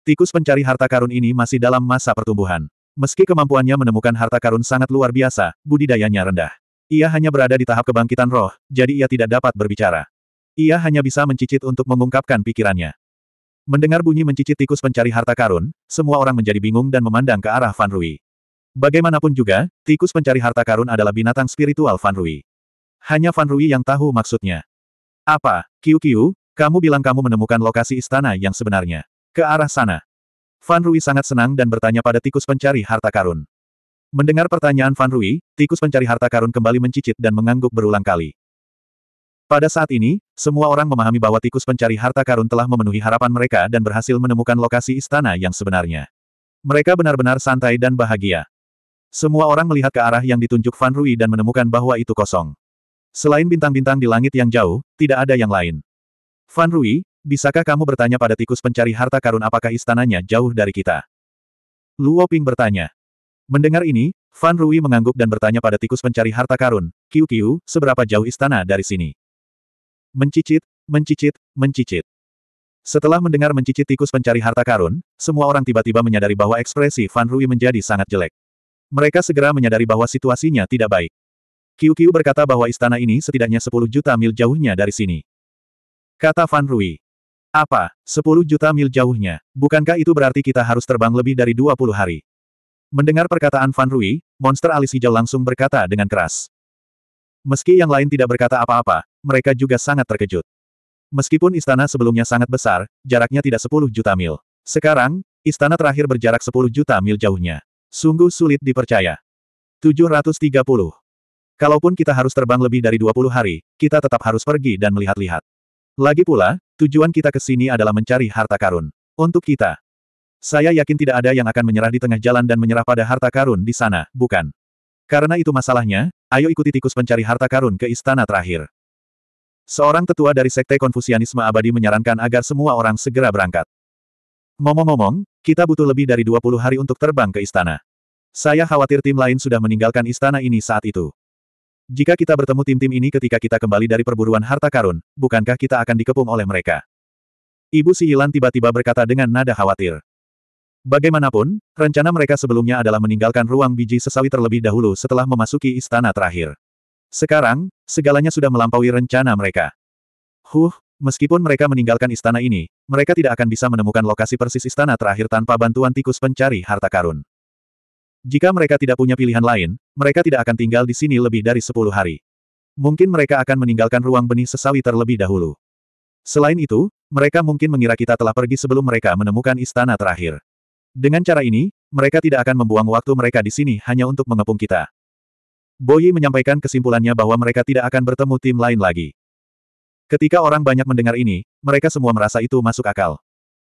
Tikus pencari harta karun ini masih dalam masa pertumbuhan. Meski kemampuannya menemukan harta karun sangat luar biasa, budidayanya rendah. Ia hanya berada di tahap kebangkitan roh, jadi ia tidak dapat berbicara. Ia hanya bisa mencicit untuk mengungkapkan pikirannya. Mendengar bunyi mencicit tikus pencari harta karun, semua orang menjadi bingung dan memandang ke arah Fan Rui. Bagaimanapun juga, tikus pencari harta karun adalah binatang spiritual Fan Rui. Hanya Fan Rui yang tahu maksudnya. Apa, Kiu Kiu, kamu bilang kamu menemukan lokasi istana yang sebenarnya. Ke arah sana. Fan Rui sangat senang dan bertanya pada tikus pencari harta karun. Mendengar pertanyaan Fan Rui, tikus pencari harta karun kembali mencicit dan mengangguk berulang kali. Pada saat ini, semua orang memahami bahwa tikus pencari harta karun telah memenuhi harapan mereka dan berhasil menemukan lokasi istana yang sebenarnya. Mereka benar-benar santai dan bahagia. Semua orang melihat ke arah yang ditunjuk Fan Rui dan menemukan bahwa itu kosong. Selain bintang-bintang di langit yang jauh, tidak ada yang lain. Fan Rui, Bisakah kamu bertanya pada tikus pencari harta karun apakah istananya jauh dari kita? Luo Ping bertanya. Mendengar ini, Fan Rui mengangguk dan bertanya pada tikus pencari harta karun, Kiu Kiu, seberapa jauh istana dari sini? Mencicit, mencicit, mencicit. Setelah mendengar mencicit tikus pencari harta karun, semua orang tiba-tiba menyadari bahwa ekspresi Fan Rui menjadi sangat jelek. Mereka segera menyadari bahwa situasinya tidak baik. Kiu Kiu berkata bahwa istana ini setidaknya 10 juta mil jauhnya dari sini. Kata Fan Rui. Apa, 10 juta mil jauhnya, bukankah itu berarti kita harus terbang lebih dari 20 hari? Mendengar perkataan Van Rui, monster alis hijau langsung berkata dengan keras. Meski yang lain tidak berkata apa-apa, mereka juga sangat terkejut. Meskipun istana sebelumnya sangat besar, jaraknya tidak 10 juta mil. Sekarang, istana terakhir berjarak 10 juta mil jauhnya. Sungguh sulit dipercaya. 730. Kalaupun kita harus terbang lebih dari 20 hari, kita tetap harus pergi dan melihat-lihat. Lagi pula, Tujuan kita ke sini adalah mencari harta karun. Untuk kita. Saya yakin tidak ada yang akan menyerah di tengah jalan dan menyerah pada harta karun di sana, bukan? Karena itu masalahnya, ayo ikuti tikus pencari harta karun ke istana terakhir. Seorang tetua dari Sekte Konfusianisme Abadi menyarankan agar semua orang segera berangkat. Ngomong-ngomong, kita butuh lebih dari 20 hari untuk terbang ke istana. Saya khawatir tim lain sudah meninggalkan istana ini saat itu. Jika kita bertemu tim-tim ini ketika kita kembali dari perburuan harta karun, bukankah kita akan dikepung oleh mereka? Ibu Si Ilan tiba-tiba berkata dengan nada khawatir. Bagaimanapun, rencana mereka sebelumnya adalah meninggalkan ruang biji sesawi terlebih dahulu setelah memasuki istana terakhir. Sekarang, segalanya sudah melampaui rencana mereka. Huh, meskipun mereka meninggalkan istana ini, mereka tidak akan bisa menemukan lokasi persis istana terakhir tanpa bantuan tikus pencari harta karun. Jika mereka tidak punya pilihan lain, mereka tidak akan tinggal di sini lebih dari sepuluh hari. Mungkin mereka akan meninggalkan ruang benih sesawi terlebih dahulu. Selain itu, mereka mungkin mengira kita telah pergi sebelum mereka menemukan istana terakhir. Dengan cara ini, mereka tidak akan membuang waktu mereka di sini hanya untuk mengepung kita. Boyi menyampaikan kesimpulannya bahwa mereka tidak akan bertemu tim lain lagi. Ketika orang banyak mendengar ini, mereka semua merasa itu masuk akal.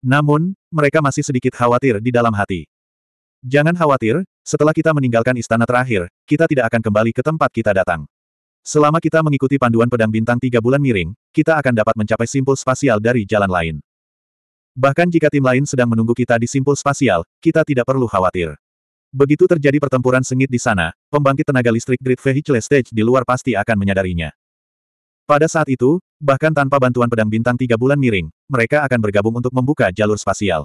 Namun, mereka masih sedikit khawatir di dalam hati. Jangan khawatir, setelah kita meninggalkan istana terakhir, kita tidak akan kembali ke tempat kita datang. Selama kita mengikuti panduan pedang bintang tiga bulan miring, kita akan dapat mencapai simpul spasial dari jalan lain. Bahkan jika tim lain sedang menunggu kita di simpul spasial, kita tidak perlu khawatir. Begitu terjadi pertempuran sengit di sana, pembangkit tenaga listrik Great Vehicle Stage di luar pasti akan menyadarinya. Pada saat itu, bahkan tanpa bantuan pedang bintang tiga bulan miring, mereka akan bergabung untuk membuka jalur spasial.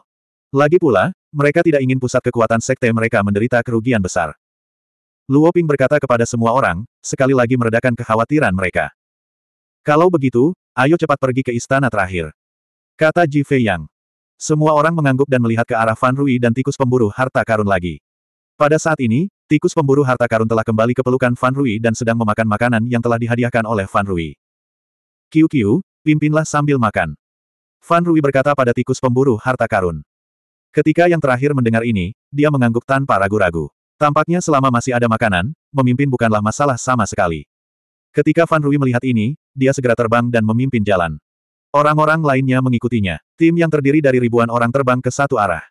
Lagi pula, mereka tidak ingin pusat kekuatan sekte mereka menderita kerugian besar. Luo Ping berkata kepada semua orang, sekali lagi meredakan kekhawatiran mereka. Kalau begitu, ayo cepat pergi ke istana terakhir. Kata Ji Fei Yang. Semua orang mengangguk dan melihat ke arah Fan Rui dan tikus pemburu harta karun lagi. Pada saat ini, tikus pemburu harta karun telah kembali ke pelukan Fan Rui dan sedang memakan makanan yang telah dihadiahkan oleh Fan Rui. Kiu Kiu, pimpinlah sambil makan. Fan Rui berkata pada tikus pemburu harta karun. Ketika yang terakhir mendengar ini, dia mengangguk tanpa ragu-ragu. Tampaknya selama masih ada makanan, memimpin bukanlah masalah sama sekali. Ketika Van Rui melihat ini, dia segera terbang dan memimpin jalan. Orang-orang lainnya mengikutinya. Tim yang terdiri dari ribuan orang terbang ke satu arah.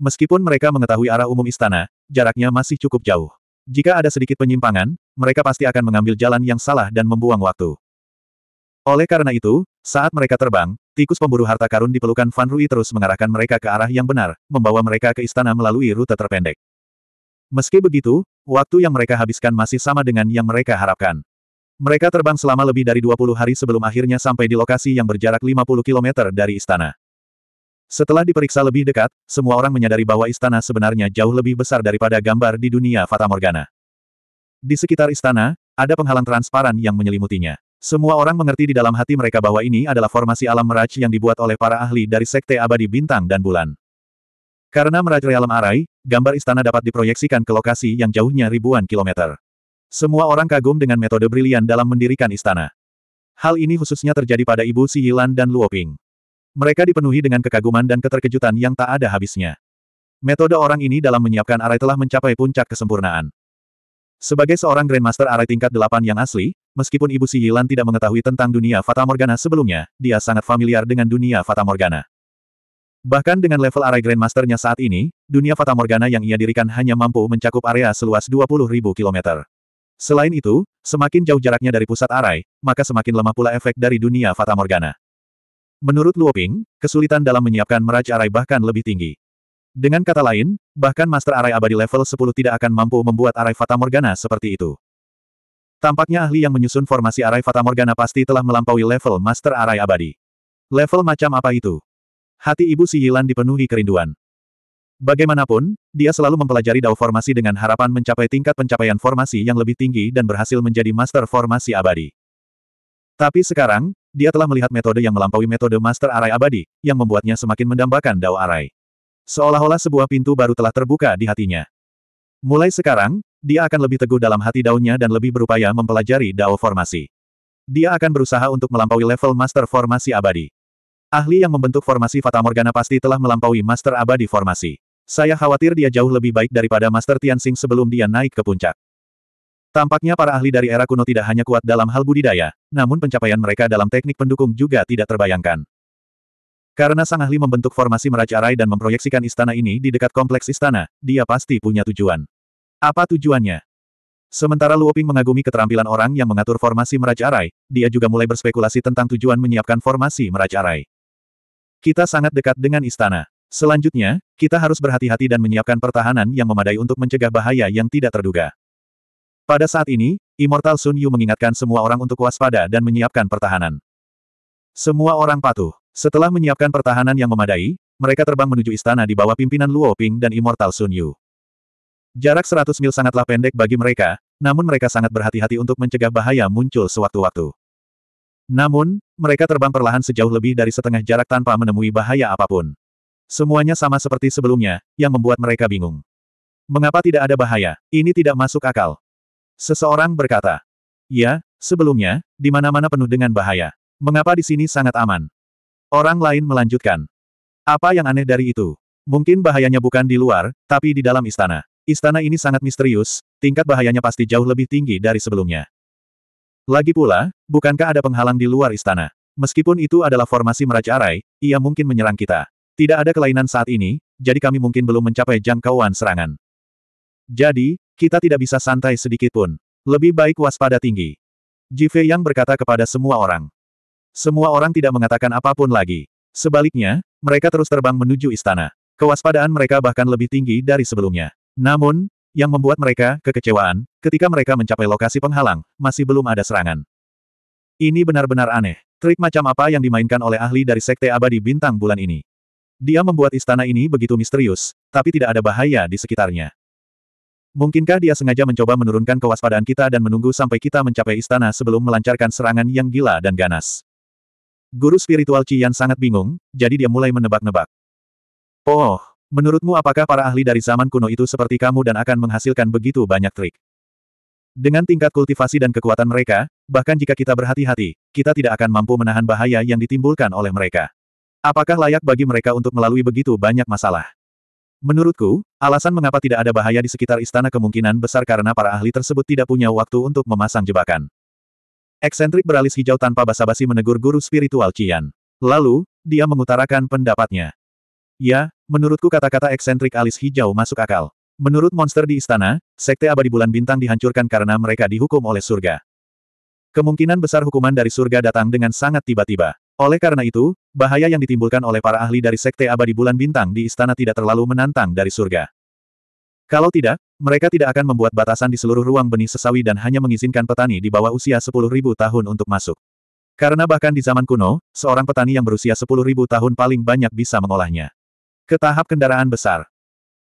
Meskipun mereka mengetahui arah umum istana, jaraknya masih cukup jauh. Jika ada sedikit penyimpangan, mereka pasti akan mengambil jalan yang salah dan membuang waktu. Oleh karena itu, saat mereka terbang, Tikus pemburu harta karun di pelukan Fan Rui terus mengarahkan mereka ke arah yang benar, membawa mereka ke istana melalui rute terpendek. Meski begitu, waktu yang mereka habiskan masih sama dengan yang mereka harapkan. Mereka terbang selama lebih dari 20 hari sebelum akhirnya sampai di lokasi yang berjarak 50 km dari istana. Setelah diperiksa lebih dekat, semua orang menyadari bahwa istana sebenarnya jauh lebih besar daripada gambar di dunia Fata Morgana. Di sekitar istana, ada penghalang transparan yang menyelimutinya. Semua orang mengerti di dalam hati mereka bahwa ini adalah formasi alam meraj yang dibuat oleh para ahli dari Sekte Abadi Bintang dan Bulan. Karena meraj Realm arai, gambar istana dapat diproyeksikan ke lokasi yang jauhnya ribuan kilometer. Semua orang kagum dengan metode brilian dalam mendirikan istana. Hal ini khususnya terjadi pada Ibu Si Yilan dan Luoping. Mereka dipenuhi dengan kekaguman dan keterkejutan yang tak ada habisnya. Metode orang ini dalam menyiapkan arai telah mencapai puncak kesempurnaan. Sebagai seorang Grandmaster Arai tingkat 8 yang asli, meskipun Ibu Si tidak mengetahui tentang dunia Fata Morgana sebelumnya, dia sangat familiar dengan dunia Fata Morgana. Bahkan dengan level Arai Grandmasternya saat ini, dunia Fata Morgana yang ia dirikan hanya mampu mencakup area seluas 20.000 km. Selain itu, semakin jauh jaraknya dari pusat Arai, maka semakin lemah pula efek dari dunia Fata Morgana. Menurut Luoping, kesulitan dalam menyiapkan meraj Arai bahkan lebih tinggi. Dengan kata lain, bahkan Master Arai Abadi level 10 tidak akan mampu membuat Arai Fata Morgana seperti itu. Tampaknya ahli yang menyusun formasi Arai Fata Morgana pasti telah melampaui level Master Arai Abadi. Level macam apa itu? Hati Ibu Si Yilan dipenuhi kerinduan. Bagaimanapun, dia selalu mempelajari dao formasi dengan harapan mencapai tingkat pencapaian formasi yang lebih tinggi dan berhasil menjadi master formasi abadi. Tapi sekarang, dia telah melihat metode yang melampaui metode master arai abadi, yang membuatnya semakin mendambakan dao arai. Seolah-olah sebuah pintu baru telah terbuka di hatinya. Mulai sekarang, dia akan lebih teguh dalam hati daunnya dan lebih berupaya mempelajari Dao formasi. Dia akan berusaha untuk melampaui level master formasi abadi. Ahli yang membentuk formasi Fata Morgana pasti telah melampaui master abadi formasi. Saya khawatir dia jauh lebih baik daripada Master Tianxing sebelum dia naik ke puncak. Tampaknya para ahli dari era kuno tidak hanya kuat dalam hal budidaya, namun pencapaian mereka dalam teknik pendukung juga tidak terbayangkan. Karena Sang Ahli membentuk formasi arai dan memproyeksikan istana ini di dekat kompleks istana, dia pasti punya tujuan. Apa tujuannya? Sementara Luoping mengagumi keterampilan orang yang mengatur formasi arai, dia juga mulai berspekulasi tentang tujuan menyiapkan formasi arai. Kita sangat dekat dengan istana. Selanjutnya, kita harus berhati-hati dan menyiapkan pertahanan yang memadai untuk mencegah bahaya yang tidak terduga. Pada saat ini, Immortal Sun Yu mengingatkan semua orang untuk waspada dan menyiapkan pertahanan. Semua orang patuh. Setelah menyiapkan pertahanan yang memadai, mereka terbang menuju istana di bawah pimpinan Luo Ping dan Immortal Sun Yu. Jarak 100 mil sangatlah pendek bagi mereka, namun mereka sangat berhati-hati untuk mencegah bahaya muncul sewaktu-waktu. Namun, mereka terbang perlahan sejauh lebih dari setengah jarak tanpa menemui bahaya apapun. Semuanya sama seperti sebelumnya, yang membuat mereka bingung. Mengapa tidak ada bahaya? Ini tidak masuk akal. Seseorang berkata. Ya, sebelumnya, di mana-mana penuh dengan bahaya. Mengapa di sini sangat aman? Orang lain melanjutkan. Apa yang aneh dari itu? Mungkin bahayanya bukan di luar, tapi di dalam istana. Istana ini sangat misterius, tingkat bahayanya pasti jauh lebih tinggi dari sebelumnya. Lagi pula, bukankah ada penghalang di luar istana? Meskipun itu adalah formasi Meraja Arai, ia mungkin menyerang kita. Tidak ada kelainan saat ini, jadi kami mungkin belum mencapai jangkauan serangan. Jadi, kita tidak bisa santai sedikit pun. Lebih baik waspada tinggi. Jive yang berkata kepada semua orang. Semua orang tidak mengatakan apapun lagi. Sebaliknya, mereka terus terbang menuju istana. Kewaspadaan mereka bahkan lebih tinggi dari sebelumnya. Namun, yang membuat mereka kekecewaan, ketika mereka mencapai lokasi penghalang, masih belum ada serangan. Ini benar-benar aneh. Trik macam apa yang dimainkan oleh ahli dari Sekte Abadi Bintang bulan ini? Dia membuat istana ini begitu misterius, tapi tidak ada bahaya di sekitarnya. Mungkinkah dia sengaja mencoba menurunkan kewaspadaan kita dan menunggu sampai kita mencapai istana sebelum melancarkan serangan yang gila dan ganas? Guru spiritual Qian sangat bingung, jadi dia mulai menebak-nebak. Oh, menurutmu apakah para ahli dari zaman kuno itu seperti kamu dan akan menghasilkan begitu banyak trik? Dengan tingkat kultivasi dan kekuatan mereka, bahkan jika kita berhati-hati, kita tidak akan mampu menahan bahaya yang ditimbulkan oleh mereka. Apakah layak bagi mereka untuk melalui begitu banyak masalah? Menurutku, alasan mengapa tidak ada bahaya di sekitar istana kemungkinan besar karena para ahli tersebut tidak punya waktu untuk memasang jebakan. Eksentrik beralis hijau tanpa basa-basi menegur guru spiritual Qian. Lalu, dia mengutarakan pendapatnya. Ya, menurutku kata-kata eksentrik alis hijau masuk akal. Menurut monster di istana, Sekte Abadi Bulan Bintang dihancurkan karena mereka dihukum oleh surga. Kemungkinan besar hukuman dari surga datang dengan sangat tiba-tiba. Oleh karena itu, bahaya yang ditimbulkan oleh para ahli dari Sekte Abadi Bulan Bintang di istana tidak terlalu menantang dari surga. Kalau tidak, mereka tidak akan membuat batasan di seluruh ruang benih sesawi dan hanya mengizinkan petani di bawah usia 10.000 tahun untuk masuk. Karena bahkan di zaman kuno, seorang petani yang berusia 10.000 tahun paling banyak bisa mengolahnya. Ke tahap kendaraan besar.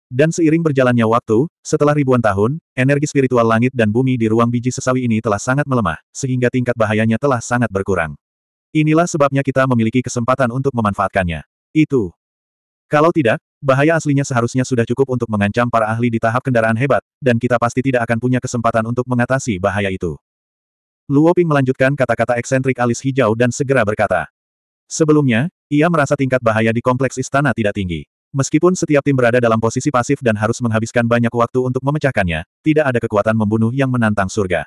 Dan seiring berjalannya waktu, setelah ribuan tahun, energi spiritual langit dan bumi di ruang biji sesawi ini telah sangat melemah, sehingga tingkat bahayanya telah sangat berkurang. Inilah sebabnya kita memiliki kesempatan untuk memanfaatkannya. Itu. Kalau tidak, bahaya aslinya seharusnya sudah cukup untuk mengancam para ahli di tahap kendaraan hebat, dan kita pasti tidak akan punya kesempatan untuk mengatasi bahaya itu. Luo Ping melanjutkan kata-kata eksentrik alis hijau dan segera berkata. Sebelumnya, ia merasa tingkat bahaya di kompleks istana tidak tinggi. Meskipun setiap tim berada dalam posisi pasif dan harus menghabiskan banyak waktu untuk memecahkannya, tidak ada kekuatan membunuh yang menantang surga.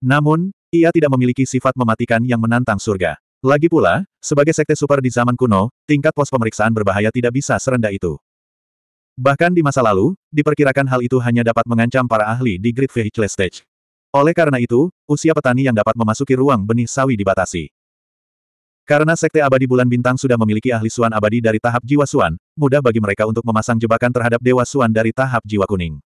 Namun, ia tidak memiliki sifat mematikan yang menantang surga. Lagi pula, sebagai sekte super di zaman kuno, tingkat pos pemeriksaan berbahaya tidak bisa serendah itu. Bahkan di masa lalu, diperkirakan hal itu hanya dapat mengancam para ahli di Great Vehicle Stage. Oleh karena itu, usia petani yang dapat memasuki ruang benih sawi dibatasi. Karena Sekte Abadi Bulan Bintang sudah memiliki ahli suan abadi dari tahap jiwa suan, mudah bagi mereka untuk memasang jebakan terhadap Dewa Suan dari tahap jiwa kuning.